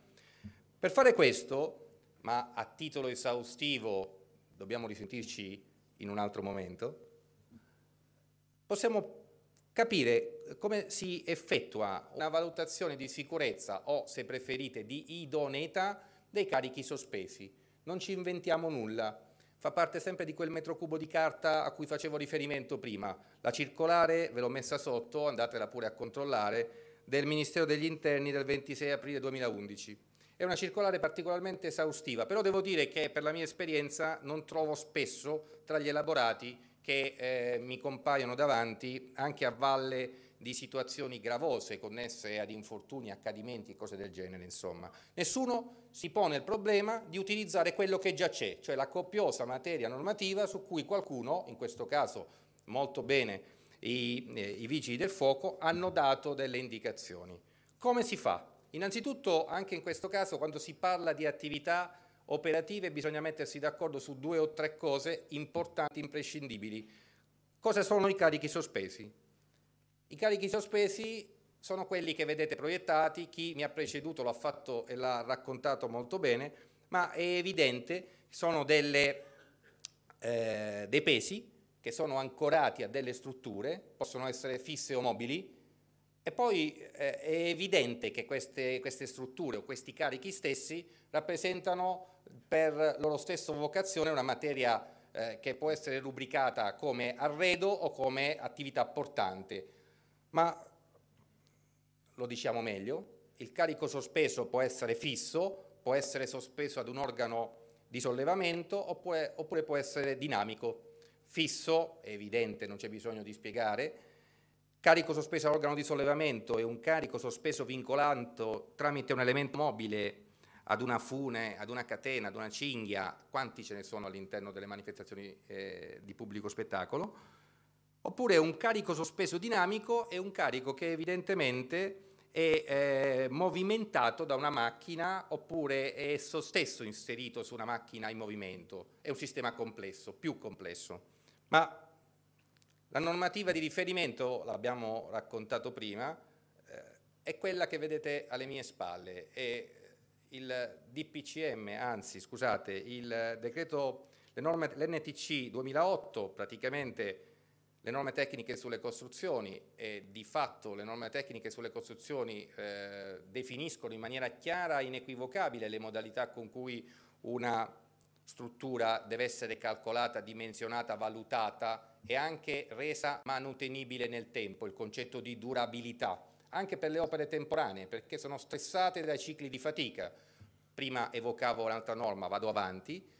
S6: Per fare questo, ma a titolo esaustivo dobbiamo risentirci in un altro momento, possiamo capire come si effettua una valutazione di sicurezza o, se preferite, di idoneità dei carichi sospesi. Non ci inventiamo nulla. Fa parte sempre di quel metro cubo di carta a cui facevo riferimento prima. La circolare, ve l'ho messa sotto, andatela pure a controllare, del Ministero degli Interni del 26 aprile 2011. È una circolare particolarmente esaustiva, però devo dire che per la mia esperienza non trovo spesso tra gli elaborati che eh, mi compaiono davanti anche a valle di situazioni gravose connesse ad infortuni, accadimenti e cose del genere, insomma. Nessuno si pone il problema di utilizzare quello che già c'è, cioè la copiosa materia normativa su cui qualcuno, in questo caso molto bene i, eh, i vigili del fuoco, hanno dato delle indicazioni. Come si fa? Innanzitutto, anche in questo caso, quando si parla di attività operative bisogna mettersi d'accordo su due o tre cose importanti, imprescindibili. Cosa sono i carichi sospesi? I carichi sospesi sono quelli che vedete proiettati, chi mi ha preceduto l'ha fatto e l'ha raccontato molto bene, ma è evidente, sono delle, eh, dei pesi che sono ancorati a delle strutture, possono essere fisse o mobili, e poi eh, è evidente che queste, queste, strutture o questi carichi stessi rappresentano per loro stessa vocazione una materia eh, che può essere rubricata come arredo o come attività portante ma lo diciamo meglio, il carico sospeso può essere fisso, può essere sospeso ad un organo di sollevamento oppure, oppure può essere dinamico. Fisso, è evidente, non c'è bisogno di spiegare, carico sospeso all'organo di sollevamento è un carico sospeso vincolato tramite un elemento mobile ad una fune, ad una catena, ad una cinghia, quanti ce ne sono all'interno delle manifestazioni eh, di pubblico spettacolo, oppure un carico sospeso dinamico è un carico che evidentemente è eh, movimentato da una macchina oppure è esso stesso inserito su una macchina in movimento. È un sistema complesso, più complesso. Ma la normativa di riferimento, l'abbiamo raccontato prima, eh, è quella che vedete alle mie spalle. È il DPCM, anzi scusate, il decreto, le norme, l'NTC 2008 praticamente le norme tecniche sulle costruzioni e di fatto le norme tecniche sulle costruzioni eh, definiscono in maniera chiara e inequivocabile le modalità con cui una struttura deve essere calcolata, dimensionata, valutata e anche resa manutenibile nel tempo, il concetto di durabilità, anche per le opere temporanee, perché sono stressate dai cicli di fatica. Prima evocavo un'altra norma, vado avanti,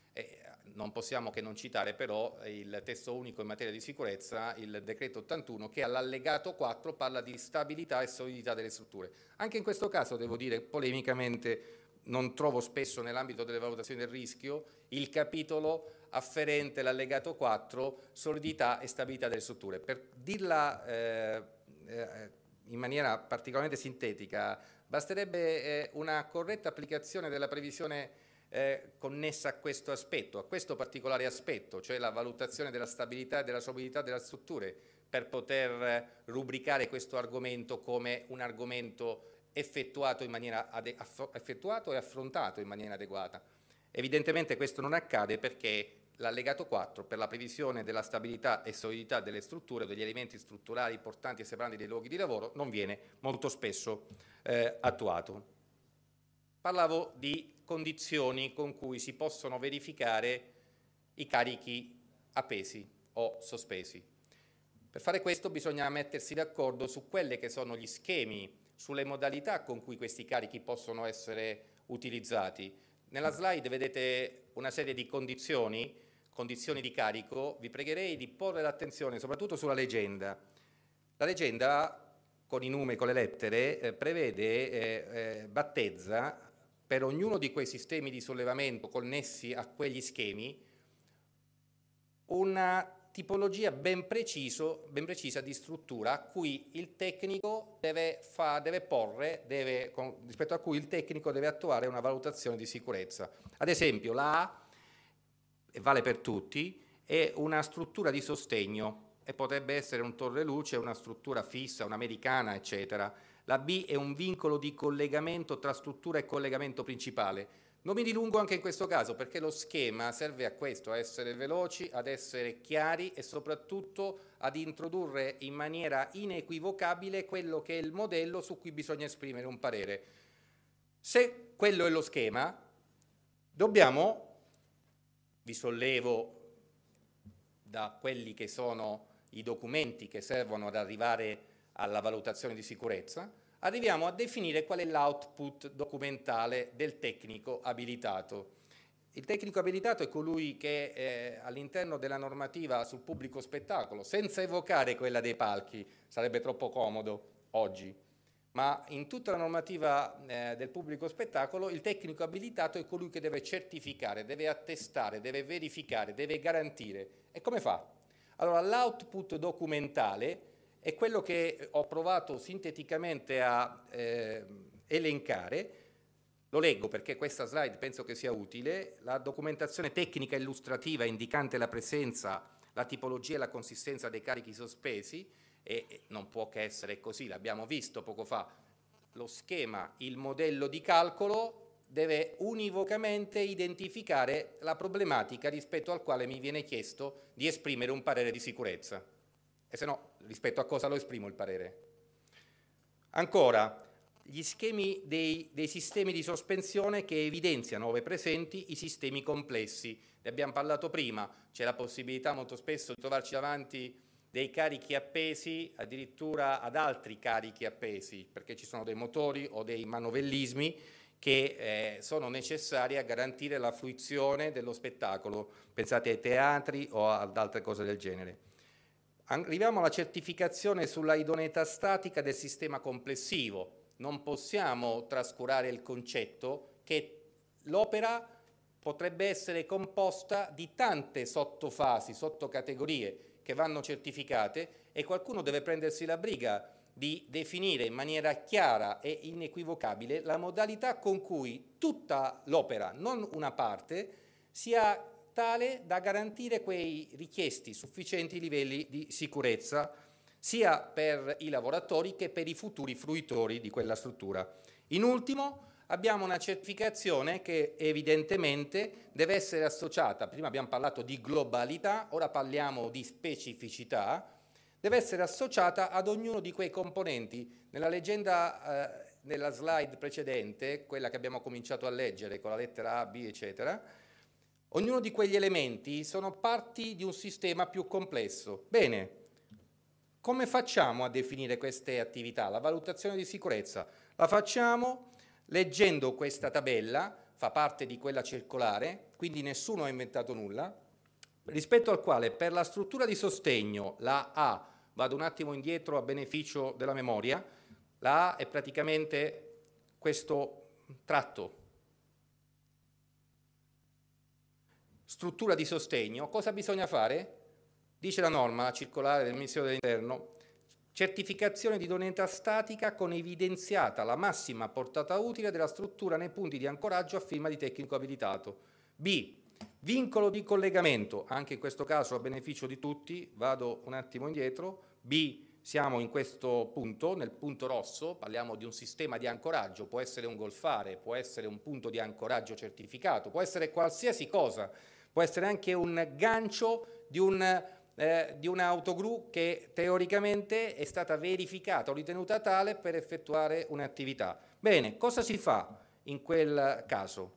S6: non possiamo che non citare però il testo unico in materia di sicurezza, il decreto 81 che all'allegato 4 parla di stabilità e solidità delle strutture. Anche in questo caso devo dire polemicamente non trovo spesso nell'ambito delle valutazioni del rischio il capitolo afferente all'allegato 4 solidità e stabilità delle strutture. Per dirla eh, eh, in maniera particolarmente sintetica, basterebbe eh, una corretta applicazione della previsione eh, connessa a questo aspetto, a questo particolare aspetto, cioè la valutazione della stabilità e della solidità delle strutture, per poter eh, rubricare questo argomento come un argomento effettuato, in maniera effettuato e affrontato in maniera adeguata. Evidentemente questo non accade perché l'allegato 4 per la previsione della stabilità e solidità delle strutture, degli elementi strutturali importanti e separanti dei luoghi di lavoro, non viene molto spesso eh, attuato. Parlavo di condizioni con cui si possono verificare i carichi appesi o sospesi. Per fare questo bisogna mettersi d'accordo su quelli che sono gli schemi, sulle modalità con cui questi carichi possono essere utilizzati. Nella slide vedete una serie di condizioni, condizioni di carico, vi pregherei di porre l'attenzione soprattutto sulla leggenda. La leggenda con i numeri, con le lettere, eh, prevede, eh, eh, battezza per ognuno di quei sistemi di sollevamento connessi a quegli schemi una tipologia ben, preciso, ben precisa di struttura a cui il tecnico deve, fa, deve porre, deve, con, rispetto a cui il tecnico deve attuare una valutazione di sicurezza. Ad esempio la A, e vale per tutti, è una struttura di sostegno e potrebbe essere un torre luce, una struttura fissa, un'americana, eccetera la B è un vincolo di collegamento tra struttura e collegamento principale. Non mi dilungo anche in questo caso perché lo schema serve a questo, a essere veloci, ad essere chiari e soprattutto ad introdurre in maniera inequivocabile quello che è il modello su cui bisogna esprimere un parere. Se quello è lo schema,
S1: dobbiamo,
S6: vi sollevo da quelli che sono i documenti che servono ad arrivare alla valutazione di sicurezza, arriviamo a definire qual è l'output documentale del tecnico abilitato. Il tecnico abilitato è colui che eh, all'interno della normativa sul pubblico spettacolo, senza evocare quella dei palchi, sarebbe troppo comodo oggi, ma in tutta la normativa eh, del pubblico spettacolo il tecnico abilitato è colui che deve certificare, deve attestare, deve verificare, deve garantire. E come fa? Allora l'output documentale è quello che ho provato sinteticamente a eh, elencare. Lo leggo perché questa slide penso che sia utile. La documentazione tecnica illustrativa indicante la presenza, la tipologia e la consistenza dei carichi sospesi, e non può che essere così, l'abbiamo visto poco fa, lo schema, il modello di calcolo deve univocamente identificare la problematica rispetto al quale mi viene chiesto di esprimere un parere di sicurezza e se no rispetto a cosa lo esprimo il parere. Ancora, gli schemi dei, dei, sistemi di sospensione che evidenziano ove presenti i sistemi complessi. Ne abbiamo parlato prima, c'è la possibilità molto spesso di trovarci davanti dei carichi appesi addirittura ad altri carichi appesi, perché ci sono dei motori o dei manovellismi che eh, sono necessari a garantire la fruizione dello spettacolo. Pensate ai teatri o ad altre cose del genere. Arriviamo alla certificazione sulla idoneità statica del sistema complessivo. Non possiamo trascurare il concetto che l'opera potrebbe essere composta di tante sottofasi, sottocategorie che vanno certificate e qualcuno deve prendersi la briga di definire in maniera chiara e inequivocabile la modalità con cui tutta l'opera, non una parte, sia tale da garantire quei richiesti sufficienti livelli di sicurezza sia per i lavoratori che per i futuri fruitori di quella struttura. In ultimo, abbiamo una certificazione che evidentemente deve essere associata, prima abbiamo parlato di globalità, ora parliamo di specificità, deve essere associata ad ognuno di quei componenti. Nella leggenda, eh, nella slide precedente, quella che abbiamo cominciato a leggere con la lettera A, B, eccetera, Ognuno di quegli elementi sono parti di un sistema più complesso. Bene, come facciamo a definire queste attività? La valutazione di sicurezza la facciamo leggendo questa tabella, fa parte di quella circolare, quindi nessuno ha inventato nulla, rispetto al quale per la struttura di sostegno, la A, vado un attimo indietro a beneficio della memoria, la A è praticamente questo tratto struttura di sostegno, cosa bisogna fare? Dice la norma, la circolare del Ministero dell'Interno, certificazione di idoneità statica con evidenziata la massima portata utile della struttura nei punti di ancoraggio a firma di tecnico abilitato. B. Vincolo di collegamento, anche in questo caso a beneficio di tutti, vado un attimo indietro. B. Siamo in questo punto, nel punto rosso, parliamo di un sistema di ancoraggio, può essere un golfare, può essere un punto di ancoraggio certificato, può essere qualsiasi cosa può essere anche un gancio di un eh, di un'autogru che teoricamente è stata verificata o ritenuta tale per effettuare un'attività. Bene, cosa si fa in quel caso?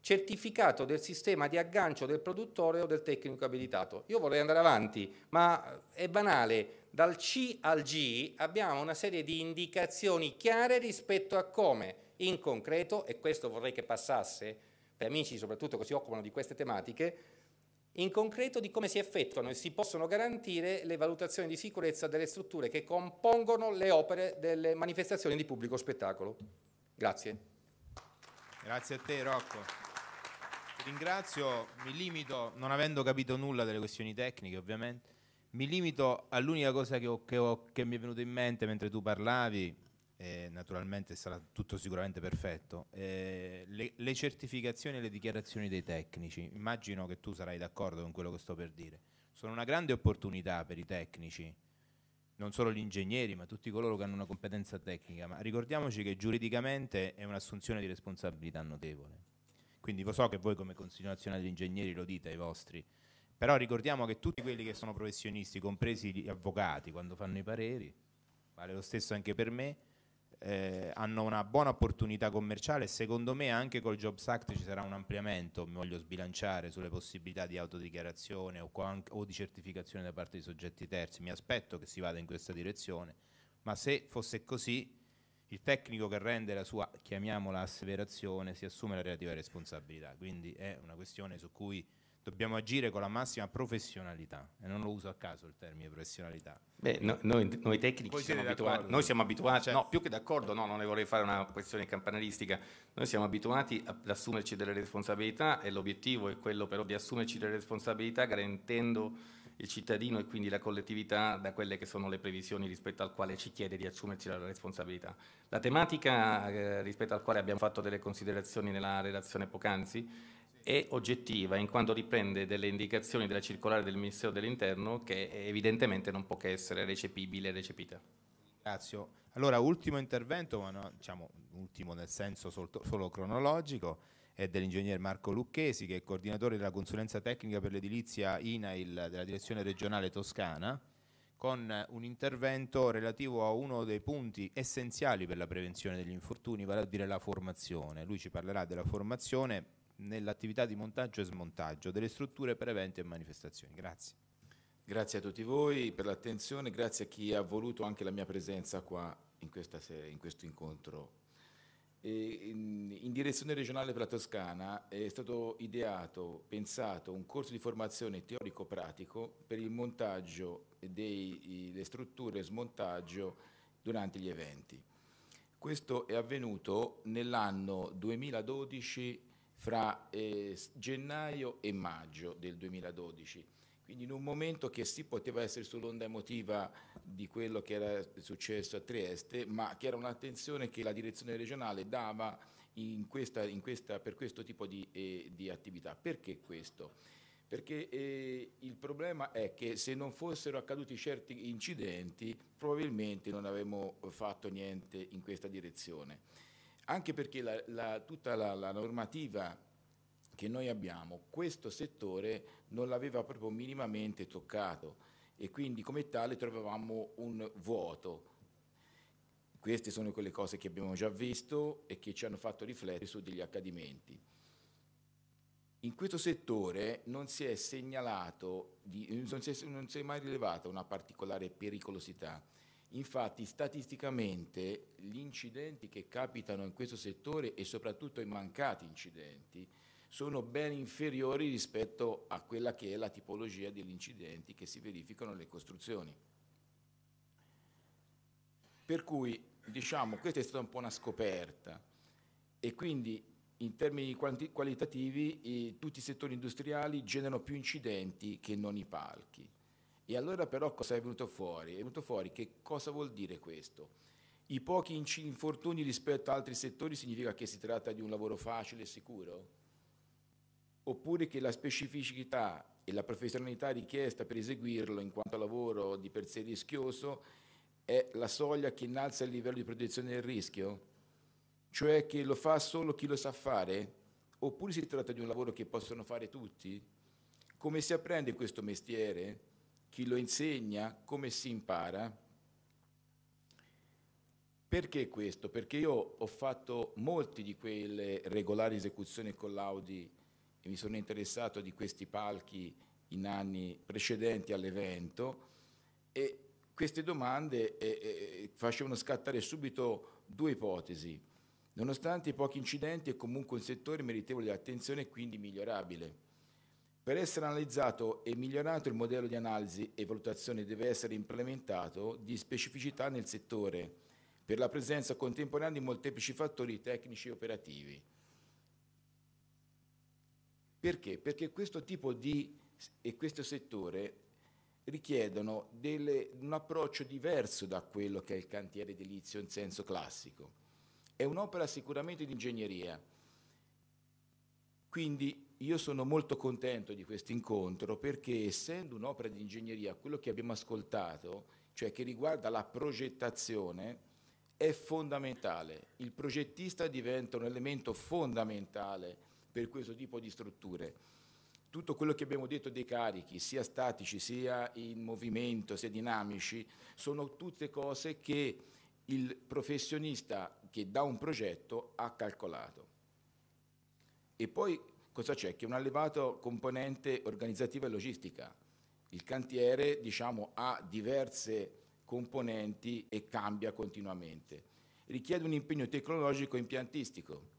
S6: Certificato del sistema di aggancio del produttore o del tecnico abilitato. Io vorrei andare avanti, ma è banale. Dal C al G abbiamo una serie di indicazioni chiare rispetto a come in concreto, e questo vorrei che passasse, per amici soprattutto che si occupano di queste tematiche, in concreto di come si effettuano e si possono garantire le valutazioni di sicurezza delle strutture che compongono le opere delle manifestazioni
S1: di pubblico spettacolo. Grazie. Grazie a te Rocco. Ti ringrazio, mi limito, non avendo capito nulla delle questioni tecniche ovviamente, mi limito all'unica cosa che, ho, che, ho, che mi è venuta in mente mentre tu parlavi, eh, naturalmente sarà tutto sicuramente perfetto. Eh, le, le, certificazioni e le dichiarazioni dei tecnici, immagino che tu sarai d'accordo con quello che sto per dire, sono una grande opportunità per i tecnici, non solo gli ingegneri, ma tutti coloro che hanno una competenza tecnica, ma ricordiamoci che giuridicamente è un'assunzione di responsabilità notevole. Quindi so che voi come Consiglio nazionale degli ingegneri lo dite ai vostri, però ricordiamo che tutti quelli che sono professionisti, compresi gli avvocati, quando fanno i pareri, vale lo stesso anche per me, eh, hanno una buona opportunità commerciale e secondo me anche col Jobs Act ci sarà un ampliamento, mi voglio sbilanciare sulle possibilità di autodichiarazione o, o di certificazione da parte di soggetti terzi, mi aspetto che si vada in questa direzione, ma se fosse così il tecnico che rende la sua, chiamiamola asseverazione, si assume la relativa responsabilità, quindi è una questione su cui dobbiamo agire con la massima professionalità e non lo uso a caso il termine professionalità. Beh, no, noi, noi, tecnici siamo abituati, noi siamo abituati, cioè, no, più che
S6: d'accordo, no, non ne vorrei fare una questione campanaristica, noi siamo abituati ad assumerci delle responsabilità e l'obiettivo è quello però di assumerci delle responsabilità garantendo il cittadino e quindi la collettività da quelle che sono le previsioni rispetto al quale ci chiede di assumerci la responsabilità. La tematica eh, rispetto al quale abbiamo fatto delle considerazioni nella relazione poc'anzi è oggettiva in quanto riprende delle indicazioni della circolare del Ministero dell'Interno che evidentemente non può che essere recepibile e recepita.
S1: Grazie. Allora, ultimo intervento, ma no, diciamo ultimo nel senso sol- solo cronologico, è dell'ingegner Marco Lucchesi, che è coordinatore della consulenza tecnica per l'edilizia INAIL della direzione regionale toscana, con un intervento relativo a uno dei punti essenziali per la prevenzione degli infortuni, vale a dire la formazione. Lui ci parlerà della formazione nell'attività di montaggio e smontaggio delle strutture per eventi e manifestazioni. Grazie. Grazie
S7: a tutti voi per l'attenzione, grazie a chi ha voluto anche la mia presenza qua in, serie, in questo incontro. In, in direzione regionale per la Toscana è stato ideato, pensato un corso di formazione teorico-pratico per il montaggio delle strutture e smontaggio durante gli eventi. Questo è avvenuto nell'anno 2012 fra eh, gennaio e maggio del 2012. Quindi in un momento che sì poteva essere sull'onda emotiva di quello che era successo a Trieste, ma che era un'attenzione che la direzione regionale dava in questa, in questa, per questo tipo di, eh, di attività. Perché questo? perché eh, il problema è che se non fossero accaduti certi incidenti probabilmente non avremmo fatto niente in questa direzione anche perché la, la, tutta la, la, normativa che noi abbiamo, questo settore non l'aveva proprio minimamente toccato e quindi come tale trovavamo un vuoto. Queste sono quelle cose che abbiamo già visto e che ci hanno fatto riflettere su degli accadimenti. In questo settore non si è segnalato, di, non, si è, non si è mai rilevata una particolare pericolosità Infatti statisticamente gli incidenti che capitano in questo settore e soprattutto i mancati incidenti sono ben inferiori rispetto a quella che è la tipologia degli incidenti che si verificano nelle costruzioni. Per cui, diciamo, questa è stata un po' una scoperta e quindi in termini qualitativi eh, tutti i settori industriali generano più incidenti che non i palchi. E allora però cosa è venuto fuori? È venuto fuori che cosa vuol dire questo? I pochi infortuni rispetto ad altri settori significa che si tratta di un lavoro facile e sicuro? Oppure che la specificità e la professionalità richiesta per eseguirlo in quanto lavoro di per sé rischioso è la soglia che innalza il livello di protezione del rischio? Cioè che lo fa solo chi lo sa fare? Oppure si tratta di un lavoro che possono fare tutti? Come si apprende questo mestiere? chi lo insegna, come si impara. Perché questo? Perché io ho fatto molti di quelle regolari esecuzioni e collaudi e mi sono interessato di questi palchi in anni precedenti all'evento e queste domande eh, eh, facevano scattare subito due ipotesi. Nonostante i pochi incidenti è comunque un settore meritevole di attenzione e quindi migliorabile. Per essere analizzato e migliorato il modello di analisi e valutazione deve essere implementato di specificità nel settore per la presenza contemporanea di molteplici fattori tecnici e operativi. Perché? Perché questo tipo di e questo settore richiedono delle, un approccio diverso da quello che è il cantiere edilizio in senso classico. È un'opera sicuramente di ingegneria, quindi io sono molto contento di questo incontro perché essendo un'opera di ingegneria, quello che abbiamo ascoltato, cioè che riguarda la progettazione, è fondamentale. Il progettista diventa un elemento fondamentale per questo tipo di strutture. Tutto quello che abbiamo detto dei carichi, sia statici, sia in movimento, sia dinamici, sono tutte cose che il professionista che dà un progetto ha calcolato. E poi cosa c'è? Che una elevata componente organizzativa e logistica. Il cantiere diciamo, ha diverse componenti e cambia continuamente. Richiede un impegno tecnologico e impiantistico.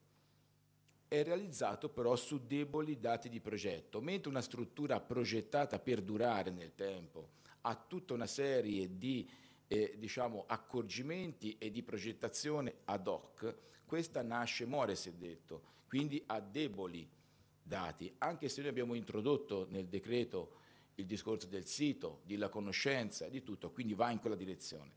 S7: È realizzato però su deboli dati di progetto, mentre una struttura progettata per durare nel tempo ha tutta una serie di eh, diciamo, accorgimenti e di progettazione ad hoc, questa nasce, muore, si è detto, quindi ha deboli dati, anche se noi abbiamo introdotto nel decreto il discorso del sito, della conoscenza, di tutto, quindi va in quella direzione.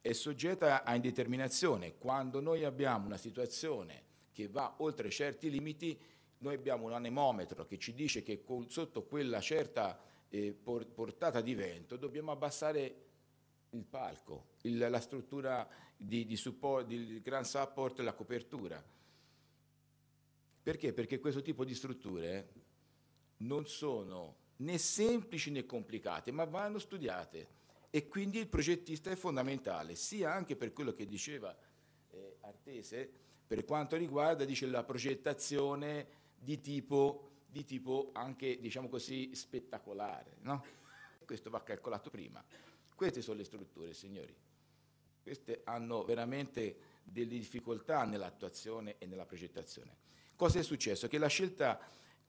S7: È soggetta a indeterminazione, quando noi abbiamo una situazione che va oltre certi limiti, noi abbiamo un anemometro che ci dice che sotto quella certa eh, portata di vento dobbiamo abbassare il palco, il, la struttura di, di, support, di grand support, la copertura perché? Perché questo tipo di strutture non sono né semplici né complicate, ma vanno studiate. E quindi il progettista è fondamentale, sia anche per quello che diceva eh, Artese, per quanto riguarda dice, la progettazione di tipo, di tipo anche diciamo così, spettacolare. No? Questo va calcolato prima. Queste sono le strutture, signori. Queste hanno veramente delle difficoltà nell'attuazione e nella progettazione. Cosa è successo? Che la scelta,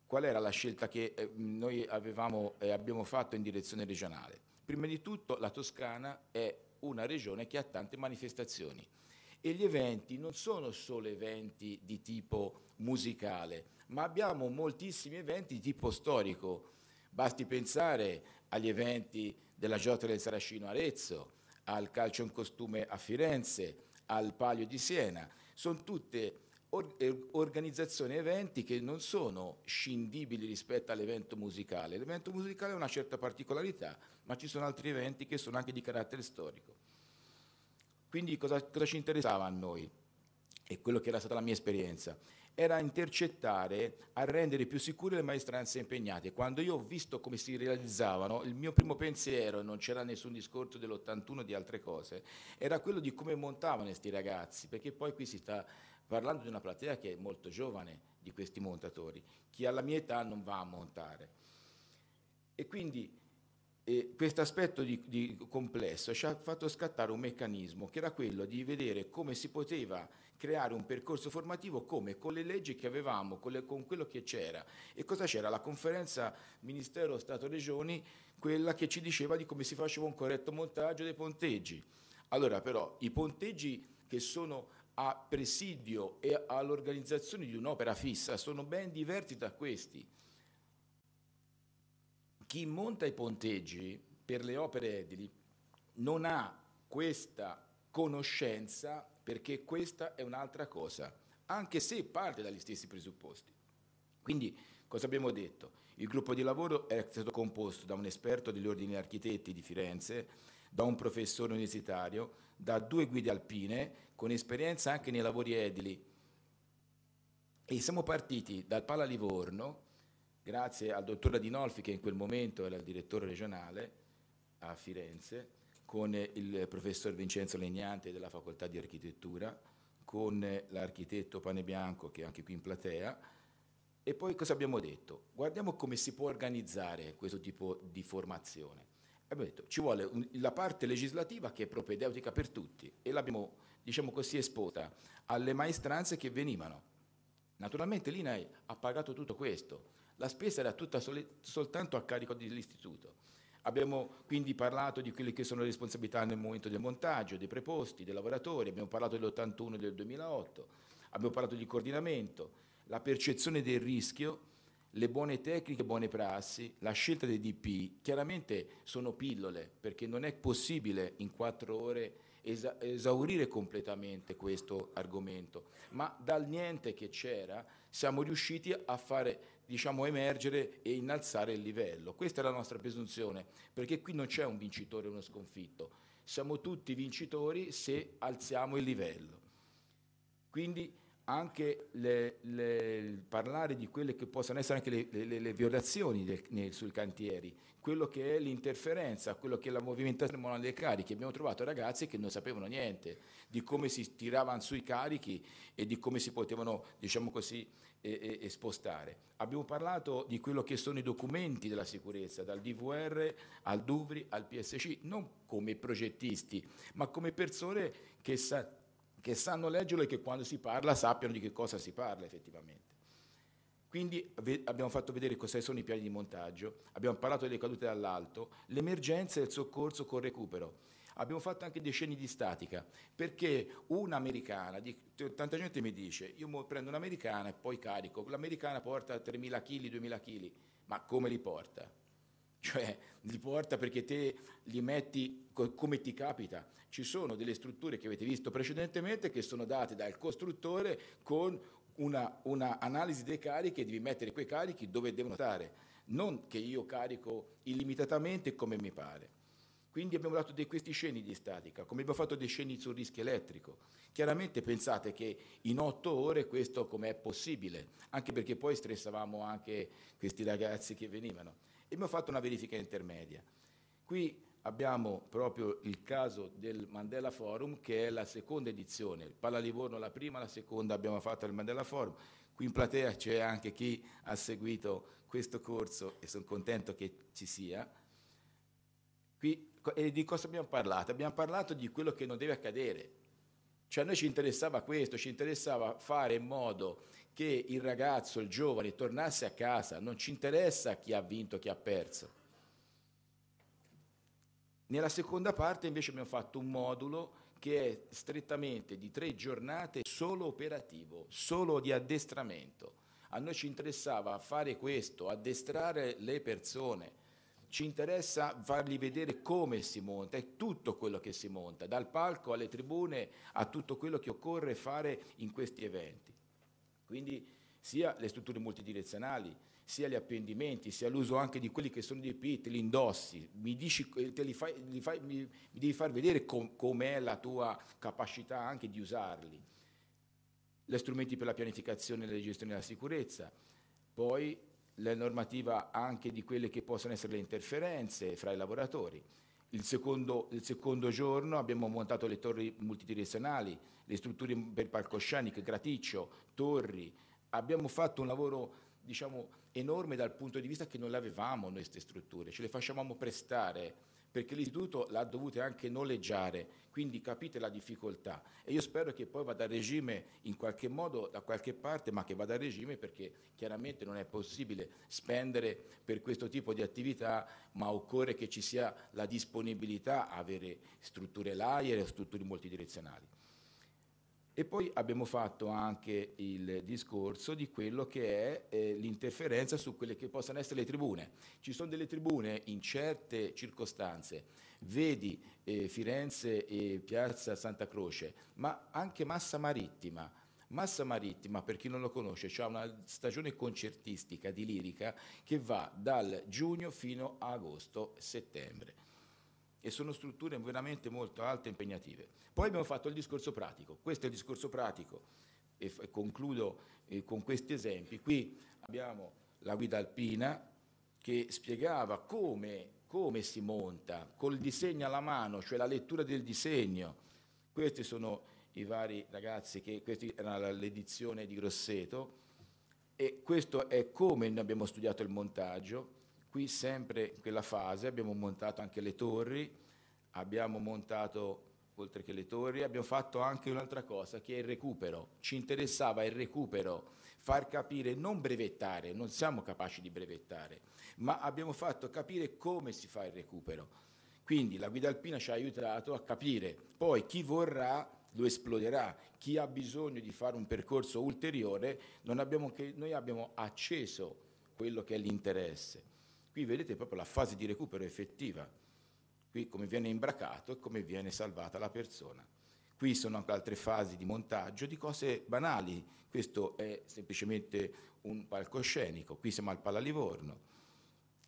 S7: qual era la scelta che eh, noi avevamo, e abbiamo fatto in direzione regionale? Prima di tutto la Toscana è una regione che ha tante manifestazioni e gli eventi non sono solo eventi di tipo musicale, ma abbiamo moltissimi eventi di tipo storico. Basti pensare agli eventi della Giotta del Saracino a Arezzo, al calcio in costume a Firenze, al Palio di Siena. Sono tutte or- eh, organizzazione eventi che non sono scindibili rispetto all'evento musicale. L'evento musicale ha una certa particolarità, ma ci sono altri eventi che sono anche di carattere storico. Quindi cosa, cosa ci interessava a noi? E quello che era stata la mia esperienza era intercettare, a rendere più sicure le maestranze impegnate. Quando io ho visto come si realizzavano, il mio primo pensiero, e non c'era nessun discorso dell'81 e di altre cose, era quello di come montavano questi ragazzi, perché poi qui si sta parlando di una platea che è molto giovane di questi montatori, chi alla mia età non va a montare. E quindi eh, questo aspetto di, di complesso ci ha fatto scattare un meccanismo che era quello di vedere come si poteva creare un percorso formativo come con le leggi che avevamo, con, le, con quello che c'era. E cosa c'era? La conferenza Ministero-Stato-Regioni, quella che ci diceva di come si faceva un corretto montaggio dei ponteggi. Allora però i ponteggi che sono a presidio e all'organizzazione di un'opera fissa sono ben diversi da questi. Chi monta i ponteggi per le opere edili non ha questa conoscenza perché questa è un'altra cosa, anche se parte dagli stessi presupposti. Quindi cosa abbiamo detto? Il gruppo di lavoro è stato composto da un esperto degli ordini architetti di Firenze, da un professore universitario, da due guide alpine con esperienza anche nei lavori edili. E siamo partiti dal Pala Livorno, grazie al dottor Adinolfi che in quel momento era il direttore regionale a Firenze, con il professor Vincenzo Legnante della facoltà di architettura, con l'architetto Pane Bianco, che è anche qui in platea. E poi cosa abbiamo detto? Guardiamo come si può organizzare questo tipo di formazione. Abbiamo detto, ci vuole un, la parte legislativa che è propedeutica per tutti e l'abbiamo, diciamo così, esposta alle maestranze che venivano. Naturalmente l'INAI ha pagato tutto questo, la spesa era tutta sole, soltanto a carico dell'istituto. Abbiamo quindi parlato di quelle che sono le responsabilità nel momento del montaggio, dei preposti, dei lavoratori, abbiamo parlato dell'81 e del 2008, abbiamo parlato di coordinamento, la percezione del rischio le buone tecniche, buone prassi, la scelta dei DP, chiaramente sono pillole, perché non è possibile in quattro ore esa esaurire completamente questo argomento, ma dal niente che c'era siamo riusciti a fare diciamo, emergere e innalzare il livello. Questa è la nostra presunzione, perché qui non c'è un vincitore e uno sconfitto, siamo tutti vincitori se alziamo il livello. Quindi anche le, le, parlare di quelle che possono essere anche le, le violazioni del, nei, sui cantieri, quello che è l'interferenza, quello che è la movimentazione manuale dei carichi. Abbiamo trovato ragazzi che non sapevano niente di come si tiravano sui carichi e di come si potevano, diciamo così, e, e, spostare. Abbiamo parlato di quello che sono i documenti della sicurezza, dal DVR al DUVRI al PSC, non come progettisti, ma come persone che sa, che sanno leggerlo e che quando si parla sappiano di che cosa si parla effettivamente. Quindi abbiamo fatto vedere cosa sono i piani di montaggio, abbiamo parlato delle cadute dall'alto, l'emergenza e il soccorso col recupero. Abbiamo fatto anche dei decenni di statica, perché un'americana, tanta gente mi dice, io prendo un'americana e poi carico, l'americana porta 3.000 kg, 2.000 kg, ma come li porta? cioè li porta perché te li metti co- come ti capita. Ci sono delle strutture che avete visto precedentemente che sono date dal costruttore con una, una analisi dei carichi e devi mettere quei carichi dove devono stare, non che io carico illimitatamente come mi pare. Quindi abbiamo dato di questi sceni di statica, come abbiamo fatto dei sceni sul rischio elettrico. Chiaramente pensate che in otto ore questo com'è possibile, anche perché poi stressavamo anche questi ragazzi che venivano e mi ho fatto una verifica intermedia. Qui abbiamo proprio il caso del Mandela Forum che è la seconda edizione, il Palla Livorno la prima, la seconda abbiamo fatto il Mandela Forum, qui in platea c'è anche chi ha seguito questo corso e sono contento che ci sia. Qui, e di cosa abbiamo parlato? Abbiamo parlato di quello che non deve accadere, cioè a noi ci interessava questo, ci interessava fare in modo che il ragazzo, il giovane, tornasse a casa, non ci interessa chi ha vinto, chi ha perso. Nella seconda parte invece abbiamo fatto un modulo che è strettamente di tre giornate solo operativo, solo di addestramento. A noi ci interessava fare questo, addestrare le persone, ci interessa fargli vedere come si monta, è tutto quello che si monta, dal palco alle tribune a tutto quello che occorre fare in questi eventi. Quindi sia le strutture multidirezionali, sia gli appendimenti, sia l'uso anche di quelli che sono dei pit, li indossi, mi, dici, eh, li fai, li fai, mi, mi devi far vedere com, com'è la tua capacità anche di usarli. Gli strumenti per la pianificazione e la gestione della sicurezza, poi la normativa anche di quelle che possono essere le interferenze fra i lavoratori. Il secondo, il secondo, giorno abbiamo montato le torri multidirezionali, le strutture per palcoscenic, graticcio, torri. Abbiamo fatto un lavoro diciamo, enorme dal punto di vista che non le avevamo noi queste strutture, ce le facevamo prestare perché l'istituto l'ha dovuta anche noleggiare, quindi capite la difficoltà e io spero che poi vada a regime in qualche modo da qualche parte, ma che vada a regime perché chiaramente non è possibile spendere per questo tipo di attività, ma occorre che ci sia la disponibilità a avere strutture layer e strutture multidirezionali. E poi abbiamo fatto anche il discorso di quello che è eh, l'interferenza su quelle che possono essere le tribune. Ci sono delle tribune in certe circostanze, vedi eh, Firenze e Piazza Santa Croce, ma anche Massa Marittima. Massa Marittima, per chi non lo conosce, ha una stagione concertistica di lirica che va dal giugno fino a agosto-settembre e sono strutture veramente molto alte e impegnative. Poi abbiamo fatto il discorso pratico, questo è il discorso pratico e concludo eh, con questi esempi. Qui abbiamo la guida alpina che spiegava come, come si monta, col disegno alla mano, cioè la lettura del disegno. Questi sono i vari ragazzi che questa era l'edizione di Grosseto e questo è come noi abbiamo studiato il montaggio Qui sempre in quella fase abbiamo montato anche le torri, abbiamo montato oltre che le torri, abbiamo fatto anche un'altra cosa che è il recupero. Ci interessava il recupero, far capire, non brevettare, non siamo capaci di brevettare, ma abbiamo fatto capire come si fa il recupero. Quindi la guida alpina ci ha aiutato a capire, poi chi vorrà lo esploderà, chi ha bisogno di fare un percorso ulteriore, abbiamo che, noi abbiamo acceso quello che è l'interesse. Qui vedete proprio la fase di recupero effettiva, qui come viene imbracato e come viene salvata la persona. Qui sono anche altre fasi di montaggio di cose banali, questo è semplicemente un palcoscenico, qui siamo al Pala Livorno,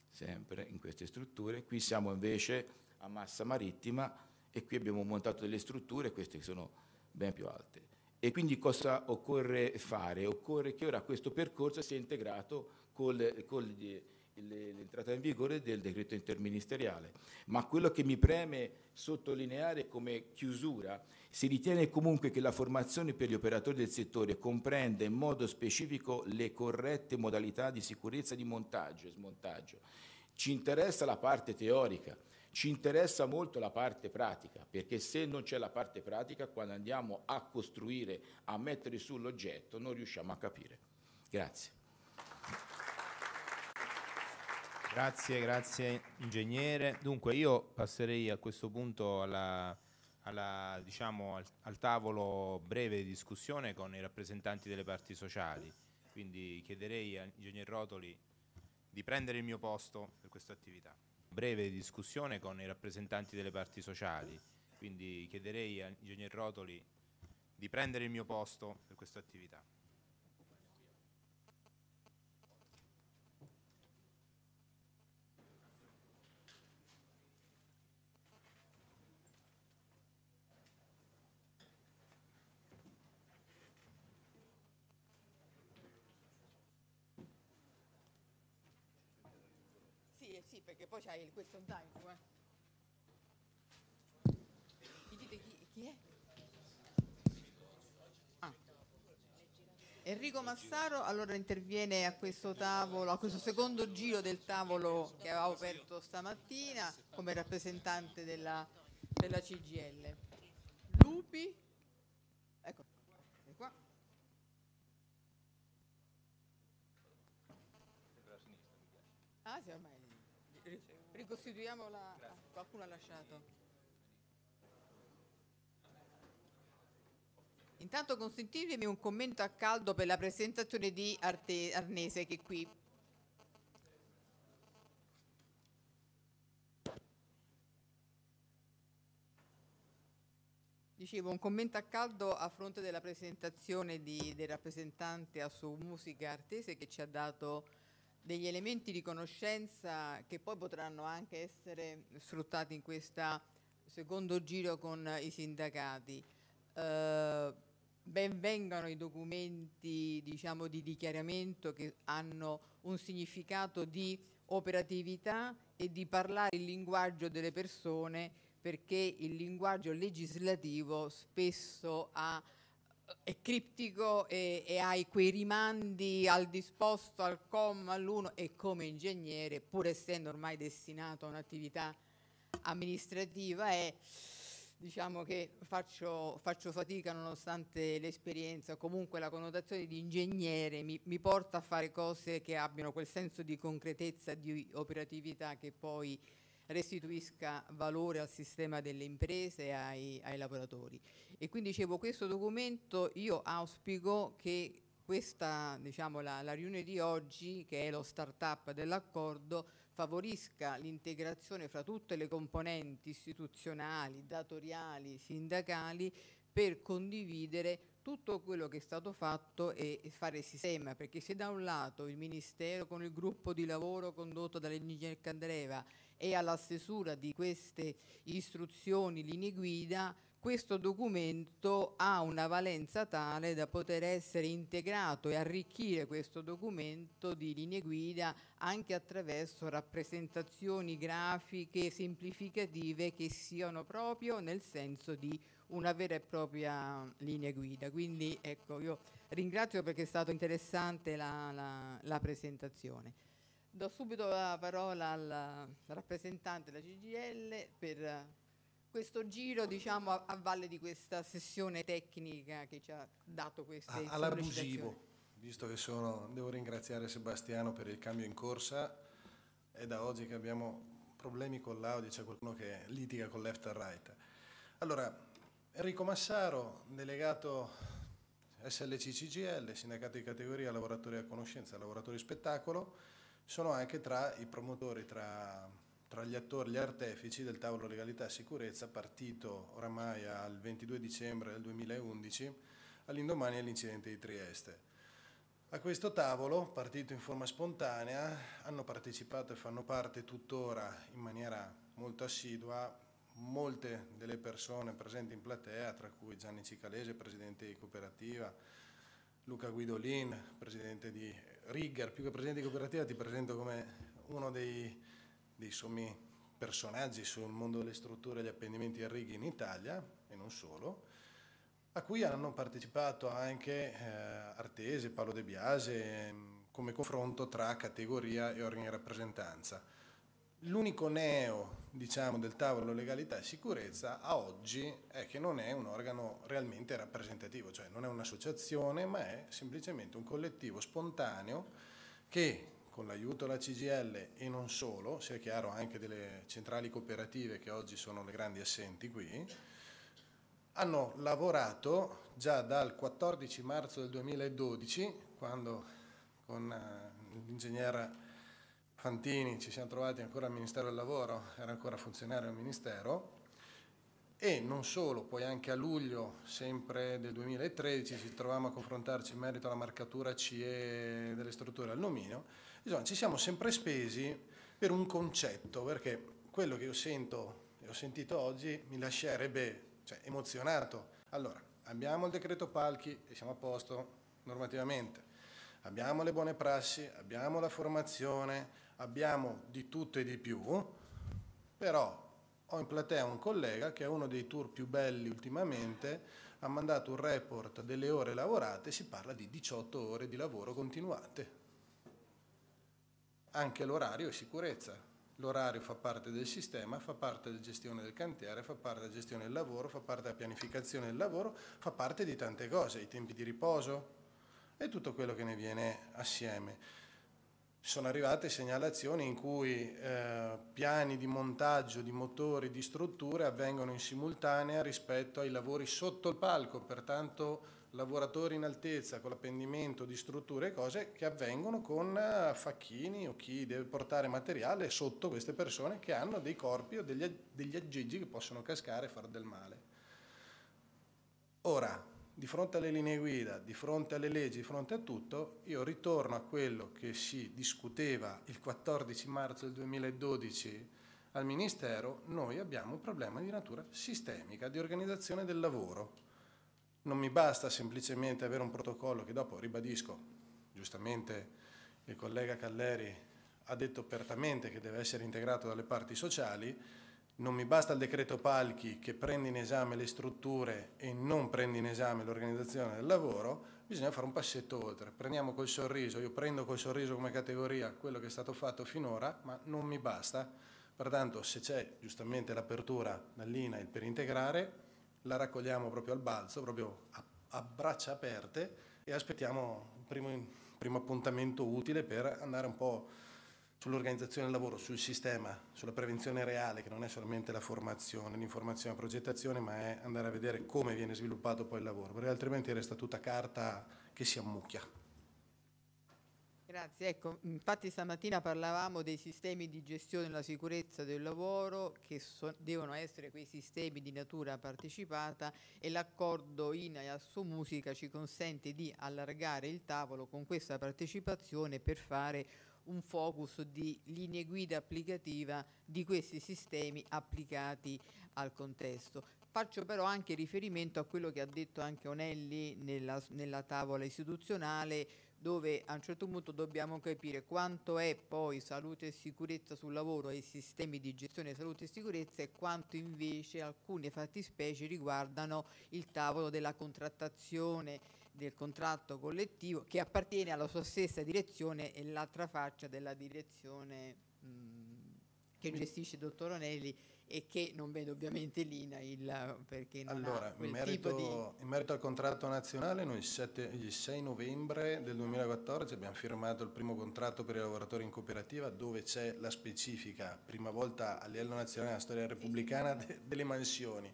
S7: sempre in queste strutture, qui siamo invece a Massa Marittima e qui abbiamo montato delle strutture, queste sono ben più alte. E quindi cosa occorre fare? Occorre che ora questo percorso sia integrato con col l'entrata in vigore del decreto interministeriale. Ma quello che mi preme sottolineare come chiusura, si ritiene comunque che la formazione per gli operatori del settore comprenda in modo specifico le corrette modalità di sicurezza di montaggio e smontaggio. Ci interessa la parte teorica, ci interessa molto la parte pratica, perché se non c'è la parte pratica, quando andiamo a costruire, a mettere sull'oggetto, non riusciamo a capire.
S1: Grazie. Grazie, grazie ingegnere. Dunque io passerei a questo punto alla, alla, diciamo, al, al, tavolo breve di discussione con i rappresentanti delle parti sociali, quindi chiederei all'ingegner Rotoli di prendere il mio posto per questa attività. Breve di discussione con i rappresentanti delle parti sociali, quindi chiederei all'ingegner Rotoli di prendere il mio posto per questa attività.
S8: perché poi c'hai il question time eh. tu, Mi dite chi, chi è? Ah. Enrico Massaro allora interviene a questo tavolo, a questo secondo giro del tavolo che avevamo aperto stamattina come rappresentante della, della CGL. Lupi, ecco, è qua. Ah, sì, ormai. Ricostituiamo la... Ah, qualcuno ha lasciato. Intanto consentitemi un commento a caldo per la presentazione di Arte... Arnese che è qui Dicevo, un commento a caldo a fronte della presentazione di, del rappresentante a su Musica Artese che ci ha dato degli elementi di conoscenza che poi potranno anche essere sfruttati in questo secondo giro con i sindacati. Eh, ben vengano i documenti diciamo, di dichiaramento che hanno un significato di operatività e di parlare il linguaggio delle persone perché il linguaggio legislativo spesso ha è criptico e, e, hai quei rimandi al disposto, al com, all'uno e come ingegnere, pur essendo ormai destinato a un'attività amministrativa, è diciamo che faccio, faccio, fatica nonostante l'esperienza, comunque la connotazione di ingegnere mi, mi, porta a fare cose che abbiano quel senso di concretezza, di operatività che poi restituisca valore al sistema delle imprese e ai, ai lavoratori. E quindi dicevo, questo documento io auspico che questa, diciamo, la, la, riunione di oggi, che è lo start-up dell'accordo, favorisca l'integrazione fra tutte le componenti istituzionali, datoriali, sindacali per condividere tutto quello che è stato fatto e, fare sistema, perché se da un lato il Ministero con il gruppo di lavoro condotto dall'ingegner Candreva e alla stesura di queste istruzioni, linee guida, questo documento ha una valenza tale da poter essere integrato e arricchire questo documento di linee guida anche attraverso rappresentazioni grafiche semplificative che siano proprio nel senso di una vera e propria linea guida. Quindi ecco, io ringrazio perché è stata interessante la, la, la presentazione. Do subito la parola al rappresentante della CGL per questo giro diciamo, a, a, valle di questa sessione tecnica che ci ha dato queste ah, All'abusivo,
S9: visto che sono, devo ringraziare Sebastiano per il cambio in corsa, è da oggi che abbiamo problemi con l'audio, c'è qualcuno che litiga con left and right. Allora, Enrico Massaro, delegato SLC CGL, sindacato di categoria lavoratori a conoscenza, lavoratori spettacolo, sono anche tra i promotori, tra, tra gli attori, gli artefici del tavolo legalità e sicurezza partito oramai al 22 dicembre del 2011 all'indomani dell'incidente di Trieste. A questo tavolo, partito in forma spontanea, hanno partecipato e fanno parte tuttora in maniera molto assidua molte delle persone presenti in platea, tra cui Gianni Cicalese, presidente di Cooperativa, Luca Guidolin, presidente di Rigger, più che presidente di cooperativa, ti presento come uno dei, dei sommi personaggi sul mondo delle strutture e gli appendimenti a righi in Italia, e non solo, a cui hanno partecipato anche eh, Artese, Paolo De Biase, ehm, come confronto tra categoria e organi di rappresentanza. L'unico neo diciamo, del tavolo legalità e sicurezza a oggi è che non è un organo realmente rappresentativo, cioè non è un'associazione ma è semplicemente un collettivo spontaneo che con l'aiuto della CGL e non solo, sia chiaro anche delle centrali cooperative che oggi sono le grandi assenti qui, hanno lavorato già dal 14 marzo del 2012, quando con eh, l'ingegnere Fantini, ci siamo trovati ancora al Ministero del Lavoro, era ancora funzionario al Ministero, e non solo, poi anche a luglio sempre del 2013 ci trovavamo a confrontarci in merito alla marcatura CE delle strutture alluminio, insomma ci siamo sempre spesi per un concetto, perché quello che io sento e ho sentito oggi mi lascerebbe cioè, emozionato. Allora, abbiamo il decreto palchi e siamo a posto normativamente, abbiamo le buone prassi, abbiamo la formazione, abbiamo di tutto e di più, però ho in platea un collega che è uno dei tour più belli ultimamente, ha mandato un report delle ore lavorate, si parla di 18 ore di lavoro continuate. Anche l'orario è sicurezza. L'orario fa parte del sistema, fa parte della gestione del cantiere, fa parte della gestione del lavoro, fa parte della pianificazione del lavoro, fa parte di tante cose, i tempi di riposo e tutto quello che ne viene assieme sono arrivate segnalazioni in cui eh, piani di montaggio di motori, di strutture avvengono in simultanea rispetto ai lavori sotto il palco, pertanto lavoratori in altezza con l'appendimento di strutture e cose che avvengono con eh, facchini o chi deve portare materiale sotto queste persone che hanno dei corpi o degli, degli aggeggi che possono cascare e far del male. Ora, di fronte alle linee guida, di fronte alle leggi, di fronte a tutto, io ritorno a quello che si discuteva il 14 marzo del 2012 al Ministero, noi abbiamo un problema di natura sistemica, di organizzazione del lavoro. Non mi basta semplicemente avere un protocollo che dopo, ribadisco, giustamente il collega Calleri ha detto apertamente che deve essere integrato dalle parti sociali, non mi basta il decreto palchi che prende in esame le strutture e non prende in esame l'organizzazione del lavoro, bisogna fare un passetto oltre. Prendiamo col sorriso, io prendo col sorriso come categoria quello che è stato fatto finora, ma non mi basta. Pertanto se c'è giustamente l'apertura dall'INAIL per integrare, la raccogliamo proprio al balzo, proprio a, a braccia aperte e aspettiamo il primo, primo appuntamento utile per andare un po' sull'organizzazione del lavoro, sul sistema, sulla prevenzione reale, che non è solamente la formazione, l'informazione, la progettazione, ma è andare a vedere come viene sviluppato poi il lavoro, perché altrimenti resta tutta carta che si ammucchia.
S8: Grazie, ecco, infatti stamattina parlavamo dei sistemi di gestione della sicurezza del lavoro che so, devono essere quei sistemi di natura partecipata e l'accordo INA e Assomusica ci consente di allargare il tavolo con questa partecipazione per fare un focus di linee guida applicativa di questi sistemi applicati al contesto. Faccio però anche riferimento a quello che ha detto anche Onelli nella, nella tavola istituzionale dove a un certo punto dobbiamo capire quanto è poi salute e sicurezza sul lavoro e i sistemi di gestione salute e sicurezza e quanto invece alcune fattispecie riguardano il tavolo della contrattazione, del contratto collettivo che appartiene alla sua stessa direzione e l'altra faccia della direzione mh, che gestisce il dottor Onelli e che non vedo ovviamente l'INA perché non allora, in merito, di...
S9: in merito al contratto nazionale noi il, 7, il 6 novembre del 2014 abbiamo firmato il primo contratto per i lavoratori in cooperativa dove c'è la specifica prima volta a livello nazionale nella storia repubblicana de, delle mansioni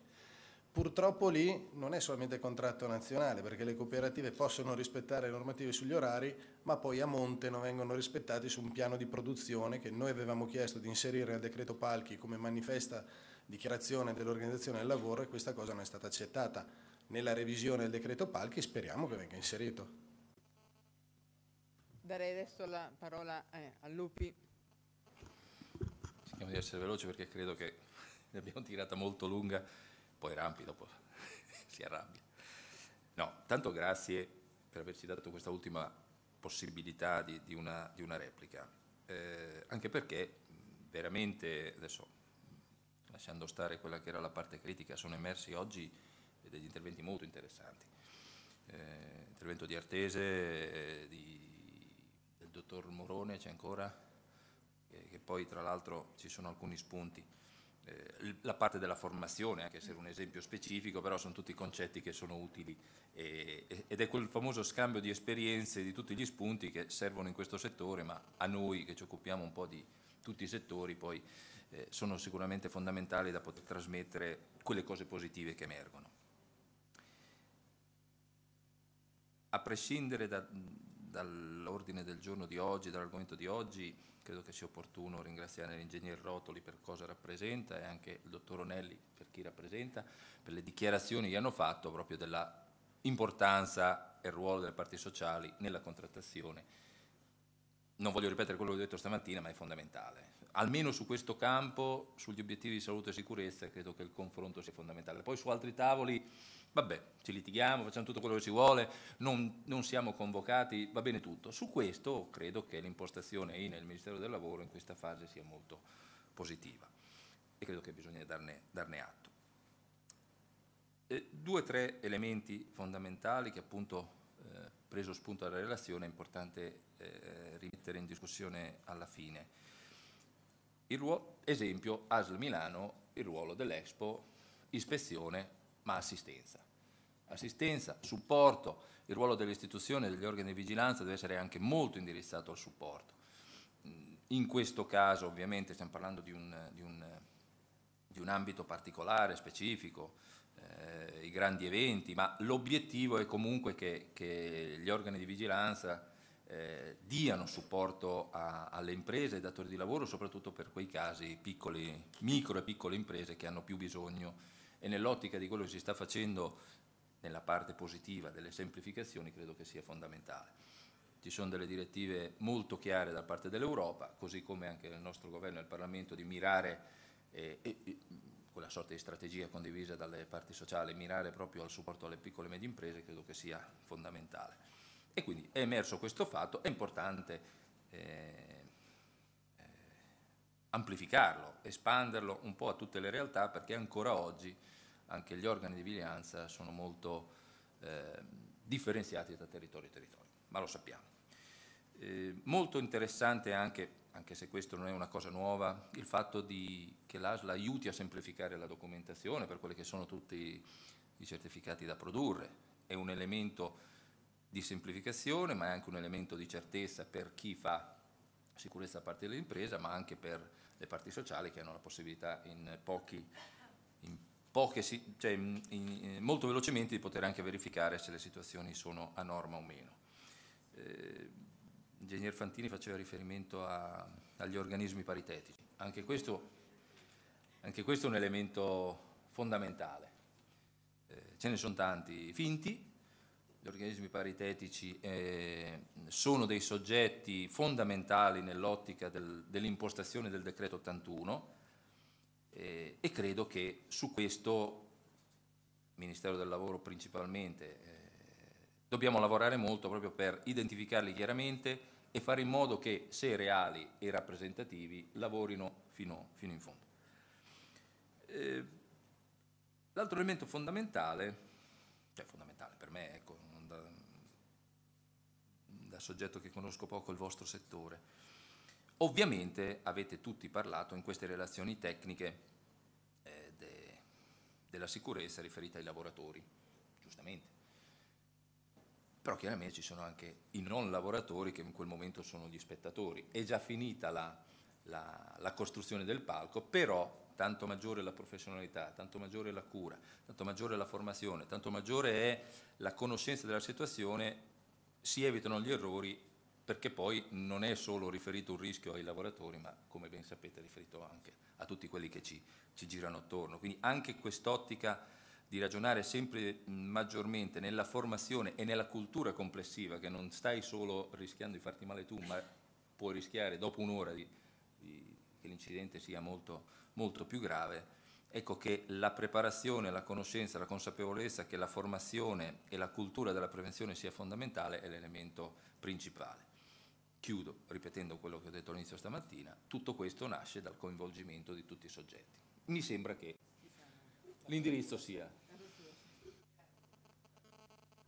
S9: Purtroppo lì non è solamente il contratto nazionale, perché le cooperative possono rispettare le normative sugli orari, ma poi a monte non vengono rispettati su un piano di produzione che noi avevamo chiesto di inserire nel decreto Palchi come manifesta dichiarazione dell'organizzazione del lavoro e questa cosa non è stata accettata. Nella revisione del decreto Palchi speriamo che venga inserito.
S8: Darei adesso la parola eh, a Lupi.
S10: Cerchiamo di essere veloci perché credo che (laughs) ne abbiamo tirata molto lunga poi Rampi dopo (laughs) si arrabbia. No, tanto grazie per averci dato questa ultima possibilità di, di, una, di una, replica, eh, anche perché veramente, adesso lasciando stare quella che era la parte critica, sono emersi oggi degli interventi molto interessanti. Eh, intervento di Artese, eh, di, del dottor Morone c'è ancora, che poi tra l'altro ci sono alcuni spunti. Eh, la parte della formazione, anche se era un esempio specifico, però sono tutti concetti che sono utili eh, ed è quel famoso scambio di esperienze, di tutti gli spunti che servono in questo settore, ma a noi che ci occupiamo un po' di tutti i settori poi eh, sono sicuramente fondamentali da poter trasmettere quelle cose positive che emergono. A prescindere da, dall'ordine del giorno di oggi, dall'argomento di oggi, credo che sia opportuno ringraziare l'ingegner Rotoli per cosa rappresenta e anche il dottor Onelli per chi rappresenta, per le dichiarazioni che hanno fatto proprio della importanza e ruolo delle parti sociali nella contrattazione. Non voglio ripetere quello che ho detto stamattina, ma è fondamentale. Almeno su questo campo, sugli obiettivi di salute e sicurezza, credo che il confronto sia fondamentale. Poi su altri tavoli Vabbè, ci litighiamo, facciamo tutto quello che si vuole, non, non siamo convocati, va bene tutto. Su questo credo che l'impostazione INE e Ministero del Lavoro in questa fase sia molto positiva e credo che bisogna darne, darne atto. Eh, due o tre elementi fondamentali che appunto eh, preso spunto dalla relazione è importante eh, rimettere in discussione alla fine. Il ruolo, esempio, ASL Milano, il ruolo dell'Expo, ispezione, ma assistenza. Assistenza, supporto, il ruolo dell'istituzione e degli organi di vigilanza deve essere anche molto indirizzato al supporto. Mm, in questo caso ovviamente stiamo parlando di un, di un, di un ambito particolare, specifico, eh, i grandi eventi, ma l'obiettivo è comunque che, che, gli organi di vigilanza eh, diano supporto a, alle imprese, ai datori di lavoro, soprattutto per quei casi piccoli, micro e piccole imprese che hanno più bisogno e nell'ottica di quello che si sta facendo nella parte positiva delle semplificazioni credo che sia fondamentale. Ci sono delle direttive molto chiare da parte dell'Europa, così come anche il nostro governo e il Parlamento di mirare eh, eh, quella sorta di strategia condivisa dalle parti sociali, mirare proprio al supporto alle piccole e medie imprese credo che sia fondamentale. E quindi è emerso questo fatto, è importante eh, amplificarlo, espanderlo un po' a tutte le realtà perché ancora oggi anche gli organi di vigilanza sono molto eh, differenziati da territorio a territorio, ma lo sappiamo. Eh, molto interessante anche, anche se questo non è una cosa nuova, il fatto di, che l'ASLA aiuti a semplificare la documentazione per quelli che sono tutti i certificati da produrre, è un elemento di semplificazione ma è anche un elemento di certezza per chi fa sicurezza a parte dell'impresa ma anche per le parti sociali che hanno la possibilità in pochi, in poche, cioè in, in, eh, molto velocemente di poter anche verificare se le situazioni sono a norma o meno. Eh, L'ingegner Fantini faceva riferimento a, agli organismi paritetici, anche questo, anche questo è un elemento fondamentale. Eh, ce ne sono tanti finti, organismi paritetici eh, sono dei soggetti fondamentali nell'ottica del, dell'impostazione del decreto 81 eh, e credo che su questo, Ministero del Lavoro principalmente, eh, dobbiamo lavorare molto proprio per identificarli chiaramente e fare in modo che, se reali e rappresentativi, lavorino fino, fino in fondo. Eh, l'altro elemento fondamentale, cioè fondamentale per me, è da soggetto che conosco poco il vostro settore. Ovviamente avete tutti parlato in queste relazioni tecniche eh, de, della sicurezza riferita ai lavoratori, giustamente. Però chiaramente ci sono anche i non lavoratori che in quel momento sono gli spettatori. È già finita la, la, la costruzione del palco, però tanto maggiore la professionalità, tanto maggiore la cura, tanto maggiore la formazione, tanto maggiore è la conoscenza della situazione si evitano gli errori perché poi non è solo riferito un rischio ai lavoratori, ma come ben sapete è riferito anche a tutti quelli che ci, ci girano attorno. Quindi anche quest'ottica di ragionare sempre maggiormente nella formazione e nella cultura complessiva, che non stai solo rischiando di farti male tu, ma puoi rischiare dopo un'ora di, di, che l'incidente sia molto, molto più grave, Ecco che la preparazione, la conoscenza, la consapevolezza che la formazione e la cultura della prevenzione sia fondamentale è l'elemento principale. Chiudo ripetendo quello che ho detto all'inizio stamattina, tutto questo nasce dal coinvolgimento di tutti i soggetti. Mi sembra che l'indirizzo sia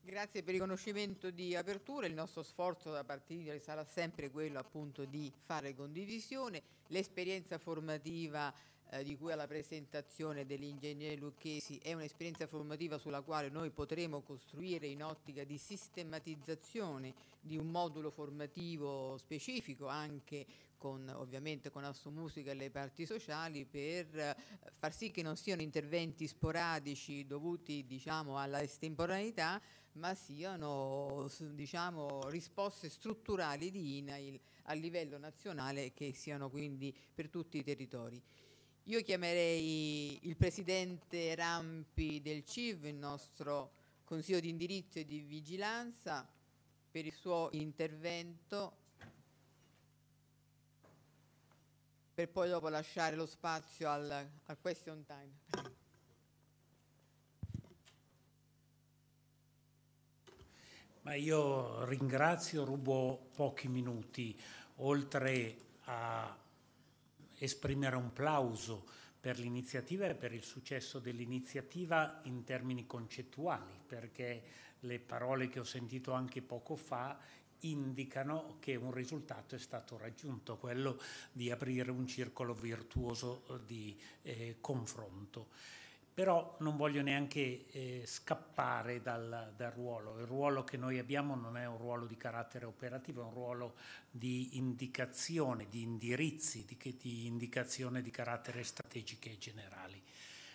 S8: Grazie per il riconoscimento di apertura, il nostro sforzo da partire sarà sempre quello appunto di fare condivisione, l'esperienza formativa eh, di cui alla presentazione dell'ingegnere Lucchesi è un'esperienza formativa sulla quale noi potremo costruire in ottica di sistematizzazione di un modulo formativo specifico anche con, ovviamente con Assomusica e le parti sociali per eh, far sì che non siano interventi sporadici dovuti diciamo, alla estemporaneità ma siano diciamo, risposte strutturali di INAIL a livello nazionale che siano quindi per tutti i territori. Io chiamerei il presidente Rampi del CIV, il nostro consiglio di indirizzo e di vigilanza, per il suo intervento, per poi dopo lasciare lo spazio al, al question time.
S11: Ma io ringrazio, rubo pochi minuti, oltre a esprimere un plauso per l'iniziativa e per il successo dell'iniziativa in termini concettuali, perché le parole che ho sentito anche poco fa indicano che un risultato è stato raggiunto, quello di aprire un circolo virtuoso di eh, confronto però non voglio neanche eh, scappare dal, dal, ruolo. Il ruolo che noi abbiamo non è un ruolo di carattere operativo, è un ruolo di indicazione, di indirizzi, di, di indicazione di carattere strategiche e generali.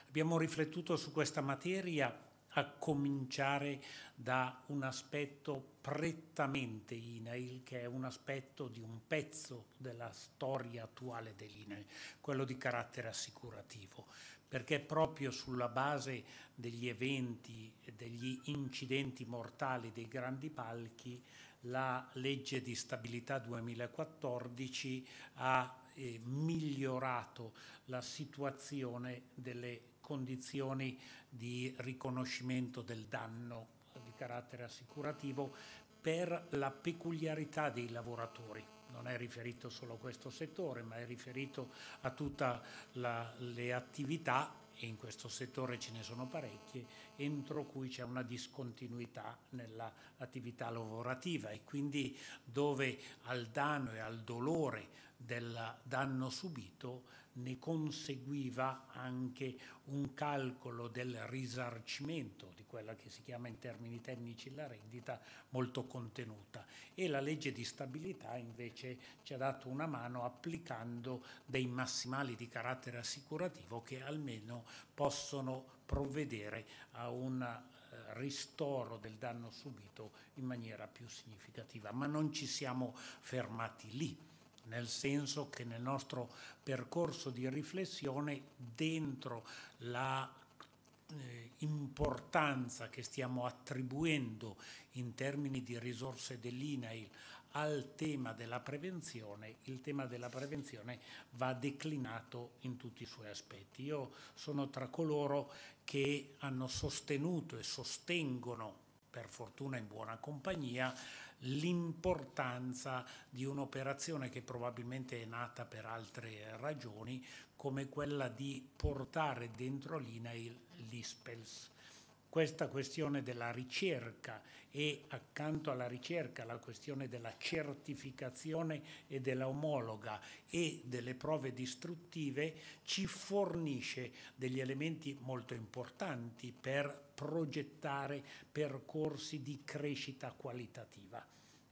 S11: Abbiamo riflettuto su questa materia a cominciare da un aspetto prettamente INAIL, che è un aspetto di un pezzo della storia attuale dell'INAIL, quello di carattere assicurativo perché proprio sulla base degli eventi, degli incidenti mortali dei grandi palchi, la legge di stabilità 2014 ha eh, migliorato la situazione delle condizioni di riconoscimento del danno di carattere assicurativo per la peculiarità dei lavoratori non è riferito solo a questo settore, ma è riferito a tutte le attività, e in questo settore ce ne sono parecchie, entro cui c'è una discontinuità nell'attività lavorativa e quindi dove al danno e al dolore del danno subito ne conseguiva anche un calcolo del risarcimento, quella che si chiama in termini tecnici la rendita molto contenuta e la legge di stabilità invece ci ha dato una mano applicando dei massimali di carattere assicurativo che almeno possono provvedere a un eh, ristoro del danno subito in maniera più significativa, ma non ci siamo fermati lì nel senso che nel nostro percorso di riflessione dentro la eh, importanza che stiamo attribuendo in termini di risorse dell'INAIL al tema della prevenzione, il tema della prevenzione va declinato in tutti i suoi aspetti. Io sono tra coloro che hanno sostenuto e sostengono, per fortuna in buona compagnia, l'importanza di un'operazione che probabilmente è nata per altre ragioni, come quella di portare dentro l'INAIL l'ISPELS. Questa questione della ricerca e accanto alla ricerca la questione della certificazione e dell'omologa e delle prove distruttive ci fornisce degli elementi molto importanti per progettare percorsi di crescita qualitativa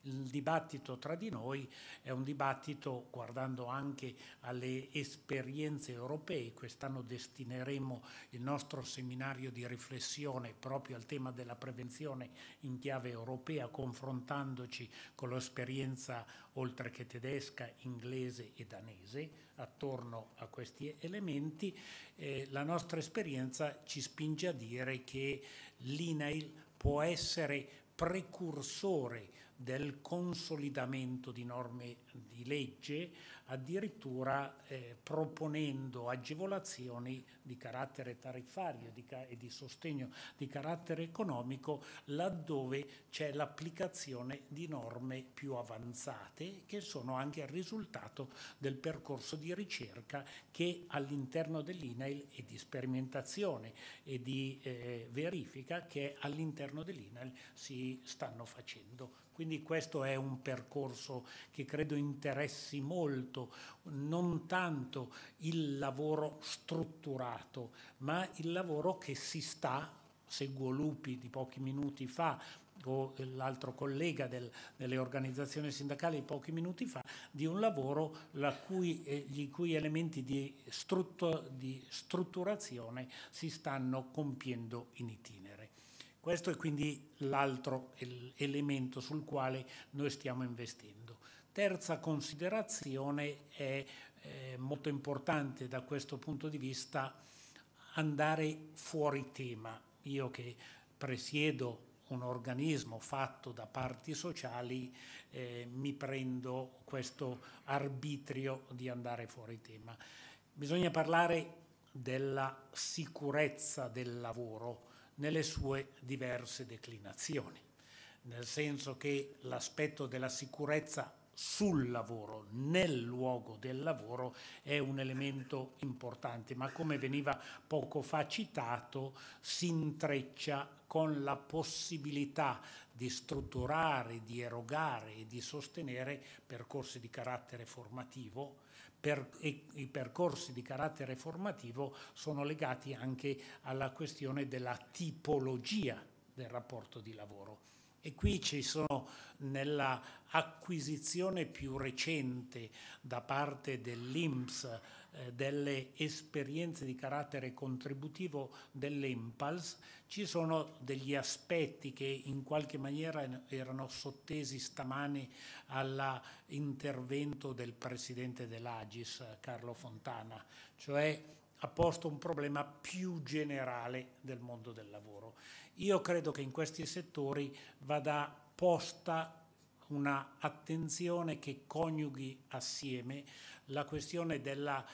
S11: il dibattito tra di noi è un dibattito, guardando anche alle esperienze europee, quest'anno destineremo il nostro seminario di riflessione proprio al tema della prevenzione in chiave europea, confrontandoci con l'esperienza oltre che tedesca, inglese e danese attorno a questi elementi. Eh, la nostra esperienza ci spinge a dire che l'INAIL può essere precursore del consolidamento di norme di legge addirittura eh, proponendo agevolazioni di carattere tariffario di ca e di sostegno di carattere economico laddove c'è l'applicazione di norme più avanzate che sono anche il risultato del percorso di ricerca che all'interno dell'INAIL e di sperimentazione e di eh, verifica che all'interno dell'INAIL si stanno facendo. Quindi questo è un percorso che credo interessi molto tanto, non tanto il lavoro strutturato, ma il lavoro che si sta, seguo Lupi di pochi minuti fa, o l'altro collega del, delle organizzazioni sindacali pochi minuti fa, di un lavoro la cui, eh, gli cui elementi di, struttu- di, strutturazione si stanno compiendo in itinere. Questo è quindi l'altro el- elemento sul quale noi stiamo investendo terza considerazione è eh, molto importante da questo punto di vista andare fuori tema. Io che presiedo un organismo fatto da parti sociali eh, mi prendo questo arbitrio di andare fuori tema. Bisogna parlare della sicurezza del lavoro nelle sue diverse declinazioni, nel senso che l'aspetto della sicurezza sul lavoro, nel luogo del lavoro, è un elemento importante, ma come veniva poco fa citato, si intreccia con la possibilità di strutturare, di erogare e di sostenere percorsi di carattere formativo, per, e, i percorsi di carattere formativo sono legati anche alla questione della tipologia del rapporto di lavoro. E qui ci sono nella acquisizione più recente da parte dell'IMSS eh, delle esperienze di carattere contributivo dell'Impals, ci sono degli aspetti che in qualche maniera erano sottesi stamani all'intervento del presidente dell'Agis, Carlo Fontana, cioè ha posto un problema più generale del mondo del lavoro io credo che in questi settori vada posta un'attenzione che coniughi assieme la questione della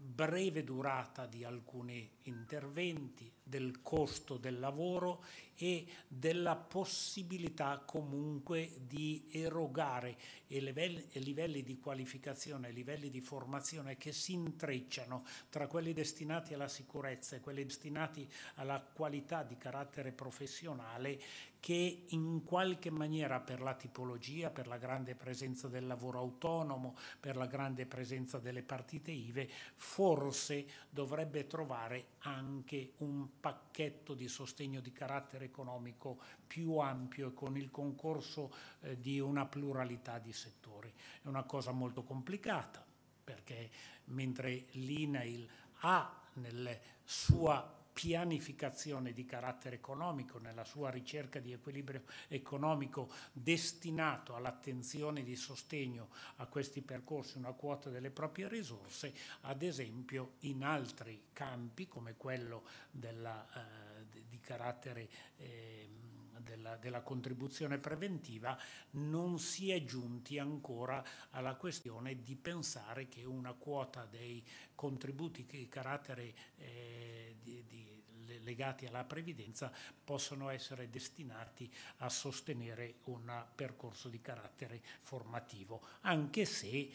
S11: breve durata di alcuni interventi, del costo del lavoro e della possibilità comunque di erogare livelli di qualificazione, livelli di formazione che si intrecciano tra quelli destinati alla sicurezza e quelli destinati alla qualità di carattere professionale che in qualche maniera per la tipologia, per la grande presenza del lavoro autonomo, per la grande presenza delle partite IVE, forse dovrebbe trovare anche un pacchetto di sostegno di carattere economico più ampio e con il concorso eh, di una pluralità di settori. È una cosa molto complicata perché mentre l'INAIL ha nella sua pianificazione di carattere economico, nella sua ricerca di equilibrio economico destinato all'attenzione di sostegno a questi percorsi una quota delle proprie risorse, ad esempio in altri campi come quello della, eh, di carattere eh, della, della, contribuzione preventiva, non si è giunti ancora alla questione di pensare che una quota dei contributi di carattere eh, di, di legati alla previdenza possono essere destinati a sostenere un percorso di carattere formativo, anche se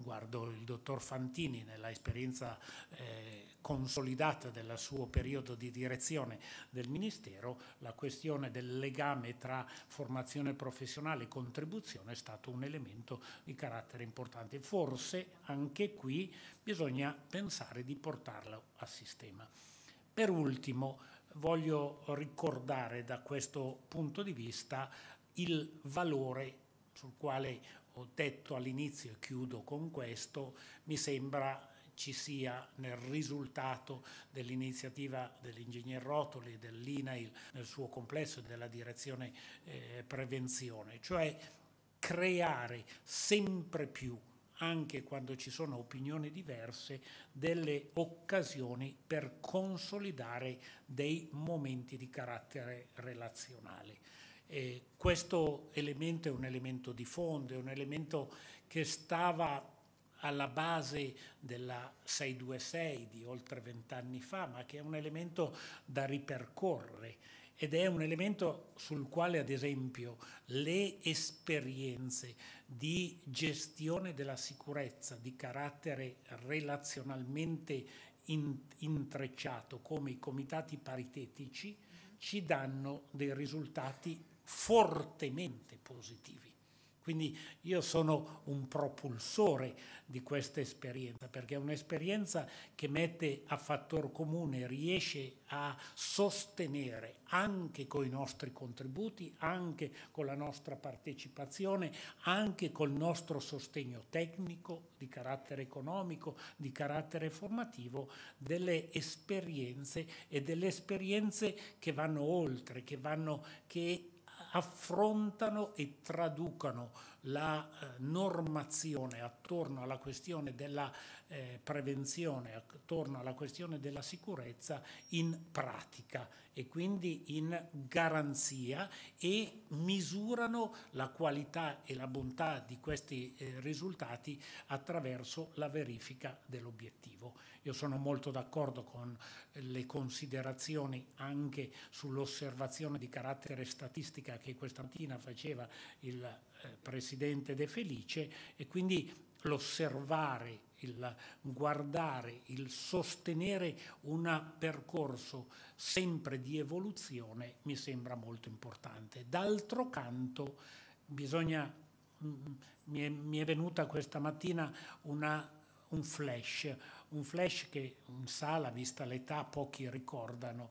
S11: guardo il dottor Fantini nella esperienza eh, consolidata del suo periodo di direzione del Ministero, la questione del legame tra formazione professionale e contribuzione è stato un elemento di carattere importante. Forse anche qui bisogna pensare di portarlo a sistema. Per ultimo voglio ricordare da questo punto di vista il valore sul quale ho detto all'inizio e chiudo con questo, mi sembra ci sia nel risultato dell'iniziativa dell'ingegner Rotoli, dell'INAIL nel suo complesso e della direzione eh, prevenzione, cioè creare sempre più anche quando ci sono opinioni diverse, delle occasioni per consolidare dei momenti di carattere relazionale. Eh, questo elemento è un elemento di fondo, è un elemento che stava alla base della 626 di oltre vent'anni fa, ma che è un elemento da ripercorrere ed è un elemento sul quale ad esempio le esperienze di gestione della sicurezza di carattere relazionalmente in, intrecciato come i comitati paritetici ci danno dei risultati fortemente positivi. Quindi io sono un propulsore di questa esperienza, perché è un'esperienza che mette a fattor comune, riesce a sostenere anche con i nostri contributi, anche con la nostra partecipazione, anche col nostro sostegno tecnico di carattere economico, di carattere formativo, delle esperienze e delle esperienze che vanno oltre, che, vanno, che affrontano e traducano la eh, normazione attorno alla questione della eh, prevenzione, attorno alla questione della sicurezza in pratica e quindi in garanzia e misurano la qualità e la bontà di questi eh, risultati attraverso la verifica dell'obiettivo. Io sono molto d'accordo con le considerazioni anche sull'osservazione di carattere statistica che questa mattina faceva il eh, presidente De Felice e quindi l'osservare, il guardare, il sostenere un percorso sempre di evoluzione mi sembra molto importante. D'altro canto bisogna, mm, mi, è, mi, è, venuta questa mattina una, un flash, un flash che in sala, vista l'età, pochi ricordano,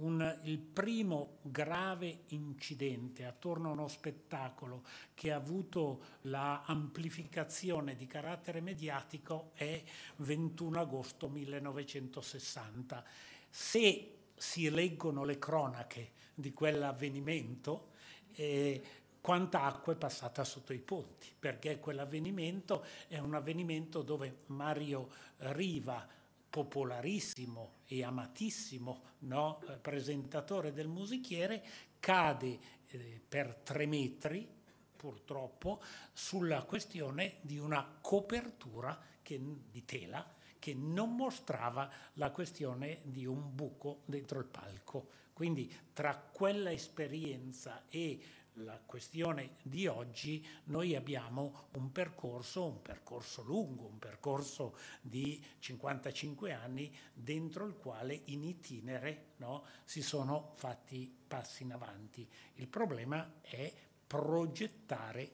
S11: un, il primo grave incidente attorno a uno spettacolo che ha avuto l'amplificazione la di carattere mediatico è 21 agosto 1960. Se si leggono le cronache di quell'avvenimento, eh, quanta acqua è passata sotto i ponti, perché quell'avvenimento è un avvenimento dove Mario Riva popolarissimo e amatissimo no, presentatore del musichiere, cade eh, per tre metri, purtroppo, sulla questione di una copertura che, di tela che non mostrava la questione di un buco dentro il palco. Quindi tra quella esperienza e la questione di oggi, noi abbiamo un percorso, un percorso lungo, un percorso di 55 anni dentro il quale in itinere no, si sono fatti passi in avanti. Il problema è progettare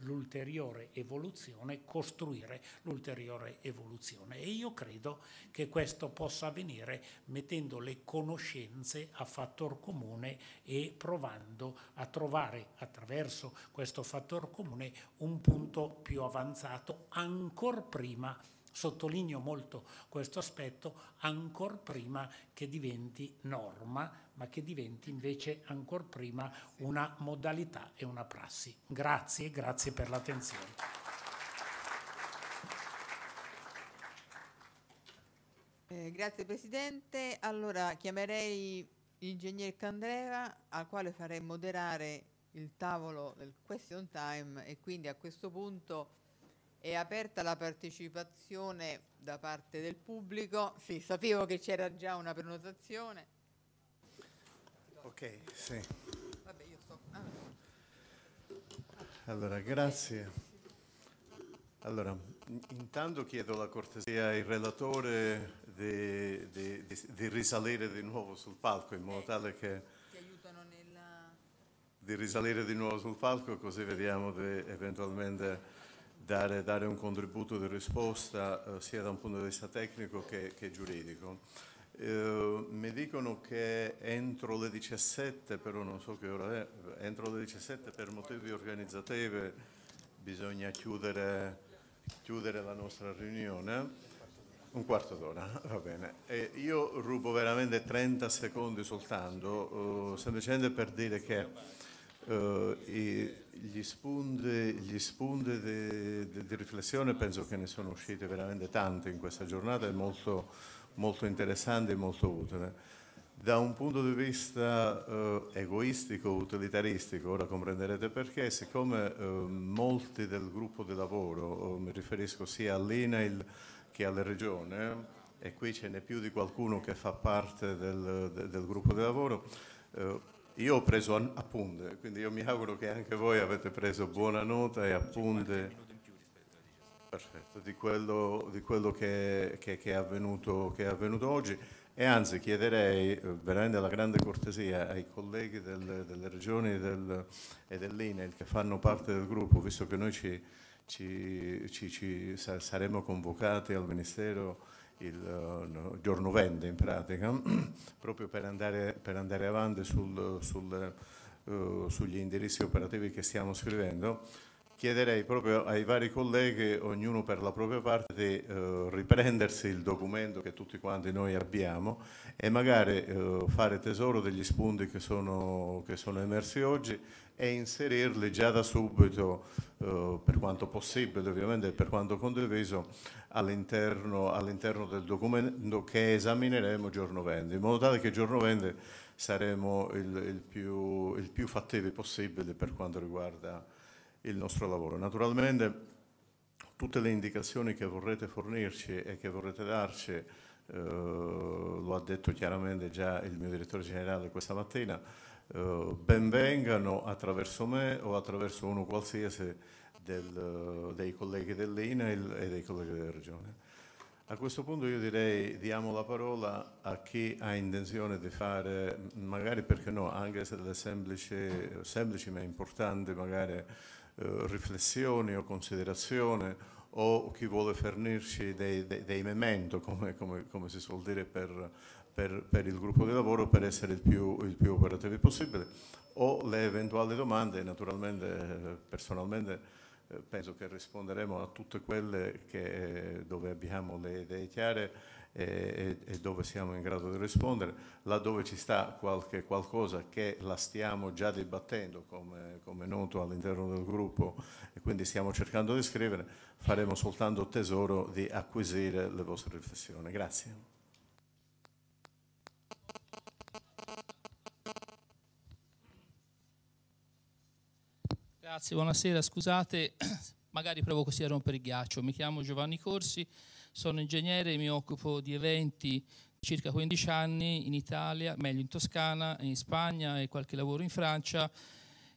S11: l'ulteriore evoluzione, costruire l'ulteriore evoluzione. E io credo che questo possa avvenire mettendo le conoscenze a fattor comune e provando a trovare attraverso questo fattor comune un punto più avanzato ancora prima Sottolineo molto questo aspetto ancora prima che diventi norma, ma che diventi invece ancora prima una modalità e una prassi. Grazie, grazie per l'attenzione.
S8: Eh, grazie Presidente. Allora chiamerei l'ingegner Candreva al quale farei moderare il tavolo del question time e quindi a questo punto è aperta la partecipazione da parte del pubblico. Sì, sapevo che c'era già una prenotazione.
S2: Ok, sì. Vabbè, sto... ah. Allora, grazie. Allora, intanto chiedo la cortesia al relatore di, risalire di nuovo sul palco in modo eh, tale che... Ti aiutano nella... Di risalire di nuovo sul palco così vediamo di eventualmente dare, dare un contributo di risposta eh, sia da un punto di vista tecnico che, che giuridico. Eh, mi dicono che entro le 17, però non so che ora è, entro le 17 per motivi organizzativi bisogna chiudere, chiudere la nostra riunione. Un quarto d'ora, va bene. E io rubo veramente 30 secondi soltanto, eh, semplicemente per dire che Uh, gli spunti, gli spunti di, riflessione penso che ne sono usciti veramente tanti in questa giornata, è molto, molto interessante e molto utile. Da un punto di vista uh, egoistico, utilitaristico, ora comprenderete perché, siccome uh, molti del gruppo di lavoro, mi riferisco sia all'INAIL che alla Regione, e qui ce n'è più di qualcuno che fa parte del, del, del gruppo di lavoro, io ho preso appunte, quindi io mi auguro che anche voi avete preso buona nota e appunte Perfetto, di quello, di quello che, che, che, è avvenuto, che, è avvenuto, oggi e anzi chiederei eh, veramente la grande cortesia ai colleghi del, delle regioni del, e dell'INEL che fanno parte del gruppo, visto che noi ci, ci, ci, ci saremo convocati al Ministero il eh, giorno vende in pratica, (clears throat) proprio per andare, per andare avanti sul, sul, uh, sugli indirizzi operativi che stiamo scrivendo chiederei proprio ai vari colleghi, ognuno per la propria parte, di eh, riprendersi il documento che tutti quanti noi abbiamo e magari eh, fare tesoro degli spunti che sono, che sono, emersi oggi e inserirli già da subito, eh, per quanto possibile ovviamente e per quanto condiviso, all'interno, all del documento che esamineremo giorno 20, in modo tale che giorno 20 saremo il, il, più, il più fattivi possibile per quanto riguarda il nostro lavoro. Naturalmente tutte le indicazioni che vorrete fornirci e che vorrete darci, eh, lo ha detto chiaramente già il mio direttore generale questa mattina, eh, benvengano attraverso me o attraverso uno qualsiasi del, dei colleghi dell'INAIL e dei colleghi della Regione. A questo punto io direi diamo la parola a chi ha intenzione di fare, magari perché no, anche se delle semplici, semplici ma importanti magari eh, riflessioni o considerazioni o chi vuole fornirci dei, dei, dei memento, come, come, come, si suol dire per, per, per, il gruppo di lavoro, per essere il più, il più operativi possibile, o le eventuali domande, naturalmente personalmente eh, penso che risponderemo a tutte quelle che, eh, dove abbiamo le idee chiare e, e, dove siamo in grado di rispondere, laddove ci sta qualche, qualcosa che la stiamo già dibattendo come, come noto all'interno del gruppo e quindi stiamo cercando di scrivere, faremo soltanto tesoro di acquisire le vostre riflessioni. Grazie.
S12: Grazie, buonasera, scusate, (clears throat) magari provo così a rompere il ghiaccio. Mi chiamo Giovanni Corsi, sono ingegnere, mi occupo di eventi circa 15 anni in Italia, meglio in Toscana, in Spagna e qualche lavoro in Francia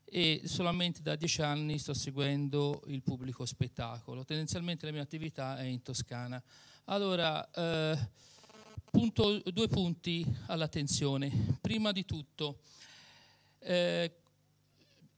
S12: e solamente da 10 anni sto seguendo il pubblico spettacolo. Tendenzialmente la mia attività è in Toscana. Allora, eh, punto, due punti all'attenzione. Prima di tutto, eh,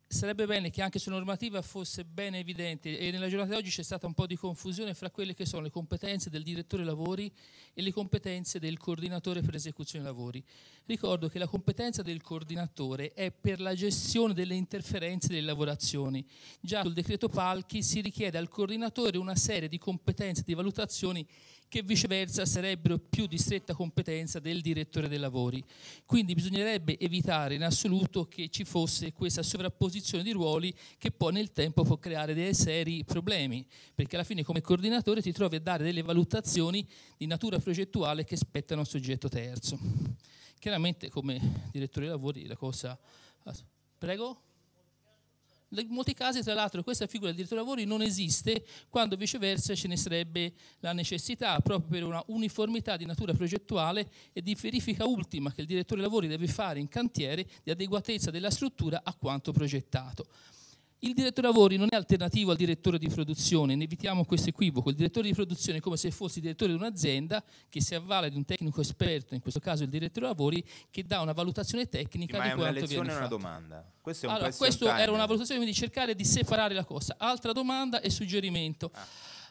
S12: sarebbe bene che anche sulla normativa fosse ben evidente e nella giornata di oggi c'è stata un po' di confusione fra quelle che sono le competenze del direttore lavori e le competenze del coordinatore per esecuzione lavori. Ricordo che la competenza del coordinatore è per la gestione delle interferenze delle lavorazioni. Già sul decreto Palchi si richiede al coordinatore una serie di competenze di valutazioni che viceversa sarebbero più di stretta competenza del direttore dei lavori. Quindi bisognerebbe evitare in assoluto che ci fosse questa sovrapposizione di ruoli che poi nel tempo può creare dei seri problemi, perché alla fine come coordinatore ti trovi a dare delle valutazioni di natura progettuale che spettano a un soggetto terzo. Chiaramente come direttore dei lavori la cosa... Prego? In molti casi, tra l'altro, questa figura del direttore lavori non esiste quando viceversa ce ne sarebbe la necessità, proprio per una uniformità di natura progettuale e di verifica ultima che il direttore dei lavori deve fare in cantiere di adeguatezza della struttura a quanto progettato. Il direttore lavori non è alternativo al direttore di produzione, ne evitiamo questo equivoco. Il direttore di produzione è come se fosse il direttore di un'azienda che si avvale di un tecnico esperto, in questo caso il direttore lavori, che dà una valutazione tecnica sì, di quanto viene fatto. Ma è una lezione una domanda. Questo, un allora, questo era una valutazione, quindi cercare di separare la cosa. Altra domanda e suggerimento. Ah.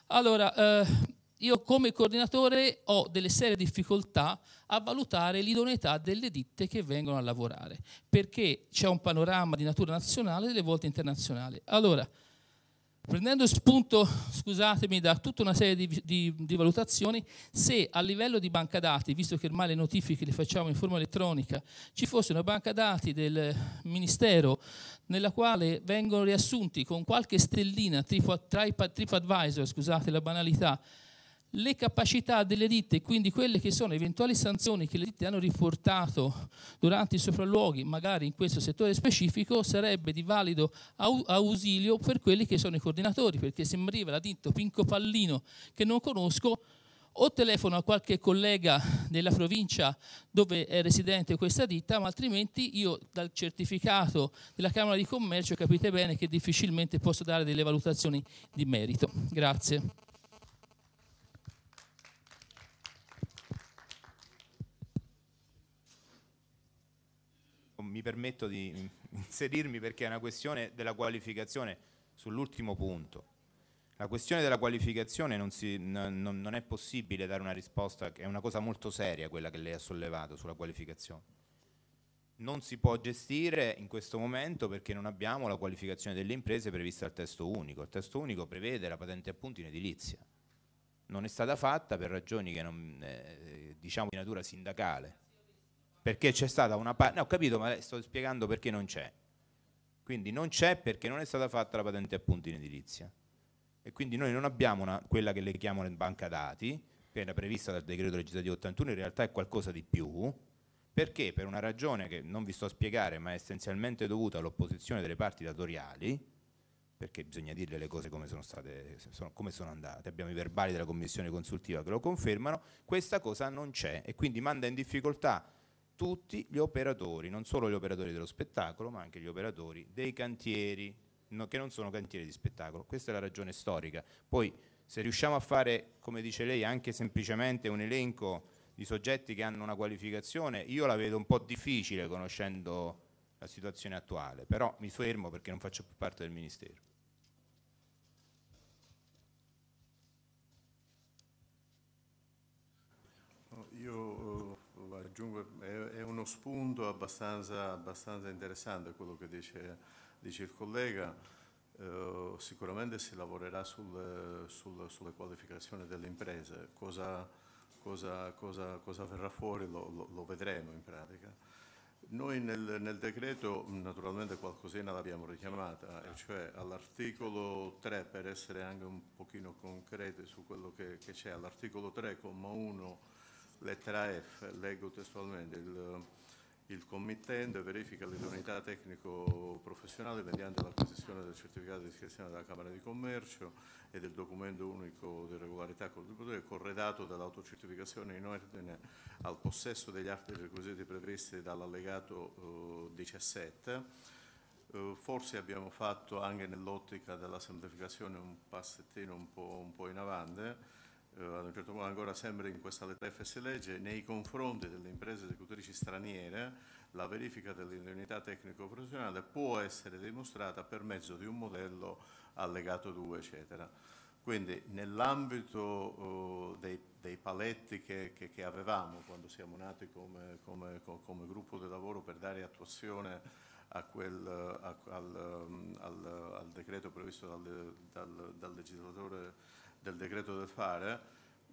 S12: Allora, eh, io come coordinatore ho delle serie difficoltà a valutare l'idoneità delle ditte che vengono a lavorare, perché c'è un panorama di natura nazionale e delle volte internazionale. Allora, prendendo spunto, scusatemi, da tutta una serie di, di, di, valutazioni, se a livello di banca dati, visto che ormai le notifiche le facciamo in forma elettronica, ci fosse una banca dati del Ministero nella quale vengono riassunti con qualche stellina, TripAdvisor, trip scusate la banalità, le capacità delle ditte, quindi quelle che sono eventuali sanzioni che le ditte hanno riportato durante i sopralluoghi, magari in questo settore specifico, sarebbe di valido ausilio per quelli che sono i coordinatori, perché se mi arriva la ditta Pinco Pallino che non conosco, o telefono a qualche collega della provincia dove è residente questa ditta, ma altrimenti io dal certificato della Camera di Commercio capite bene che difficilmente posso dare delle valutazioni di merito. Grazie.
S1: mi permetto di inserirmi perché è una questione della qualificazione sull'ultimo punto. La questione della qualificazione non, si, non, non, è possibile dare una risposta, è una cosa molto seria quella che lei ha sollevato sulla qualificazione. Non si può gestire in questo momento perché non abbiamo la qualificazione delle imprese prevista al testo unico. Il testo unico prevede la patente a punti in edilizia. Non è stata fatta per ragioni che non, eh, diciamo di natura sindacale perché c'è stata una parte, no, ho capito, ma sto spiegando perché non c'è. Quindi non c'è perché non è stata fatta la patente a punti in edilizia. E quindi noi non abbiamo una, quella che le chiamano banca dati, che era prevista dal decreto legislativo 81, in realtà è qualcosa di più, perché per una ragione che non vi sto a spiegare, ma è essenzialmente dovuta all'opposizione delle parti datoriali, perché bisogna dirle le cose come sono, state, sono, come sono andate, abbiamo i verbali della commissione consultiva che lo confermano, questa cosa non c'è e quindi manda in difficoltà tutti gli operatori, non solo gli operatori dello spettacolo, ma anche gli operatori dei cantieri, no, che non sono cantieri di spettacolo. Questa è la ragione storica. Poi se riusciamo a fare, come dice lei, anche semplicemente un elenco di soggetti che hanno una qualificazione, io la vedo un po' difficile conoscendo la situazione attuale, però mi fermo perché non faccio più parte del
S2: Ministero. aggiungo, è, è uno spunto abbastanza, abbastanza, interessante quello che dice, dice il collega. Uh, sicuramente si lavorerà sul, sul, sulle qualificazioni delle imprese, cosa, cosa, cosa, cosa verrà fuori lo, lo, lo, vedremo in pratica. Noi nel, nel decreto naturalmente qualcosina l'abbiamo richiamata, e cioè all'articolo 3, per essere anche un pochino concreti su quello che, che c'è, all'articolo 3, comma 1 Lettera F, leggo testualmente, il, il committente verifica l'idoneità tecnico-professionale mediante l'acquisizione del certificato di iscrizione della Camera di Commercio e del documento unico di regolarità corredato dall'autocertificazione in ordine al possesso degli altri requisiti previsti dall'allegato eh, 17 eh, forse abbiamo fatto anche nell'ottica della semplificazione un passettino un po', un po in avanti eh, ad un certo punto ancora sempre in questa lettera FS legge, nei confronti delle imprese esecutrici straniere la verifica dell'indennità tecnico-professionale può essere dimostrata per mezzo di un modello allegato 2, eccetera. Quindi nell'ambito eh, dei, dei, paletti che, che, che, avevamo quando siamo nati come, come, come gruppo di lavoro per dare attuazione a quel, a, al, al, al, decreto previsto dal, dal, dal legislatore del decreto del fare,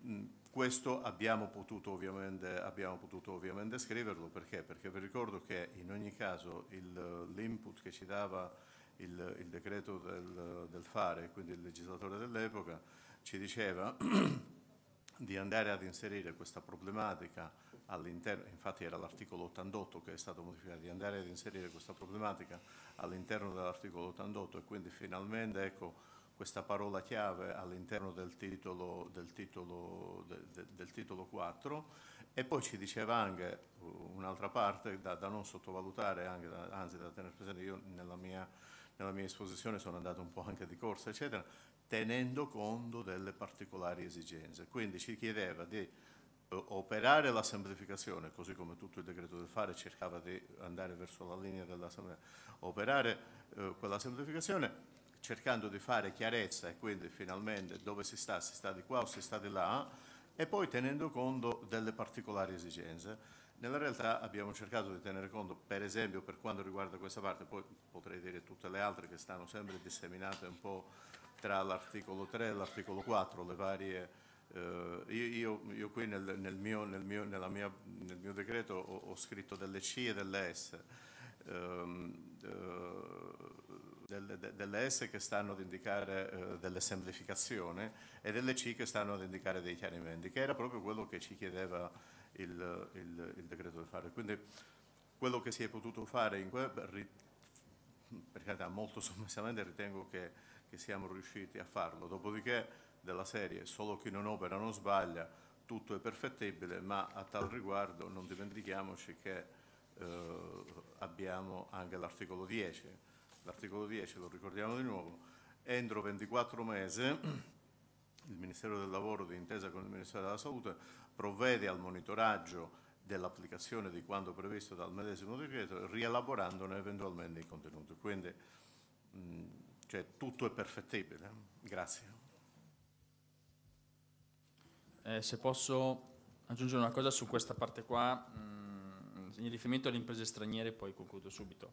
S2: mm, questo abbiamo potuto, abbiamo potuto, ovviamente, scriverlo perché? Perché vi ricordo che in ogni caso l'input che ci dava il, il decreto del, del, fare, quindi il legislatore dell'epoca, ci diceva (clears throat) di andare ad inserire questa problematica all'interno, infatti era l'articolo 88 che è stato modificato, di andare ad inserire questa problematica all'interno dell'articolo 88 e quindi finalmente ecco questa parola chiave all'interno del titolo, del, titolo, de, de, del titolo 4 e poi ci diceva anche uh, un'altra parte da, da non sottovalutare, da, anzi da tenere presente, io nella mia, nella mia esposizione sono andato un po' anche di corsa, eccetera, tenendo conto delle particolari esigenze. Quindi ci chiedeva di uh, operare la semplificazione, così come tutto il decreto del fare cercava di andare verso la linea della operare eh, quella semplificazione cercando di fare chiarezza e quindi finalmente dove si sta, si sta di qua o si sta di là e poi tenendo conto delle particolari esigenze. Nella realtà abbiamo cercato di tenere conto, per esempio per quanto riguarda questa parte, poi potrei dire tutte le altre che stanno sempre disseminate un po' tra l'articolo 3 e l'articolo 4, le varie... Eh, io, io, qui nel, nel, mio, nel, mio, mia, nel, mio, decreto ho, ho, scritto delle C e delle S. Um, uh, delle, delle, S che stanno ad indicare eh, delle semplificazioni e delle C che stanno ad indicare dei chiarimenti, che era proprio quello che ci chiedeva il, il, il decreto di fare. Quindi quello che si è potuto fare in web, per carità molto (laughs) sommessamente ritengo che, che siamo riusciti a farlo, dopodiché della serie solo chi non opera non sbaglia, tutto è perfettibile, ma a tal riguardo non dimentichiamoci che eh, abbiamo anche l'articolo 10 l'articolo 10, lo ricordiamo di nuovo, entro 24 mesi il Ministero del Lavoro, di intesa con il Ministero della Salute, provvede al monitoraggio dell'applicazione di quanto previsto dal medesimo decreto, rielaborandone eventualmente i contenuti. Quindi mh, cioè, tutto è perfettibile. Grazie.
S5: Eh, se posso aggiungere una cosa su questa parte qua, mh, in riferimento alle imprese straniere, poi concludo subito.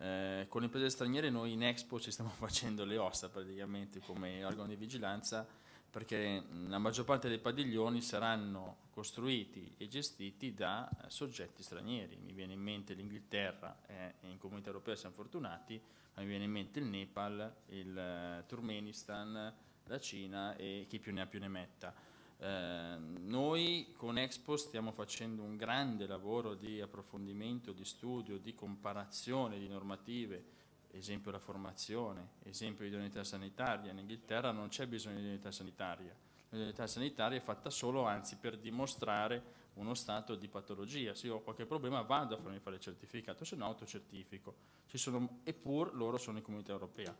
S5: Eh, con le imprese straniere noi in Expo ci stiamo (laughs) facendo le ossa praticamente come organo di vigilanza perché la maggior parte dei padiglioni saranno costruiti e gestiti da eh, soggetti stranieri. Mi viene in mente l'Inghilterra, eh, in comunità europea siamo fortunati, ma mi viene in mente il Nepal, il eh, Turkmenistan, la Cina e chi più ne ha più ne metta. Ehm, noi con Expo stiamo facendo un grande lavoro di approfondimento, di studio, di comparazione di normative, esempio la formazione, esempio l'idoneità sanitaria. In Inghilterra non c'è bisogno di idoneità sanitaria. l'unità sanitaria è fatta solo, anzi, per dimostrare uno stato di patologia. Se io ho qualche problema vado a farmi fare il certificato, se no autocertifico. Sono, eppur loro sono in comunità europea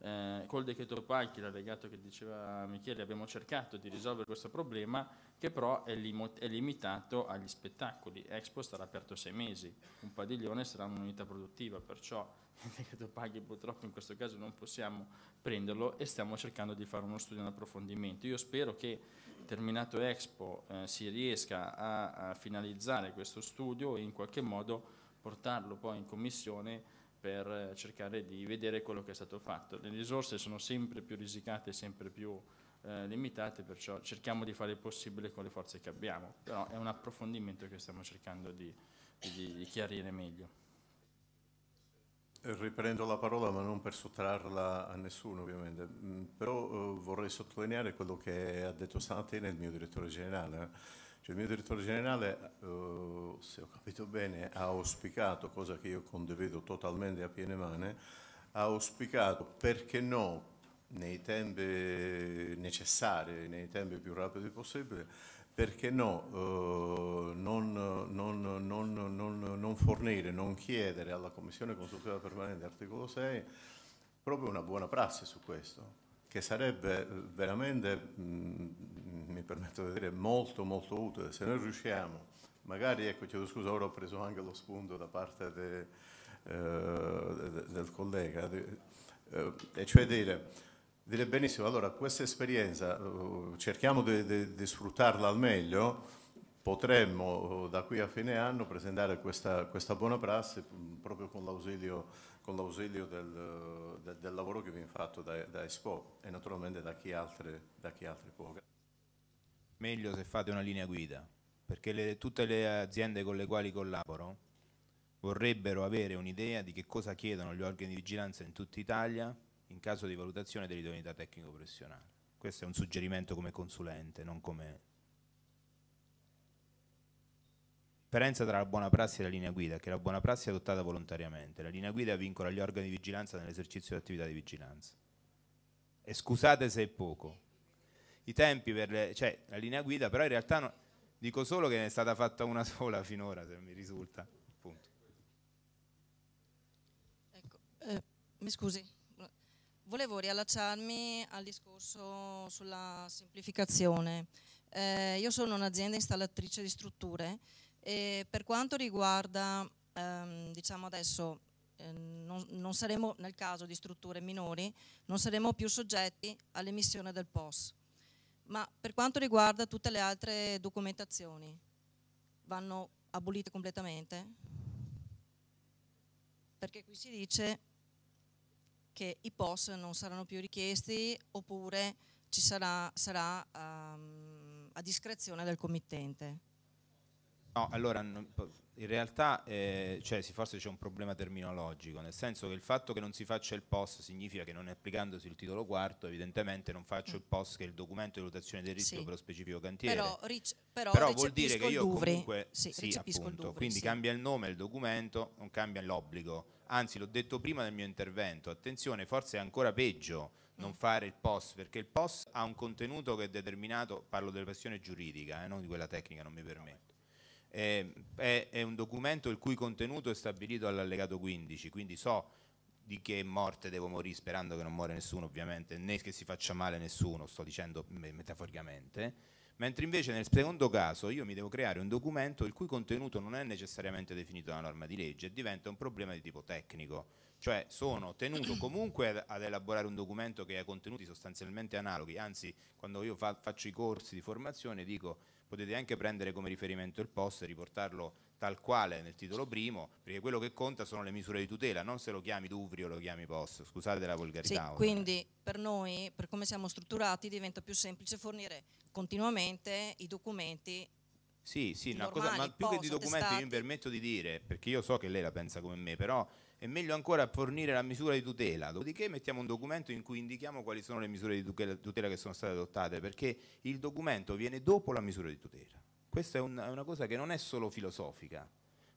S5: eh, col decreto palchi, l'allegato che diceva Michele, abbiamo cercato di risolvere questo problema che però è, lim è limitato agli spettacoli. Expo sarà aperto sei mesi, un padiglione sarà un'unità produttiva, perciò (laughs) il decreto palchi purtroppo in questo caso non possiamo prenderlo e stiamo cercando di fare uno studio, un approfondimento. Io spero che terminato Expo eh, si riesca a, a finalizzare questo studio e in qualche modo portarlo poi in commissione per eh, cercare di vedere quello che è stato fatto. Le risorse sono sempre più risicate, sempre più eh, limitate, perciò cerchiamo di fare il possibile con le forze che abbiamo, però è un approfondimento che stiamo cercando di, di, di chiarire
S2: meglio. Eh, riprendo la parola ma non per sottrarla a nessuno ovviamente, mm, però eh, vorrei sottolineare quello che ha detto Santi il mio direttore generale. Eh. Cioè, il mio direttore generale, eh, se ho capito bene, ha auspicato, cosa che io condivido totalmente a piene mani, ha auspicato, perché no, nei tempi necessari, nei tempi più rapidi possibili, perché no, eh, non, non, non, non, fornire, non chiedere alla Commissione Consultiva Permanente articolo 6 proprio una buona prassi su questo che sarebbe eh, veramente, mm, mi permetto di dire, molto molto utile se noi riusciamo, magari, ecco, chiedo scusa, ora ho preso anche lo spunto da parte de, eh, del collega, de, eh, e cioè dire, dire benissimo, allora questa esperienza oh, cerchiamo di sfruttarla al meglio, potremmo oh, da qui a fine anno presentare questa, questa buona prassi mm, proprio con l'ausilio, del, del, del, lavoro che viene fatto da, da Expo e naturalmente da chi altre, da chi altri può.
S1: Meglio se fate una linea guida, perché le, tutte le aziende con le quali collaboro vorrebbero avere un'idea di che cosa chiedono gli organi di vigilanza in tutta Italia in caso di valutazione dell'idoneità tecnico-professionale. Questo è un suggerimento come consulente, non come differenza tra la buona prassi e la linea guida, che la buona prassi è adottata volontariamente, la linea guida vincola gli organi di vigilanza nell'esercizio di attività di vigilanza. E scusate se è poco. I tempi per le, cioè la linea guida, però in realtà no, dico solo che ne è stata fatta una (laughs) sola finora, se mi risulta.
S13: Ecco, eh, mi scusi, volevo riallacciarmi al discorso sulla semplificazione. Eh, io sono un'azienda installatrice di strutture e per quanto riguarda, ehm, diciamo adesso, eh, non, non, saremo, nel caso di strutture minori, non saremo più soggetti all'emissione del POS. Ma per quanto riguarda tutte le altre documentazioni, vanno abolite completamente? Perché qui si dice che i POS non saranno più richiesti oppure ci sarà, sarà um, a discrezione del committente.
S1: No, allora in realtà eh, cioè, forse c'è un problema terminologico, nel senso che il fatto che non si faccia il POS significa che non applicandosi il titolo quarto evidentemente non faccio il POS che è il documento di valutazione del rischio sì. per lo specifico cantiere. Però, ric-
S13: però, però vuol dire che io Duvri. comunque sì, sì appunto, Duvri, quindi sì. cambia
S1: il nome, il documento, non cambia l'obbligo. Anzi, l'ho detto prima nel mio intervento, attenzione, forse è ancora peggio non mm. fare il POS, perché il POS ha un contenuto che è determinato, parlo della questione giuridica, eh, non di quella tecnica, non mi permetto eh, è, è, un documento il cui contenuto è stabilito all'allegato 15, quindi so di che morte devo morire sperando che non muore nessuno ovviamente, né che si faccia male nessuno, sto dicendo metaforicamente, mentre invece nel secondo caso io mi devo creare un documento il cui contenuto non è necessariamente definito dalla norma di legge e diventa un problema di tipo tecnico, cioè sono tenuto (clears throat) comunque ad elaborare un documento che ha contenuti sostanzialmente analoghi, anzi quando io fa faccio i corsi di formazione dico potete anche prendere come riferimento il post e riportarlo tal quale nel titolo primo, perché quello che conta sono le misure di tutela, non se lo chiami Duvri o lo chiami POS, scusate la volgarità. Sì, quindi
S13: per noi, per come siamo strutturati, diventa più semplice fornire continuamente i documenti
S1: sì, sì, normali, una cosa, ma più post, che di documenti attestati. mi permetto di dire, perché io so che lei la pensa come me, però e meglio ancora fornire la misura di tutela. Dopodiché mettiamo un documento in cui indichiamo quali sono le misure di tutela che sono state adottate, perché il documento viene dopo la misura di tutela. Questa è una cosa che non è solo filosofica.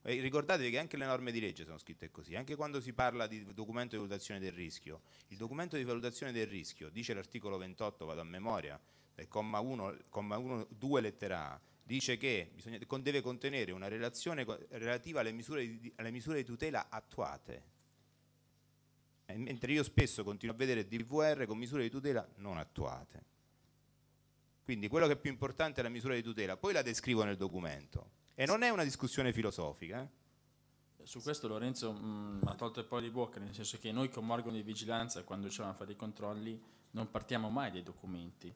S1: Eh, ricordatevi che anche le norme di legge sono scritte così, anche quando si parla di documento di valutazione del rischio. Il documento di valutazione del rischio, dice l'articolo 28, vado a memoria, del comma 1, comma 1 2 lettera A, dice che bisogna, deve contenere una relazione relativa alle misure, di, alle misure di tutela attuate, mentre io spesso continuo a vedere DVR con misure di tutela non attuate. Quindi quello che è più importante è la misura di tutela, poi la descrivo nel documento. E non è una discussione filosofica. Eh?
S5: Su questo Lorenzo mh, mm, ha tolto il po' di bocca, nel senso che noi come organo di vigilanza, quando diciamo a fare i controlli, non partiamo mai dai documenti,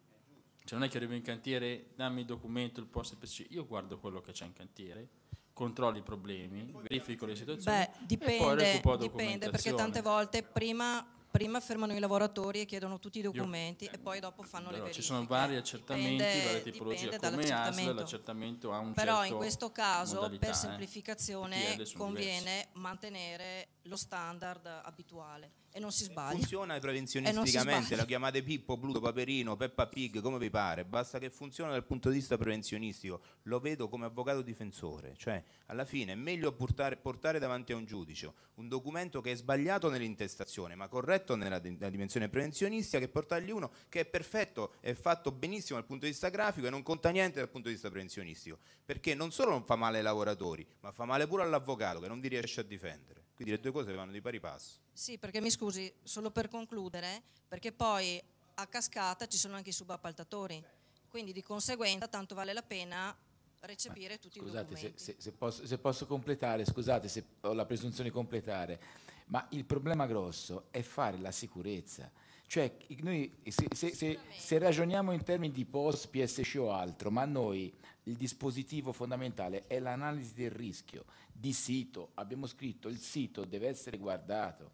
S5: cioè non è che arrivo in cantiere, dammi il documento, il posto specifico, io guardo quello che c'è in cantiere, controllo i problemi, verifico le situazioni. Beh, dipende, dipende perché tante
S13: volte prima, prima, fermano i lavoratori e chiedono tutti i documenti io, e poi dopo fanno però, le verifiche.
S5: Ci sono vari accertamenti, dipende, varie tipologie, come ASL l'accertamento ha un Però certo in questo caso per eh,
S13: semplificazione eh, conviene diversi. mantenere lo standard abituale e non si sbaglia. Funziona prevenzionisticamente,
S1: la chiamate Pippo, Bluto, Paperino, Peppa Pig, come vi pare, basta che funziona dal punto di vista prevenzionistico, lo vedo come avvocato difensore, cioè alla fine è meglio portare, portare davanti a un giudice un documento che è sbagliato nell'intestazione ma corretto nella, nella dimensione prevenzionistica che portargli uno che è perfetto, è fatto benissimo dal punto di vista grafico e non conta niente dal punto di vista prevenzionistico, perché non solo non fa male ai lavoratori, ma fa male pure all'avvocato che non vi riesce a difendere. Quindi le due cose vanno di pari passo.
S13: Sì, perché mi scusi, solo per concludere, perché poi a cascata ci sono anche i subappaltatori, quindi di conseguenza tanto vale la pena recepire ma, tutti scusate, i documenti.
S7: Se, se, se, posso, se posso completare, scusate se ho la presunzione di completare, ma il problema grosso è fare la sicurezza. Cioè, noi, se, se, se, se, ragioniamo in termini di post, PSC o altro, ma noi il dispositivo fondamentale è l'analisi del rischio di sito. Abbiamo scritto il sito deve essere guardato,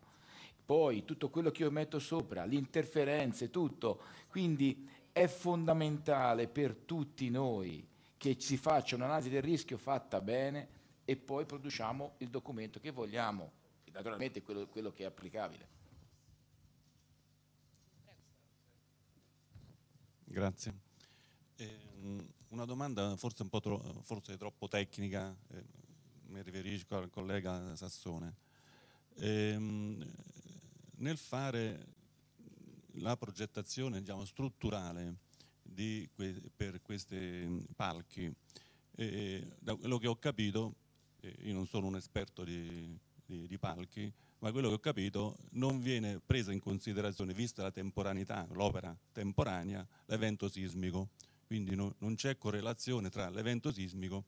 S7: poi tutto quello che io metto sopra, le interferenze, tutto. Quindi è fondamentale per tutti noi che si faccia un'analisi del rischio fatta bene e poi produciamo il documento che vogliamo, naturalmente quello, quello che è applicabile.
S14: Grazie. Eh, una domanda forse, un po tro forse troppo tecnica, eh, mi riferisco al collega Sassone. Ehm, nel fare la progettazione diciamo, strutturale di, per questi palchi, eh, da quello che ho capito, eh, io non sono un esperto di, di, di palchi, ma quello che ho capito non viene presa in considerazione, vista la temporaneità, l'opera temporanea, l'evento sismico quindi no, non c'è correlazione tra l'evento sismico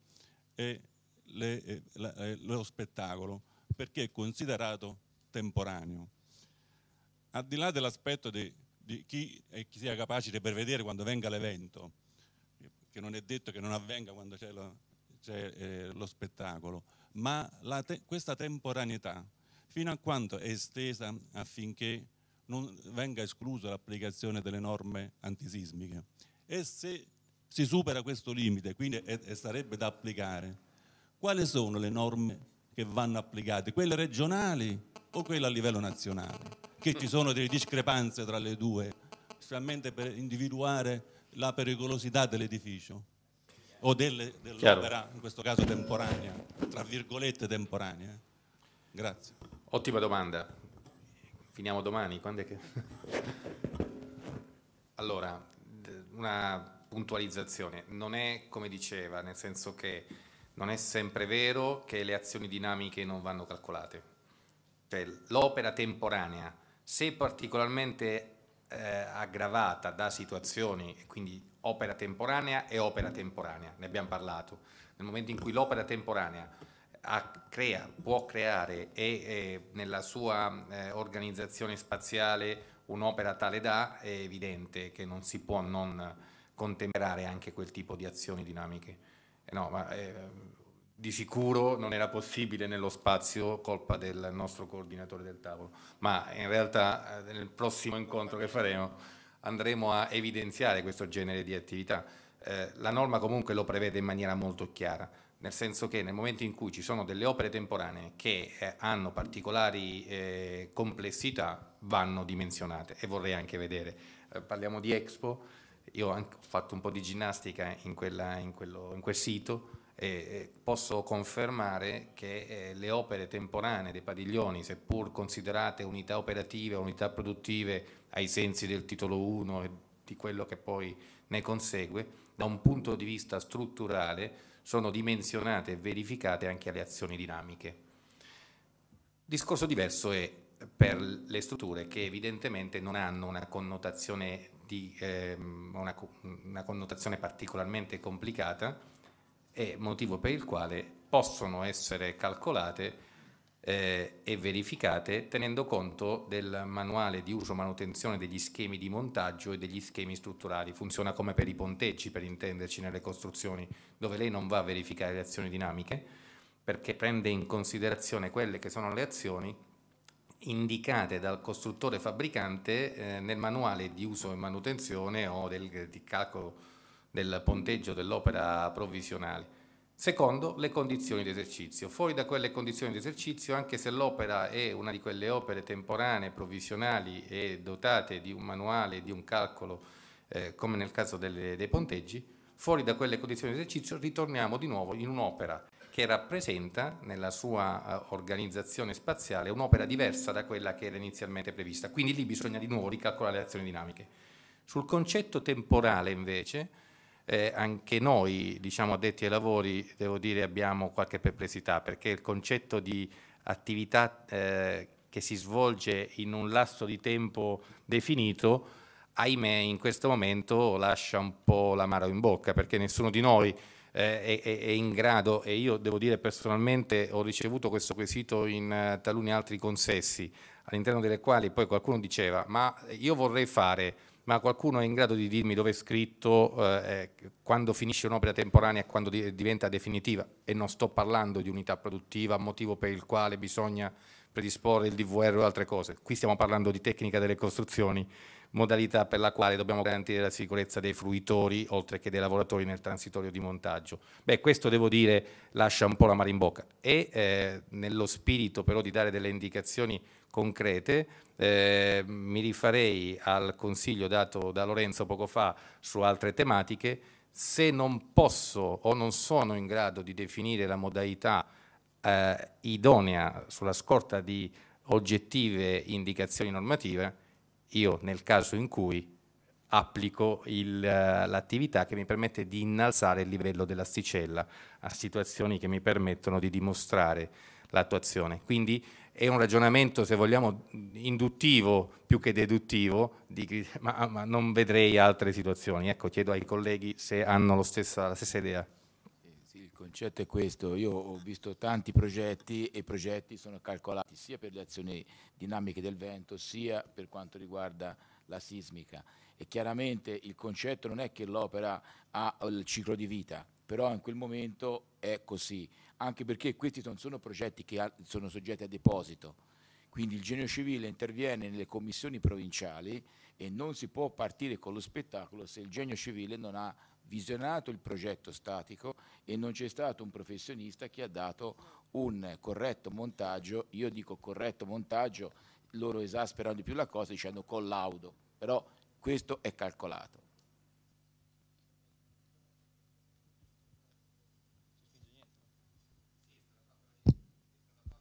S14: e le, eh, la, eh, lo spettacolo, perché è considerato temporaneo. Al di là dell'aspetto di, di chi, chi, sia capace di prevedere quando venga l'evento, che non è detto che non avvenga quando c'è lo, c'è, eh, lo spettacolo, ma te, questa temporaneità fino a quanto è estesa affinché non venga esclusa l'applicazione delle norme antisismiche e se si supera questo limite, quindi è, è, sarebbe da applicare. Quali sono le norme che vanno applicate? Quelle regionali o quelle a livello nazionale? Che ci sono delle discrepanze tra le due, specialmente per individuare la pericolosità dell'edificio o delle, dell'opera, in questo caso temporanea, tra virgolette temporanea. Eh. Grazie.
S6: Ottima domanda. Finiamo domani. Quando è che... (laughs) allora, una puntualizzazione, non è come diceva, nel senso che non è sempre vero che le azioni dinamiche non vanno calcolate. Cioè, l'opera temporanea, se particolarmente eh, aggravata da situazioni, quindi opera temporanea e opera temporanea, ne abbiamo parlato, nel momento in cui l'opera temporanea ha, crea, può creare e, e nella sua eh, organizzazione spaziale un'opera tale da, è evidente che non si può non contemperare anche quel tipo di azioni dinamiche. Eh no, ma, eh, di sicuro non era possibile nello spazio, colpa del nostro coordinatore del tavolo, ma in realtà eh, nel prossimo incontro che faremo andremo a evidenziare questo genere di attività. Eh, la norma comunque lo prevede in maniera molto chiara, nel senso che nel momento in cui ci sono delle opere temporanee che eh, hanno particolari eh, complessità vanno dimensionate e vorrei anche vedere, eh, parliamo di Expo, io ho fatto un po' di ginnastica in, quella, in, quello, in quel sito e posso confermare che eh, le opere temporanee dei padiglioni, seppur considerate unità operative, unità produttive ai sensi del titolo 1 e di quello che poi ne consegue, da un punto di vista strutturale sono dimensionate e verificate anche alle azioni dinamiche. Discorso diverso è per le strutture che evidentemente non hanno una connotazione di ehm, una, una connotazione particolarmente complicata e motivo per il quale possono essere calcolate eh, e verificate tenendo conto del manuale di uso e manutenzione degli schemi di montaggio e degli schemi strutturali. Funziona come per i ponteggi, per intenderci, nelle costruzioni, dove lei non va a verificare le azioni dinamiche, perché prende in considerazione quelle che sono le azioni indicate dal costruttore fabbricante eh, nel manuale di uso e manutenzione o del, di calcolo del ponteggio dell'opera provvisionale. Secondo, le condizioni di esercizio. Fuori da quelle condizioni di esercizio, anche se l'opera è una di quelle opere temporanee, provvisionali e dotate di un manuale, di un calcolo, eh, come nel caso delle, dei ponteggi, fuori da quelle condizioni di esercizio ritorniamo di nuovo in un'opera che rappresenta nella sua eh, organizzazione spaziale un'opera diversa da quella che era inizialmente prevista. Quindi lì bisogna di nuovo ricalcolare le azioni dinamiche. Sul concetto temporale invece, eh, anche noi, diciamo addetti ai lavori, devo dire abbiamo qualche perplessità perché il concetto di attività eh, che si svolge in un lasso di tempo definito, ahimè in questo momento lascia un po' l'amaro in bocca perché nessuno di noi eh, è, è, in grado, e io devo dire personalmente ho ricevuto questo quesito in eh, taluni altri consessi, all'interno delle quali poi qualcuno diceva ma io vorrei fare, ma qualcuno è in grado di dirmi dove è scritto eh, eh quando finisce un'opera temporanea e quando di diventa definitiva e non sto parlando di unità produttiva, motivo per il quale bisogna predisporre il DVR o altre cose, qui stiamo parlando di tecnica delle costruzioni modalità per la quale dobbiamo garantire la sicurezza dei fruitori oltre che dei lavoratori nel transitorio di montaggio. Beh, questo devo dire lascia un po' la mare in bocca e eh, nello spirito però di dare delle indicazioni concrete, eh, mi rifarei al consiglio dato da Lorenzo poco fa su altre tematiche, se non posso o non sono in grado di definire la modalità eh, idonea sulla scorta di oggettive indicazioni normative, io nel caso in cui applico eh, l'attività che mi permette di innalzare il livello dell'asticella a situazioni che mi permettono di dimostrare l'attuazione. Quindi è un ragionamento, se vogliamo, induttivo più che deduttivo, di, ma, ma, non vedrei altre situazioni. Ecco, chiedo ai colleghi se hanno stessa, la stessa
S7: idea concetto è questo, io ho visto tanti progetti e i progetti sono calcolati sia per le azioni dinamiche del vento sia per quanto riguarda la sismica e chiaramente il concetto non è che l'opera ha il ciclo di vita, però in quel momento è così, anche perché questi non sono progetti che sono soggetti a deposito, quindi il genio civile interviene nelle commissioni provinciali e non si può partire con lo spettacolo se il genio civile non ha visionato il progetto statico e non c'è stato un professionista che ha dato un corretto montaggio, io dico corretto montaggio, loro esasperano di più la cosa dicendo collaudo, però questo è calcolato.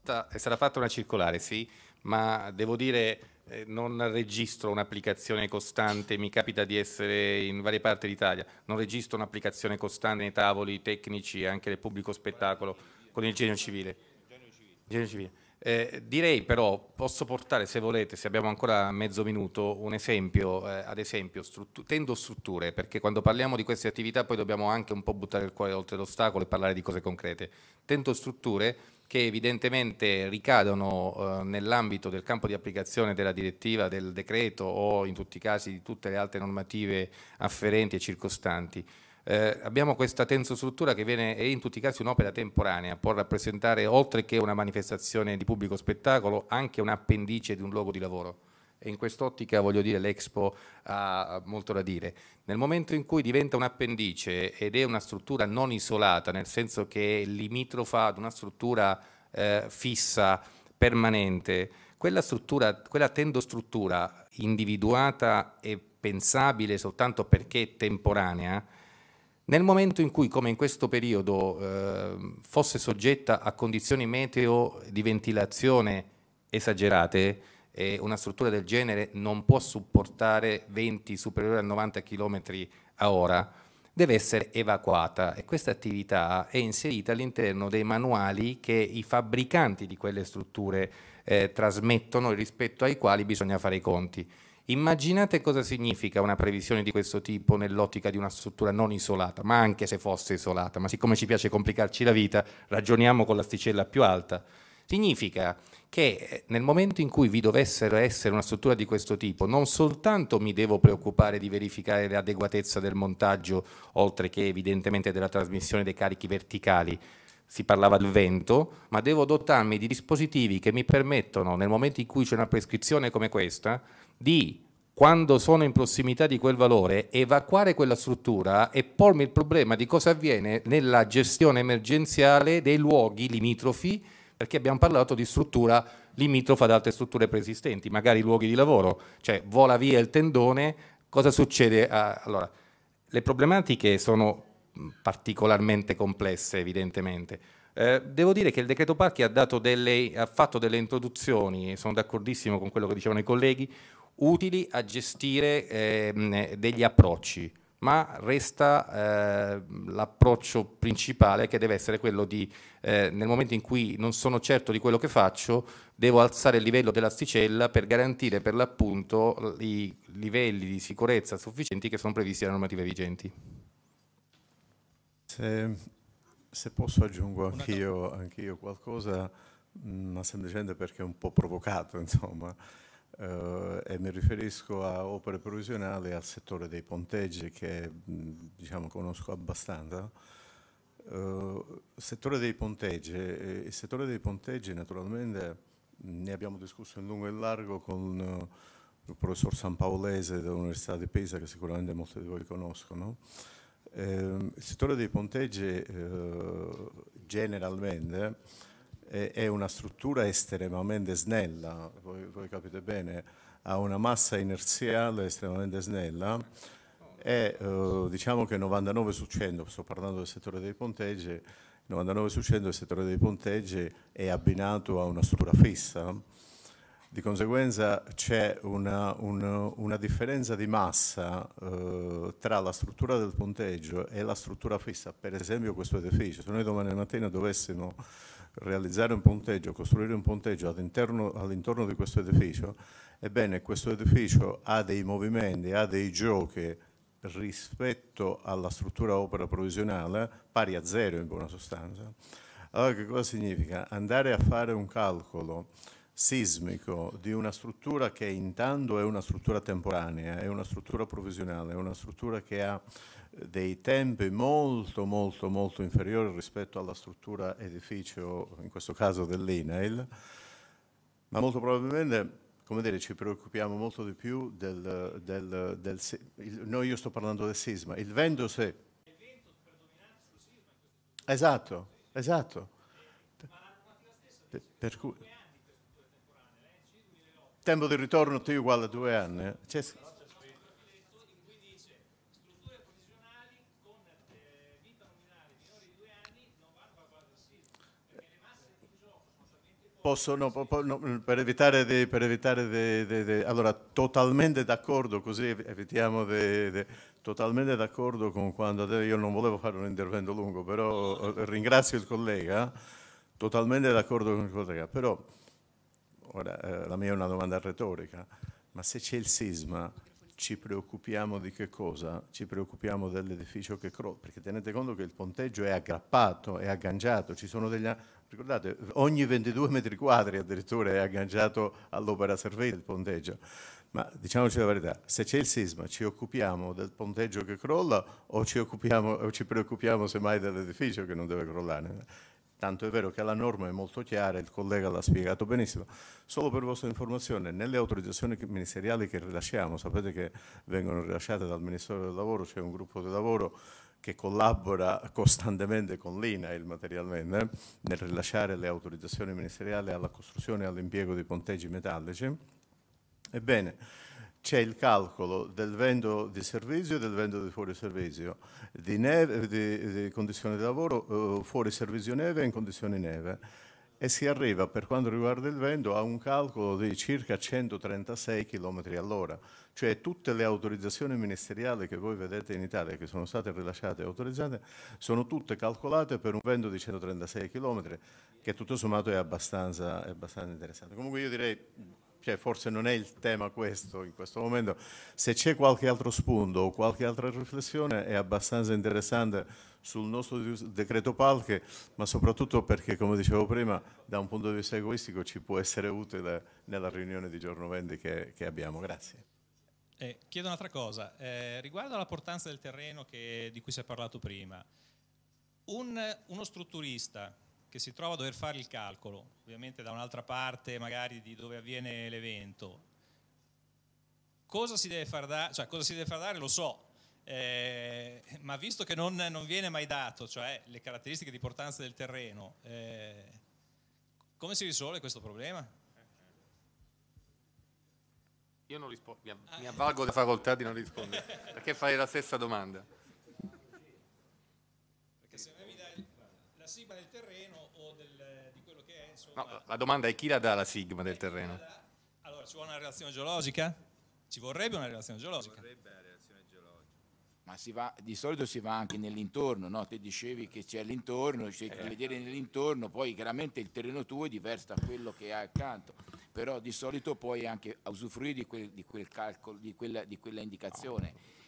S7: È
S6: stata fatta una circolare, sì, ma devo dire eh, non registro un'applicazione costante, mi capita di essere in varie parti d'Italia, non registro un'applicazione costante nei tavoli tecnici e anche del pubblico spettacolo con il genio civile. Genio civile. Eh, direi però, posso portare se volete, se abbiamo ancora mezzo minuto, un esempio, eh, ad esempio struttu tendo strutture, perché quando parliamo di queste attività poi dobbiamo anche un po' buttare il cuore oltre l'ostacolo e parlare di cose concrete. Tendo strutture che evidentemente ricadono eh, nell'ambito del campo di applicazione della direttiva, del decreto o in tutti i casi di tutte le altre normative afferenti e circostanti. Eh, abbiamo questa tensostruttura che viene, è in tutti i casi un'opera temporanea, può rappresentare oltre che una manifestazione di pubblico spettacolo anche un'appendice di un luogo di lavoro. E in quest'ottica, voglio dire, l'Expo ha molto da dire. Nel momento in cui diventa un'appendice ed è una struttura non isolata, nel senso che è limitrofa ad una struttura eh, fissa, permanente, quella, quella tendostruttura individuata e pensabile soltanto perché è temporanea, nel momento in cui, come in questo periodo, eh, fosse soggetta a condizioni meteo di ventilazione esagerate, e una struttura del genere non può supportare venti superiori a 90 km a ora, deve essere evacuata e questa attività è inserita all'interno dei manuali che i fabbricanti di quelle strutture eh, trasmettono rispetto ai quali bisogna fare i conti. Immaginate cosa significa una previsione di questo tipo nell'ottica di una struttura non isolata, ma anche se fosse isolata, ma siccome ci piace complicarci la vita, ragioniamo con l'asticella più alta. Significa che eh, nel momento in cui vi dovessero essere una struttura di questo tipo, non soltanto mi devo preoccupare di verificare l'adeguatezza del montaggio, oltre che evidentemente della trasmissione dei carichi verticali, si parlava del vento, ma devo dotarmi di dispositivi che mi permettono, nel momento in cui c'è una prescrizione come questa, di quando sono in prossimità di quel valore, evacuare quella struttura e pormi il problema di cosa avviene nella gestione emergenziale dei luoghi limitrofi, perché abbiamo parlato di struttura limitrofa ad altre strutture preesistenti, magari luoghi di lavoro, cioè vola via il tendone, cosa succede? A... Ah, allora, le problematiche sono particolarmente complesse evidentemente. Eh, devo dire che il decreto Parchi ha, delle, ha fatto delle introduzioni, sono d'accordissimo con quello che dicevano i colleghi, utili a gestire eh, degli approcci, ma resta eh, l'approccio principale che deve essere quello di, eh, nel momento in cui non sono certo di quello che faccio, devo alzare il livello dell'asticella per garantire per l'appunto i livelli di sicurezza sufficienti che sono previsti dalle normative vigenti.
S2: Se, se posso aggiungo anch'io, anch'io qualcosa, mm, ma semplicemente perché è un po' provocato, (laughs) insomma. Uh, e mi riferisco a opere provvisionali e al settore dei ponteggi che mm, diciamo, conosco abbastanza. Uh, settore dei ponteggi, eh, il settore dei ponteggi naturalmente ne abbiamo discusso in lungo e in largo con il professor San Paolese dell'Università di Pisa che sicuramente molti di voi conoscono. Ehm, il settore dei ponteggi eh, generalmente è una struttura estremamente snella, voi, voi capite bene, ha una massa inerziale estremamente snella e eh, diciamo che 99 su 100, sto parlando del settore dei ponteggi, 99 su 100 il settore dei ponteggi è abbinato a una struttura fissa di conseguenza c'è una, una, una, differenza di massa eh, tra la struttura del punteggio e la struttura fissa, per esempio questo edificio. Se noi domani mattina dovessimo realizzare un punteggio, costruire un punteggio all'interno, all di questo edificio, ebbene questo edificio ha dei movimenti, ha dei giochi rispetto alla struttura opera provvisionale pari a zero in buona sostanza. Allora che cosa significa? Andare a fare un calcolo sismico di una struttura che intanto è una struttura temporanea, è una struttura provvisionale, è una struttura che ha eh, dei tempi molto molto molto inferiori rispetto alla struttura edificio, in questo caso dell'INAIL, ma molto probabilmente come dire, ci preoccupiamo molto di più del, del, del il, no, io sto parlando del sisma, il vento se... Esatto, esatto. per cui tempo di ritorno T uguale a due anni. C'è... Eh, Posso, no, po, no, mm, per evitare, di, per evitare di, di, di, Allora, totalmente d'accordo, così evitiamo di... Totalmente d'accordo con quando... Io non volevo fare un intervento lungo, però eh, ringrazio il collega, totalmente d'accordo con il collega, però Ora, eh, la mia è una domanda retorica, ma se c'è il sisma, ci preoccupiamo di che cosa? Ci preoccupiamo dell'edificio che crolla, perché tenete conto che il ponteggio è aggrappato, è agganciato, ci sono degli... Ricordate, ogni 22 metri quadri addirittura è agganciato all'opera servita il ponteggio. Ma diciamoci la verità, se c'è il sisma ci occupiamo del ponteggio che crolla o ci, o ci preoccupiamo semmai dell'edificio che non deve crollare? Tanto è vero che la norma è molto chiara, il collega l'ha spiegato benissimo. Solo per vostra informazione, nelle autorizzazioni ministeriali che rilasciamo, sapete che vengono rilasciate dal Ministero del Lavoro, c'è un gruppo di lavoro che collabora costantemente con l'INAIL materialmente nel rilasciare le autorizzazioni ministeriali alla costruzione e all'impiego di ponteggi metallici. Ebbene, c'è il calcolo del vento di servizio e del vento di fuori servizio, di, neve, di, di condizioni di lavoro eh, fuori servizio neve e in condizioni neve e si arriva per quanto riguarda il vento a un calcolo di circa 136 km all'ora, cioè tutte le autorizzazioni ministeriali che voi vedete in Italia che sono state rilasciate e autorizzate sono tutte calcolate per un vento di 136 km che tutto sommato è abbastanza, è abbastanza interessante. Comunque io direi cioè, forse non è il tema questo in questo momento, se c'è qualche altro spunto o qualche altra riflessione è abbastanza interessante sul nostro decreto palche, ma soprattutto perché, come dicevo prima, da un punto di vista egoistico ci può essere utile nella riunione di giorno 20 che, che abbiamo. Grazie.
S10: Eh, chiedo un'altra cosa, eh, riguardo alla portanza del terreno che, di cui si è parlato prima, un, uno strutturista che si trova a dover fare il calcolo, ovviamente da un'altra parte magari di dove avviene l'evento, cosa si deve far, da- cioè, cosa si deve far dare lo so, eh, ma visto che non, non, viene mai dato, cioè le caratteristiche di portanza del terreno, eh, come si risolve questo problema? Io non rispondo, mi, mi avvalgo
S6: della facoltà di non rispondere, perché fai la stessa domanda. No, la domanda è chi la
S7: dà la sigma del terreno?
S10: Allora, ci vuole una relazione geologica? Ci vorrebbe una relazione
S14: geologica. Ci vorrebbe una Relazione geologica.
S7: Ma va, di solito si va anche nell'intorno, no? Te dicevi che c'è l'intorno, c'è che eh. vedere nell'intorno, poi chiaramente il terreno tuo è diverso da quello che hai accanto, però di solito puoi anche usufruire di quel, di quel calcolo, di quella, di quella indicazione. No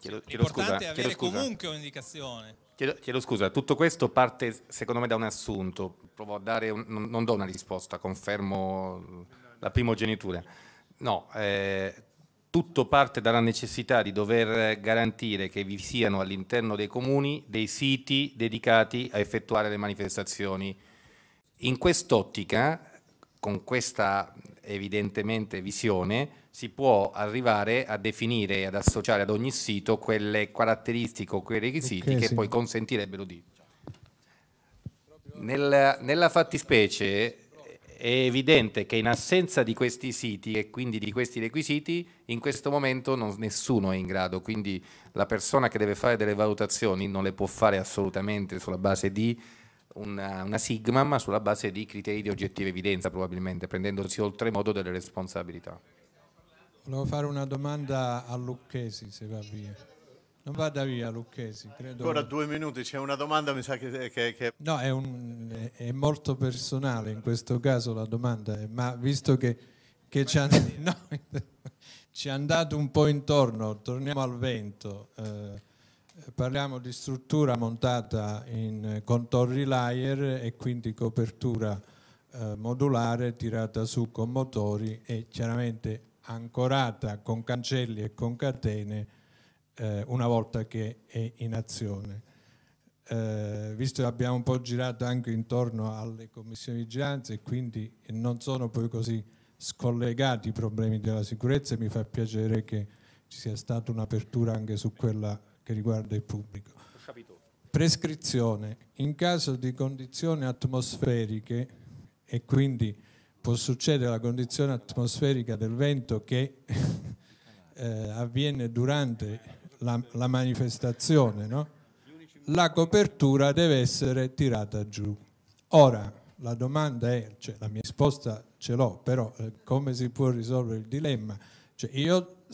S7: Chiedo, chiedo L'importante scusa, è avere comunque un'indicazione. Chiedo,
S6: chiedo, scusa, tutto questo parte secondo me da un assunto, provo a dare, un, non, non, do una risposta, confermo la primogenitura. No, eh, tutto parte dalla necessità di dover garantire che vi siano all'interno dei comuni dei siti dedicati a effettuare le manifestazioni. In quest'ottica, con questa evidentemente visione, si può arrivare a definire e ad associare ad ogni sito quelle caratteristiche o quei requisiti okay, che sì. poi consentirebbero di... Cioè, nella, nella fattispecie è evidente che in assenza di questi siti e quindi di questi requisiti in questo momento non, nessuno è in grado, quindi la persona che deve fare delle valutazioni non le può fare assolutamente sulla base di una, una sigma, ma sulla base di criteri di oggettiva evidenza probabilmente, prendendosi oltremodo delle responsabilità.
S15: Volevo fare una domanda a Lucchesi, se va via. Non vada via Lucchesi, credo. Ancora
S2: due minuti, c'è una domanda, mi sa che... che, che...
S15: No, è, un, è, molto personale in questo caso la domanda, eh, ma visto che, che ci, ha, (laughs) no, ci è andato un po' intorno, torniamo al vento, eh, parliamo di struttura montata in contorri layer e quindi copertura eh, modulare tirata su con motori e chiaramente ancorata con cancelli e con catene eh, una volta che è in azione. Eh, visto che abbiamo un po' girato anche intorno alle commissioni di vigilanza e quindi non sono poi così scollegati i problemi della sicurezza e mi fa piacere che ci sia stata un'apertura anche su quella che riguarda il pubblico. Prescrizione. In caso di condizioni atmosferiche e quindi può succedere la condizione atmosferica del vento che (laughs) eh, avviene durante la, la manifestazione, no? la copertura deve essere tirata giù. Ora, la domanda è, cioè, la mia risposta ce l'ho, però eh, come si può risolvere il dilemma? Cioè, io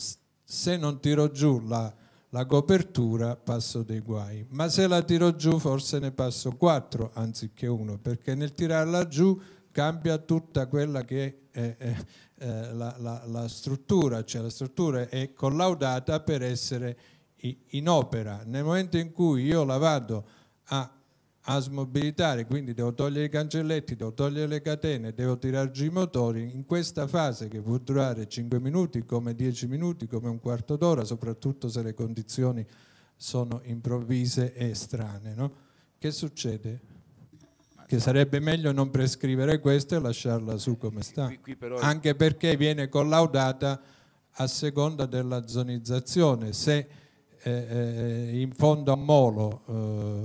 S15: se non tiro giù la, la, copertura passo dei guai, ma se la tiro giù forse ne passo quattro anziché uno, perché nel tirarla giù cambia tutta quella che è, è, è la, la, la, struttura, cioè la struttura è collaudata per essere in opera. Nel momento in cui io la vado a, a smobilitare, quindi devo togliere i cancelletti, devo togliere le catene, devo tirare giù i motori, in questa fase che può durare 5 minuti, come 10 minuti, come un quarto d'ora, soprattutto se le condizioni sono improvvise e strane, no? che succede? che sarebbe meglio non prescrivere questo e lasciarla su come sta, qui, qui però... anche perché viene collaudata a seconda della zonizzazione. Se eh, eh in fondo a Molo,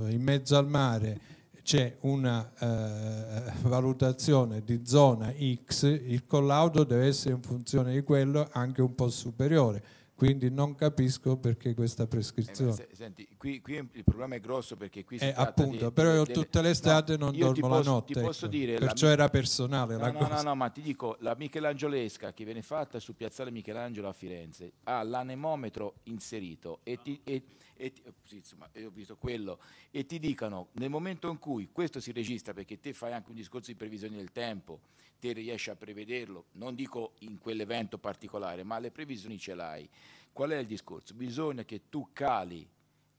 S15: eh, in mezzo al mare, c'è una eh, valutazione di zona X, il collaudo deve essere in funzione di quello anche un po' superiore quindi non capisco perché questa eh, prescrizione. Eh, se,
S7: senti, qui, qui, il problema è grosso perché qui si eh, appunto, di, però io delle, tutte le estate no, non dormo posso, la notte. Ecco, dire, perciò la, era personale no, la no, cosa. No, no, ma ti dico, la Michelangiolesca che viene fatta su Piazzale Michelangelo a Firenze ha l'anemometro inserito e ti, e, e, eh, sì, insomma, ho visto quello, e ti dicano nel momento in cui questo si registra, perché te fai anche un discorso di previsione del tempo, te riesci a prevederlo, non dico in quell'evento particolare, ma le previsioni ce l'hai. Qual è il discorso? Bisogna che tu cali,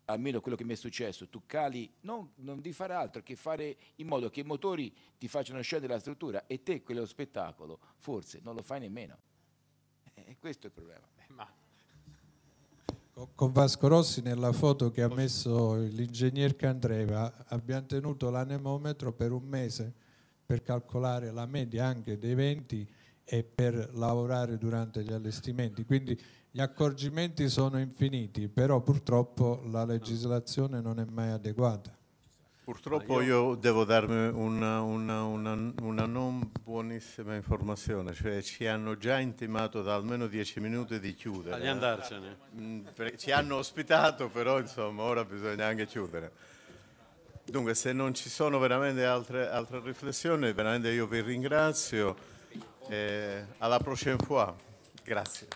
S7: almeno quello che mi è successo, tu cali, non, non di fare altro che fare in modo che i motori ti facciano scendere la struttura e te quello spettacolo forse non lo fai nemmeno. E eh, eh, questo è il problema. Eh, ma
S15: con Vasco Rossi nella foto che ha messo l'ingegner Candreva abbiamo tenuto l'anemometro per un mese per calcolare la media anche dei venti e per lavorare durante gli allestimenti. Quindi gli accorgimenti sono infiniti, però purtroppo la legislazione non è mai adeguata.
S2: Purtroppo ah, io devo darmi una, una, una, una, non buonissima informazione, cioè ci hanno già intimato da almeno dieci minuti di chiudere. Ah, di andarcene. Mm, ci hanno ospitato, però insomma ora bisogna anche chiudere. Dunque, se non ci sono veramente altre, altre riflessioni, veramente io vi ringrazio. Eh, alla prossima fois. Grazie.